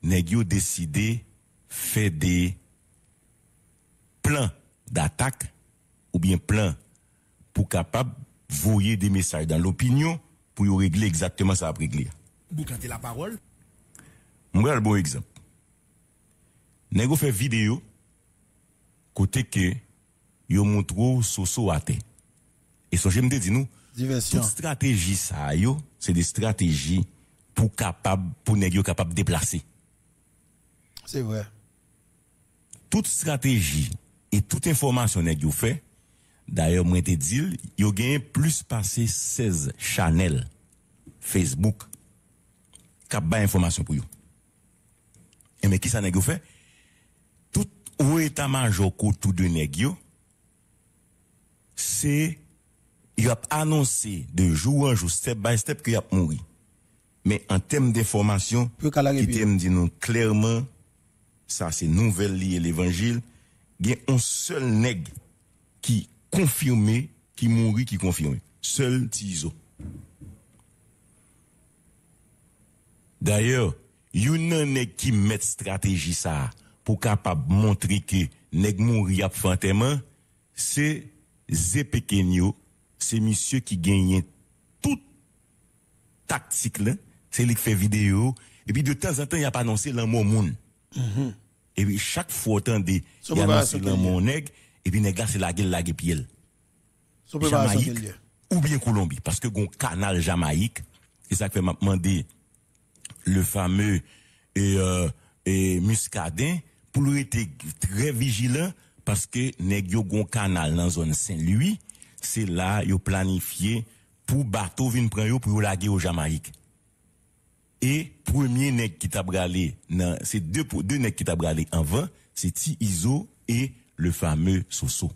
S4: nek yo deside, fè de, plan, d'attaque ou bien plein pour capable voyer des messages dans l'opinion pour régler exactement ça à régler.
S5: Vous la parole
S4: Je un bon exemple. Nego fait vidéo côté que yo montre soso até. Et ce que je me dit nous, Diversion. toute stratégie ça yo, c'est des stratégies pour capable pour nego capable déplacer. C'est vrai. Toute stratégie et toute information n'est que fait, d'ailleurs, moi, te dit, il y a plus passé 16 channels Facebook qui ont information pour vous. Et mais qui ça n'est fait? Tout ou état-major tout de négio, c'est, il a annoncé de jour en jour, step by step, qu'il a mouru. Mais en termes d'information, qui terme dit nous clairement, ça c'est nouvelle liée l'évangile, gen yon sel neg ki konfirme, ki mouri ki konfirme. Sel tizo. D'ayor, yon nan neg ki met strategi sa, pou kap ap montre ke neg mouri ap fanteman, se zep ekenyo, se misyo ki genyen tout taktik la, se li fe video, epi de tan an tan yon ap anonsen lan moun moun. Mou mhm. moun. Et puis chaque fois, attendez, il y a un dans mon nègre, et puis nègre c'est la gueule, la Jamaïque, ou bien Colombie, parce que un canal Jamaïque, c'est ça que m'a demandé le fameux et, euh, et Muscadin, pour être très vigilant, parce que nèg yo un canal dans la zone Saint-Louis, c'est là yo planifié pour bateau vienne prendre pour yo au Jamaïque. Et premier nèg qui t'a bralé, c'est deux, deux nèg qui t'a bralé en vain, c'est Ti Iso et le fameux Soso.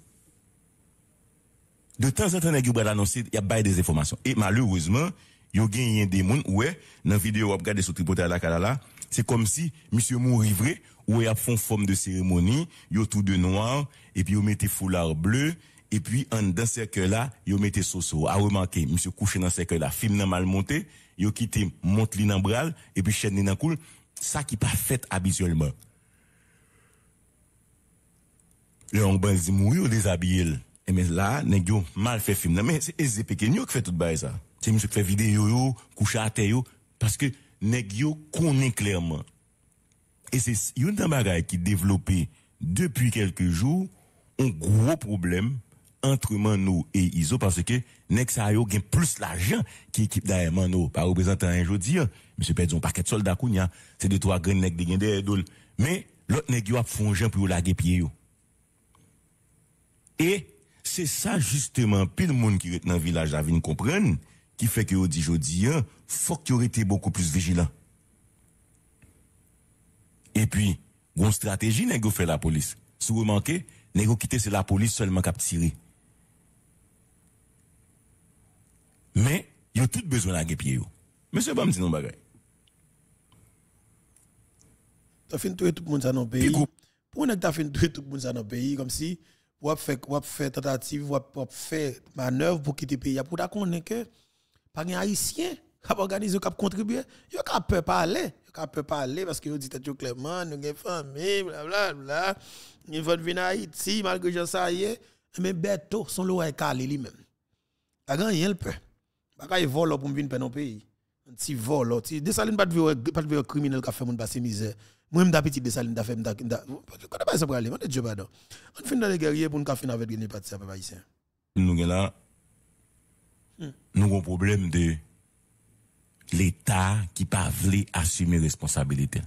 S4: De temps en temps, nèg bralé annoncé, il y a des informations. Et malheureusement, yo gagné des moun, ouais, dans vidéo, ce sur tripotel la kalala, c'est comme si monsieur mourir vrai, ou a font forme de cérémonie, yo tout de noir, et puis yo mettez foulard bleu, et puis en dans ce cercle là, yo mettez Soso. A remarquer, monsieur couché dans ce cercle là, film n'a mal monté, yo quitté monte li et puis chaîne nan ça qui pas fait habituellement. Le on ben dit ou déshabillé. » Et mais là, nèg yo mal fait film. Mais c'est Eze qui fait tout ça. C'est monsieur qui fait vidéo yo, coucher à terre parce que nèg yo connaît clairement. Et c'est une bagage qui développé depuis quelques jours un gros problème antreman nou e izo parce ke nek sa yo gen plus la jen ki ekip da eman nou pa reprezentan en jodi ya mse pedzon paket solda kounya se de to a gren nek de gen de edol me lot nek yo ap fon jen pou yo lage pie yo e se sa justeman pil moun ki retenan vilaj avin kompren ki feke yo di jodi ya fok yo rete beaucoup plus vigilan e pi gon strateji nek yo fe la polis se yo manke nek yo kite se la polis selman kap tiri Mais, ils ont tout besoin d'un pied. Monsieur Bam dit non bagay.
S1: T'as fait tout le monde dans notre pays. Pour on as fait tout le monde dans notre pays, comme si, ou fait, fait tentative, ou fait manœuvre pour quitter le pays. Pour qu'on que, pas un haïtien, qui organisé, qui contribué il a peur parler. ne a peur parler parce ont dit tout clairement, nous avons une famille, blablabla, bla, ils vont venir à Haïti, malgré que je sais, mais ils son loi est calé lui-même. Il a gagné le peur. Bagay vol pour me venir dans le pays. Un petit vol. Desalines pas de criminel qui a fait mon passer misère. Moi-même d'appetit Desalines d'a fait. Je ne pas ça pour aller. Dieu pardon. On finit dans les guerriers pour nous finir avec les partis à Papa
S4: Nous là, nous avons un problème de l'État qui pas voulu assumer responsabilité.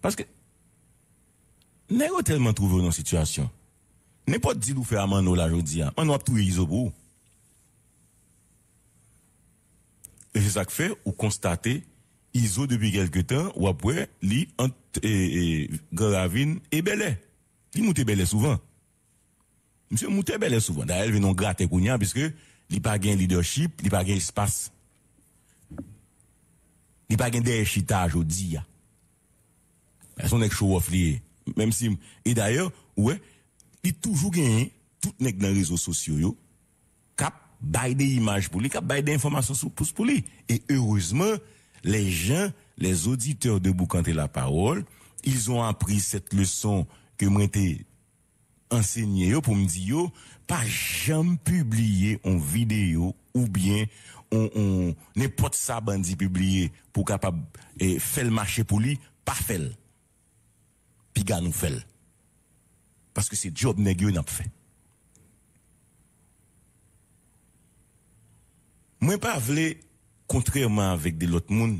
S4: Parce que, nous avons tellement trouvé dans une situation. N'importe qui nous fait amende là aujourd'hui, on a tout iso pour Et c'est ça que fait, ou constaté, ISO depuis quelque temps, ou après, li, entre, et, et, Gravine et Belé. Li monte Belé souvent. Monsieur monte Belé souvent. D'ailleurs, il vient gratter parce hein, puisque li pas gain leadership, li pas gain espace. Li pas gain des au dia. Son nek show off li. Même si, et d'ailleurs, ouais, il toujours gain tout nek dans les réseaux sociaux, Bay de imaj pou li, kap bay de informasyon sou pou pou li. E heureusement, les gens, les auditeurs de bou kante la parole, ils ont appris cette leçon que mwen te enseigne yo pou mwen di yo, pa jam publie en video ou bien, ne pot sa bandi publie pou kap ap fèl mache pou li, pa fèl, pi gan nou fèl. Paske se job negyo nan pou fèl. Mwen pa vle, kontrèman avèk de lot moun,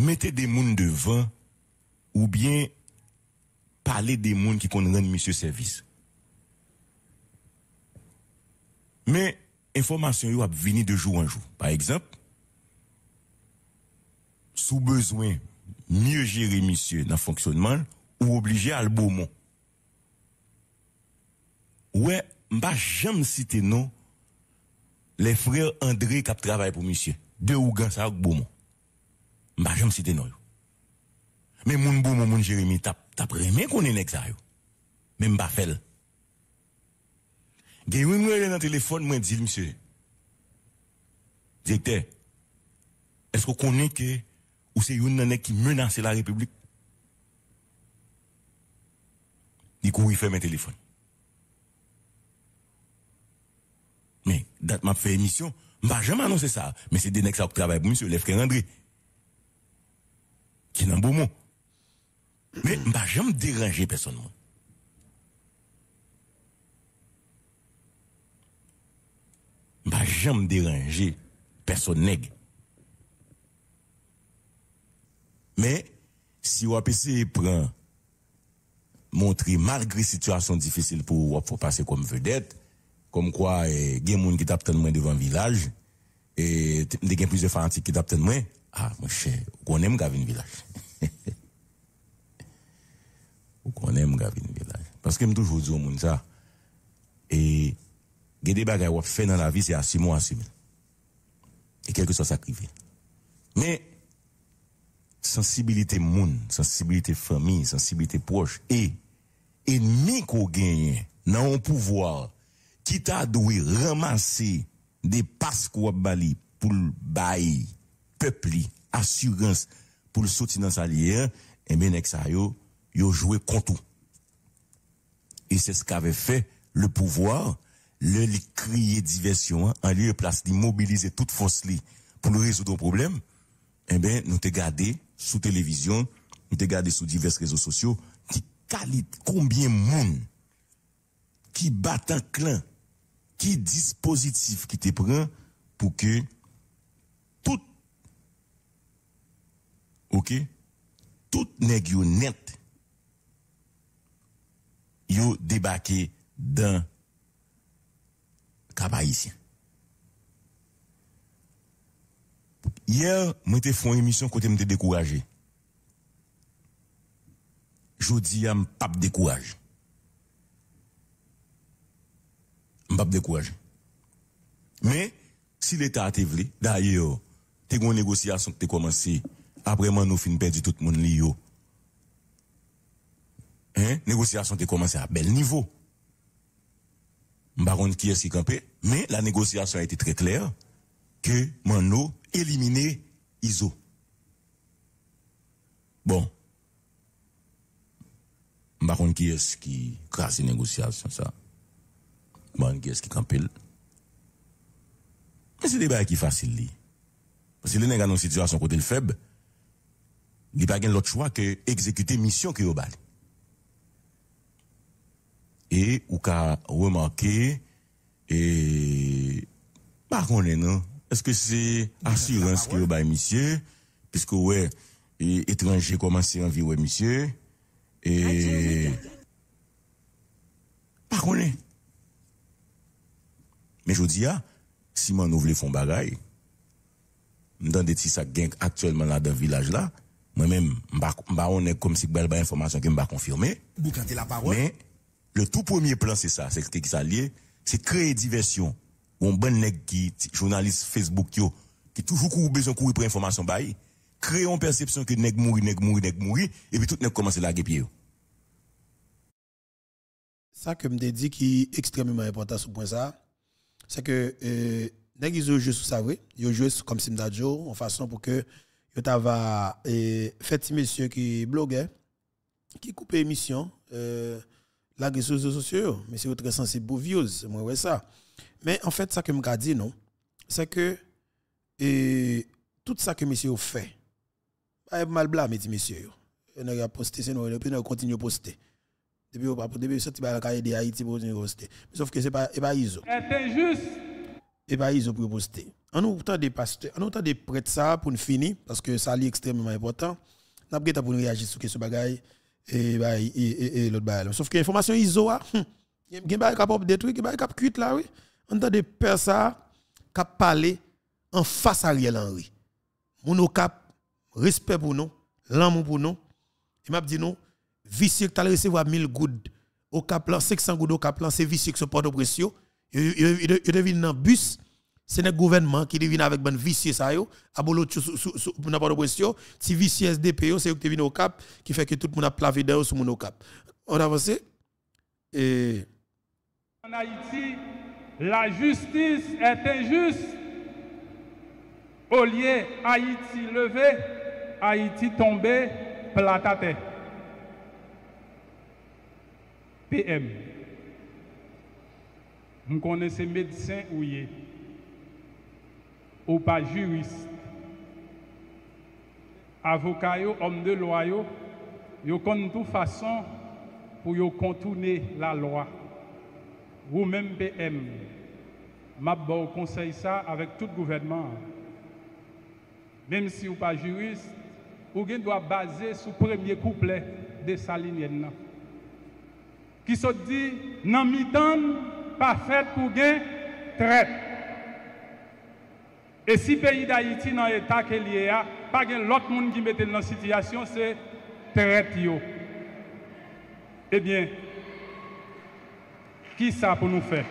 S4: mette de moun devan, ou bien, pale de moun ki kon ren misye servis. Men, informasyon yo ap vini de jou an jou. Par ekzamp, sou bezwen, mye jere misye nan fonksyonman, ou oblije albo moun. Ouè, mba jem siten nou, les frères André qui travaillent pour monsieur. Deux Ougan, ça, je me suis citer Mais mon Beaumont, mon Jérémy, t'as, t'as remis qu'on ça, Même pas fait. Gen yon un dans téléphone, dit, monsieur. Directeur, est-ce qu'on connaît que, ou c'est une qui menace la République? Il fait faire mes téléphones. Mais, date m'a fait émission, m'a jamais annoncé ça. Mais c'est des qui travaillent pour monsieur, les André. Qui pas de mots. Mais, m'a jamais dérangé personne, M'a jamais dérangé personne, nègre. Mais, si OAPC prend, montrer malgré situation difficile pour, pour passer comme vedette, comme quoi il eh, y a des gens qui tapent moins devant le village et eh, il y a plusieurs fanatiques qui tapent moins ah mon cher on aime Gavin village on aime Gavin village parce que e me toujours monde ça et il y a des bagages qu'on fait dans la vie c'est à à mois 6 assumer et quelque chose ça mais sensibilité monde sensibilité famille sensibilité proche et ennemi qu'on gagne dans un pouvoir qui t'a doué ramasser des passe pour le bail peuple assurance pour le soutien dans sa et hein? eh ça joué contre et c'est ce qu'avait fait le pouvoir le crier diversion hein? en lieu de place d'immobiliser toute force pour résoudre le problème eh bien nous te gardé sous télévision nous te gardé sous divers réseaux sociaux qui qualité combien de monde qui bat un clan qui dispositif qui te prend pour que tout, ok, tout nèg yo net, yo débarqué dans Kabaïsien Hier, je te fais une émission côté me découragé. dis je ne pas découragé. ne pas décourager. Mais, si l'État a voulu, d'ailleurs, t'es une négociation qui a commencé, après moi, nous perdu tout le monde Hein? Négociation qui commencé à bel niveau. Baron qui est campé, mais la négociation a été très claire que Mano éliminé ISO. Bon. Baron qui est qui crase négociation, ça. Mwen gez ki kampel. E se debay ki fasil li. Se li nengan nou situasyon kote l feb, li bagen lot chwa ke ekzekute misyon ki yo bade. E ou ka wè manke, e... pa konen nou. Eske se asyrens ki yo bade misyon, piskou wè, e, etranje komanse anvi wè misyon, e... pa konen nou. Mais je dis, ah, si moi nous voulons faire bagaille, dans des petits sacs actuellement là dans le village là, moi-même, on est comme si je n'avais information que je
S5: la parole Mais
S4: le tout premier plan, c'est ça, c'est qui ça lié, c'est créer diversion. Un bon nèg qui, journaliste Facebook, qui toujours court besoin courir pour information, bah, créer une perception que nèg mouri, nèg mouri, nèg mouri, et puis tout nèg commence à la pied.
S1: Ça que me dit qui est extrêmement important sur point ça, c'est que euh, dès juste ont joué sur ça, oui, ils ont joué comme Simdadjo, en façon pour que vous avez euh, fait ces messieurs qui bloguaient, qui coupaient émission, euh, là, les réseaux sociaux, mais c'est très sensible pour views, moi, ouais, ça. Mais en fait, ça que je dis, non, c'est que et, euh, tout ça que monsieur fait, mal blâme, dit monsieur. On a posté, c'est nous, continue à poster. Depuis au papo, depuis sorti par la de Haïti pour l'université. Sauf que c'est pas et pas ISO.
S2: Eh, c'est injuste.
S1: Et pas ISO pour poster. En autant des pasteurs, en autant des prêtres ça pour nous finir parce que ça est extrêmement important. N'a pas pour nous réagir sur ce bagaille bah, et et, et, l'autre bagaille. Sauf que l'information ISO ah, hum, a gen bay capable détruire, gen bay cap cuite là oui. En tant des personnes ça cap parler en face à Ariel Henry. Mon cap respect pour nous, l'amour pour nous. Il m'a dit non vicieux que tu as recevoir 1000 gouttes au Caplan, 500 gouttes au Caplan, c'est vicieux que ce porte pression. Il devine dans bus, c'est le gouvernement qui devine avec ben vicieux ça yo, abolo dans porte pression, si vicieux SDP c'est qui devine au Cap qui fait que tout le monde a plavé dedans sur mon Cap. On avance et
S2: en Haïti, la justice est injuste. Au lieu Haïti levé, Haïti tombé, terre. PM je connais ces médecins, ou yé ou pas juriste, Avocats, yo, de loi, yo, yo kon tout façon pour contourner la loi. Ou même PM, je conseille ça avec avec tout gouvernement. Même si ou pas juriste, ou vous baser sur le premier couplet de sa qui se dit non mi-temps pas fait pour gain traite. Et si le pays d'Haïti dans l'état qu'il y a, pas l'autre monde qui mette dans la situation, c'est traite. Eh bien, qui ça pour nous faire?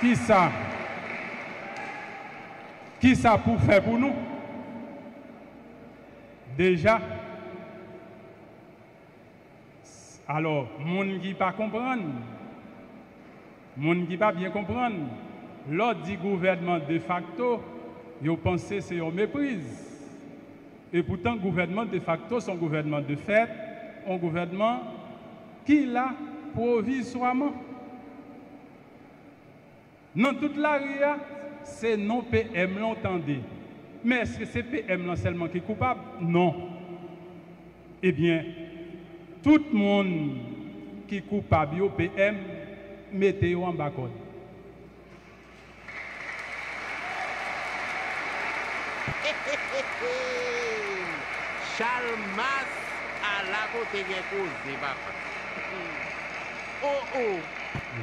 S2: Qui ça? Qui ça pour faire pour nous Déjà, alors, monde qui pas comprendre, monde qui pas bien comprendre, l'autre dit gouvernement de facto, ils pensent que c'est une méprise. Et pourtant, gouvernement de facto, son gouvernement de fait, un gouvernement qui l'a provisoirement. Dans toute la c'est non PM l'entendez. Mais est-ce que c'est PM seulement qui est coupable Non. Eh bien, tout le monde qui est coupable au PM, mettez vous en bas.
S3: Chalmas à la côté des
S4: Oh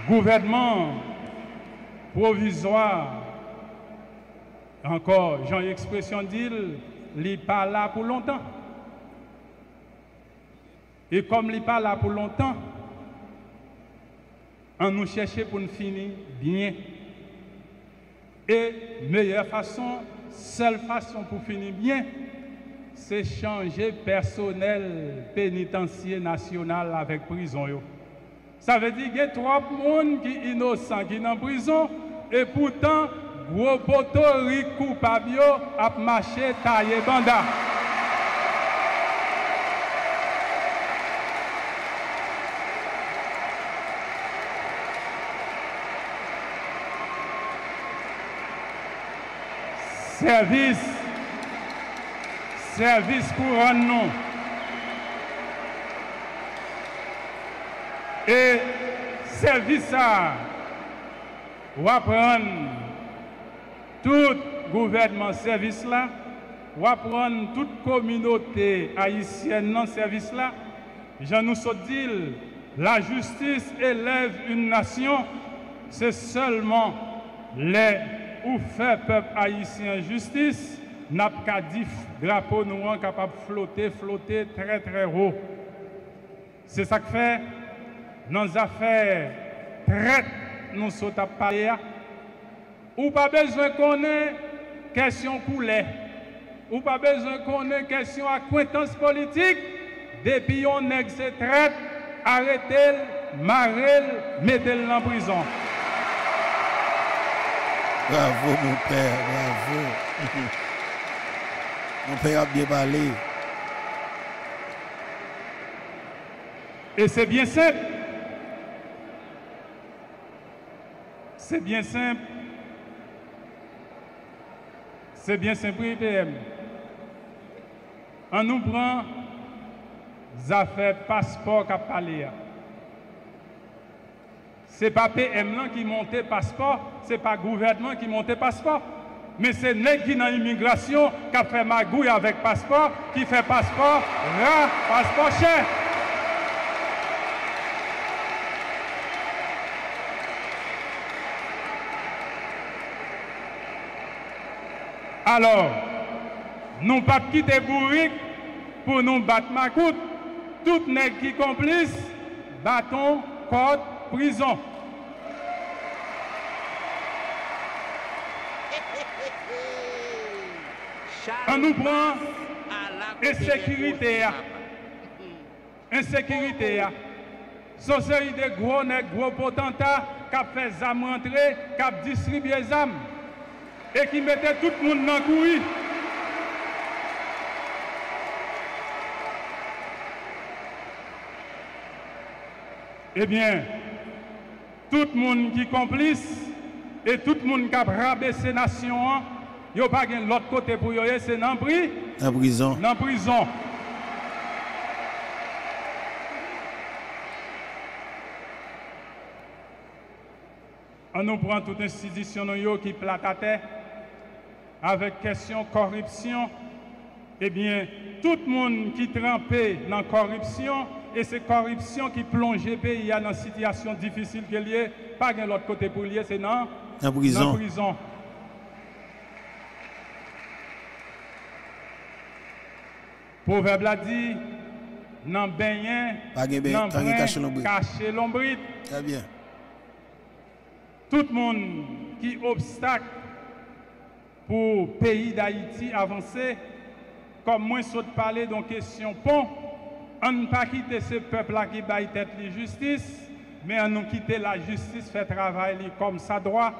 S2: Gouvernement provisoire encore, j'ai Expression d'il, il n'est pas là pour longtemps. Et comme il n'est pas là pour longtemps, on nous cherche pour nous finir bien. Et meilleure façon, seule façon pour finir bien, c'est changer personnel pénitencier national avec prison. Ça veut dire qu'il y a trois personnes qui sont innocents, qui sont en prison, et pourtant, wopoto rikou pabyo ap mache ta yebanda. Servis, servis pou an nou. E servisa wap an tout gouvernement service là, ou prendre toute communauté haïtienne dans service là, Je nous la justice élève une nation, c'est seulement les ou fait peuple haïtien justice, n'a pas dit drapeau noir capable de flotter, flotter très très haut. C'est ça que fait nos affaires traite nous sommes à ou pas besoin qu'on ait question poulet. Ou pas besoin qu'on ait question acquaintance politique. Depuis on est arrêtez-le, marrez-le, mettez-le en prison. Bravo mon père, bravo. mon père a bien parlé. Et c'est bien simple. C'est bien simple c'est bien simple PM, On nous prend fait passeport qu'a parlé. C'est pas PM qui monte passeport, c'est pas gouvernement qui monte passeport. Mais c'est nèg qui dans l'immigration qui fait magouille avec passeport, qui fait passeport, passeport cher. Alors, nous ne pas quitter bourrique pour nous battre ma coûte. Tout nèg qui complice, bâton, code, prison. On nous prend insécurité. Insécurité. Ce gros des gros potentats, qui fait âmes rentrer, qui distribué les âmes et qui mettait tout le monde dans courir. Eh bien, tout le monde qui complice et tout le monde qui a rabaissé nation, il n'y a pas de l'autre côté pour y c'est dans la prison. Dans prison. On nous prend toute institution qui plate à terre avec question corruption, eh bien, tout le monde qui trempait dans la corruption, et c'est corruption qui plonge le pays dans une situation difficile y est, pas de l'autre côté pour lier, c'est dans la prison. prison. Proverbe l'a dit, dans caché l'ombrite. Très bien. Tout le monde qui obstacle pour le pays d'Haïti avancer, comme moi je saute parler dans question pont, on ne pas quitter ce peuple-là qui baille tête la justice, mais on nous quitter la justice fait travail comme ça droit.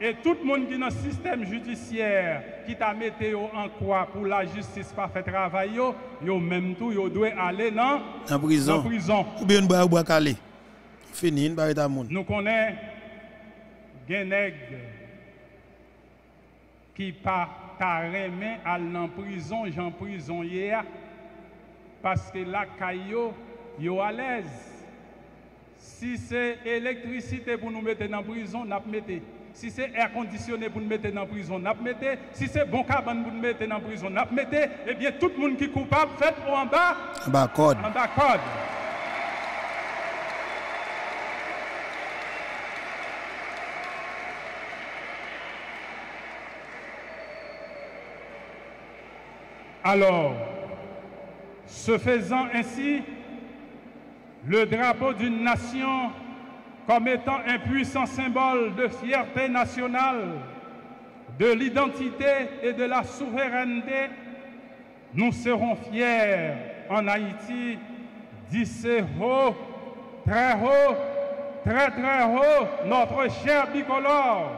S2: Et tout le monde qui est dans le système judiciaire, qui t'a mis en croix pour la justice pas fait travail, yo, même tout, yo doit aller non en prison. prison. Ou bien Fini, une Nous connaissons Genègue qui par carrément à prison, j'en prison hier, parce que la caillou, yo à l'aise. Si c'est électricité vous nous mettre dans prison, n'a mettre. Si c'est air conditionné vous nous mettre dans prison, n'a mettre. Si c'est bon cabane pour nous mettre dans prison, n'a mettez. Eh bien, tout le monde qui est coupable, faites en En bas code. En bas Alors, se faisant ainsi, le drapeau d'une nation comme étant un puissant symbole de fierté nationale, de l'identité et de la souveraineté, nous serons fiers en Haïti d'ici haut, très haut, très très haut, notre cher bicolore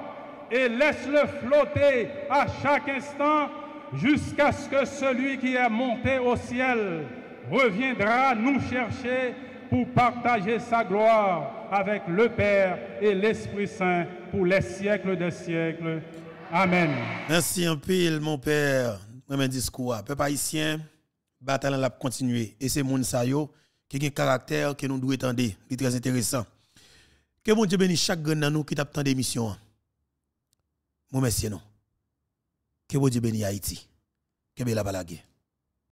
S2: et laisse-le flotter à chaque instant jusqu'à ce que celui qui est monté au ciel reviendra nous chercher pour partager sa gloire avec le Père et l'Esprit Saint pour les siècles des siècles. Amen. Merci un pile,
S1: mon Père. mon discours. Peuple haïtien, bataille la continuer. Et c'est mon saillot qui a un caractère que nous devons attendre. C'est très intéressant. Que mon Dieu bénisse chaque grand nous qui t'attend des missions. Mon merci non. ke wou dibe ni a iti, ke be la balagye.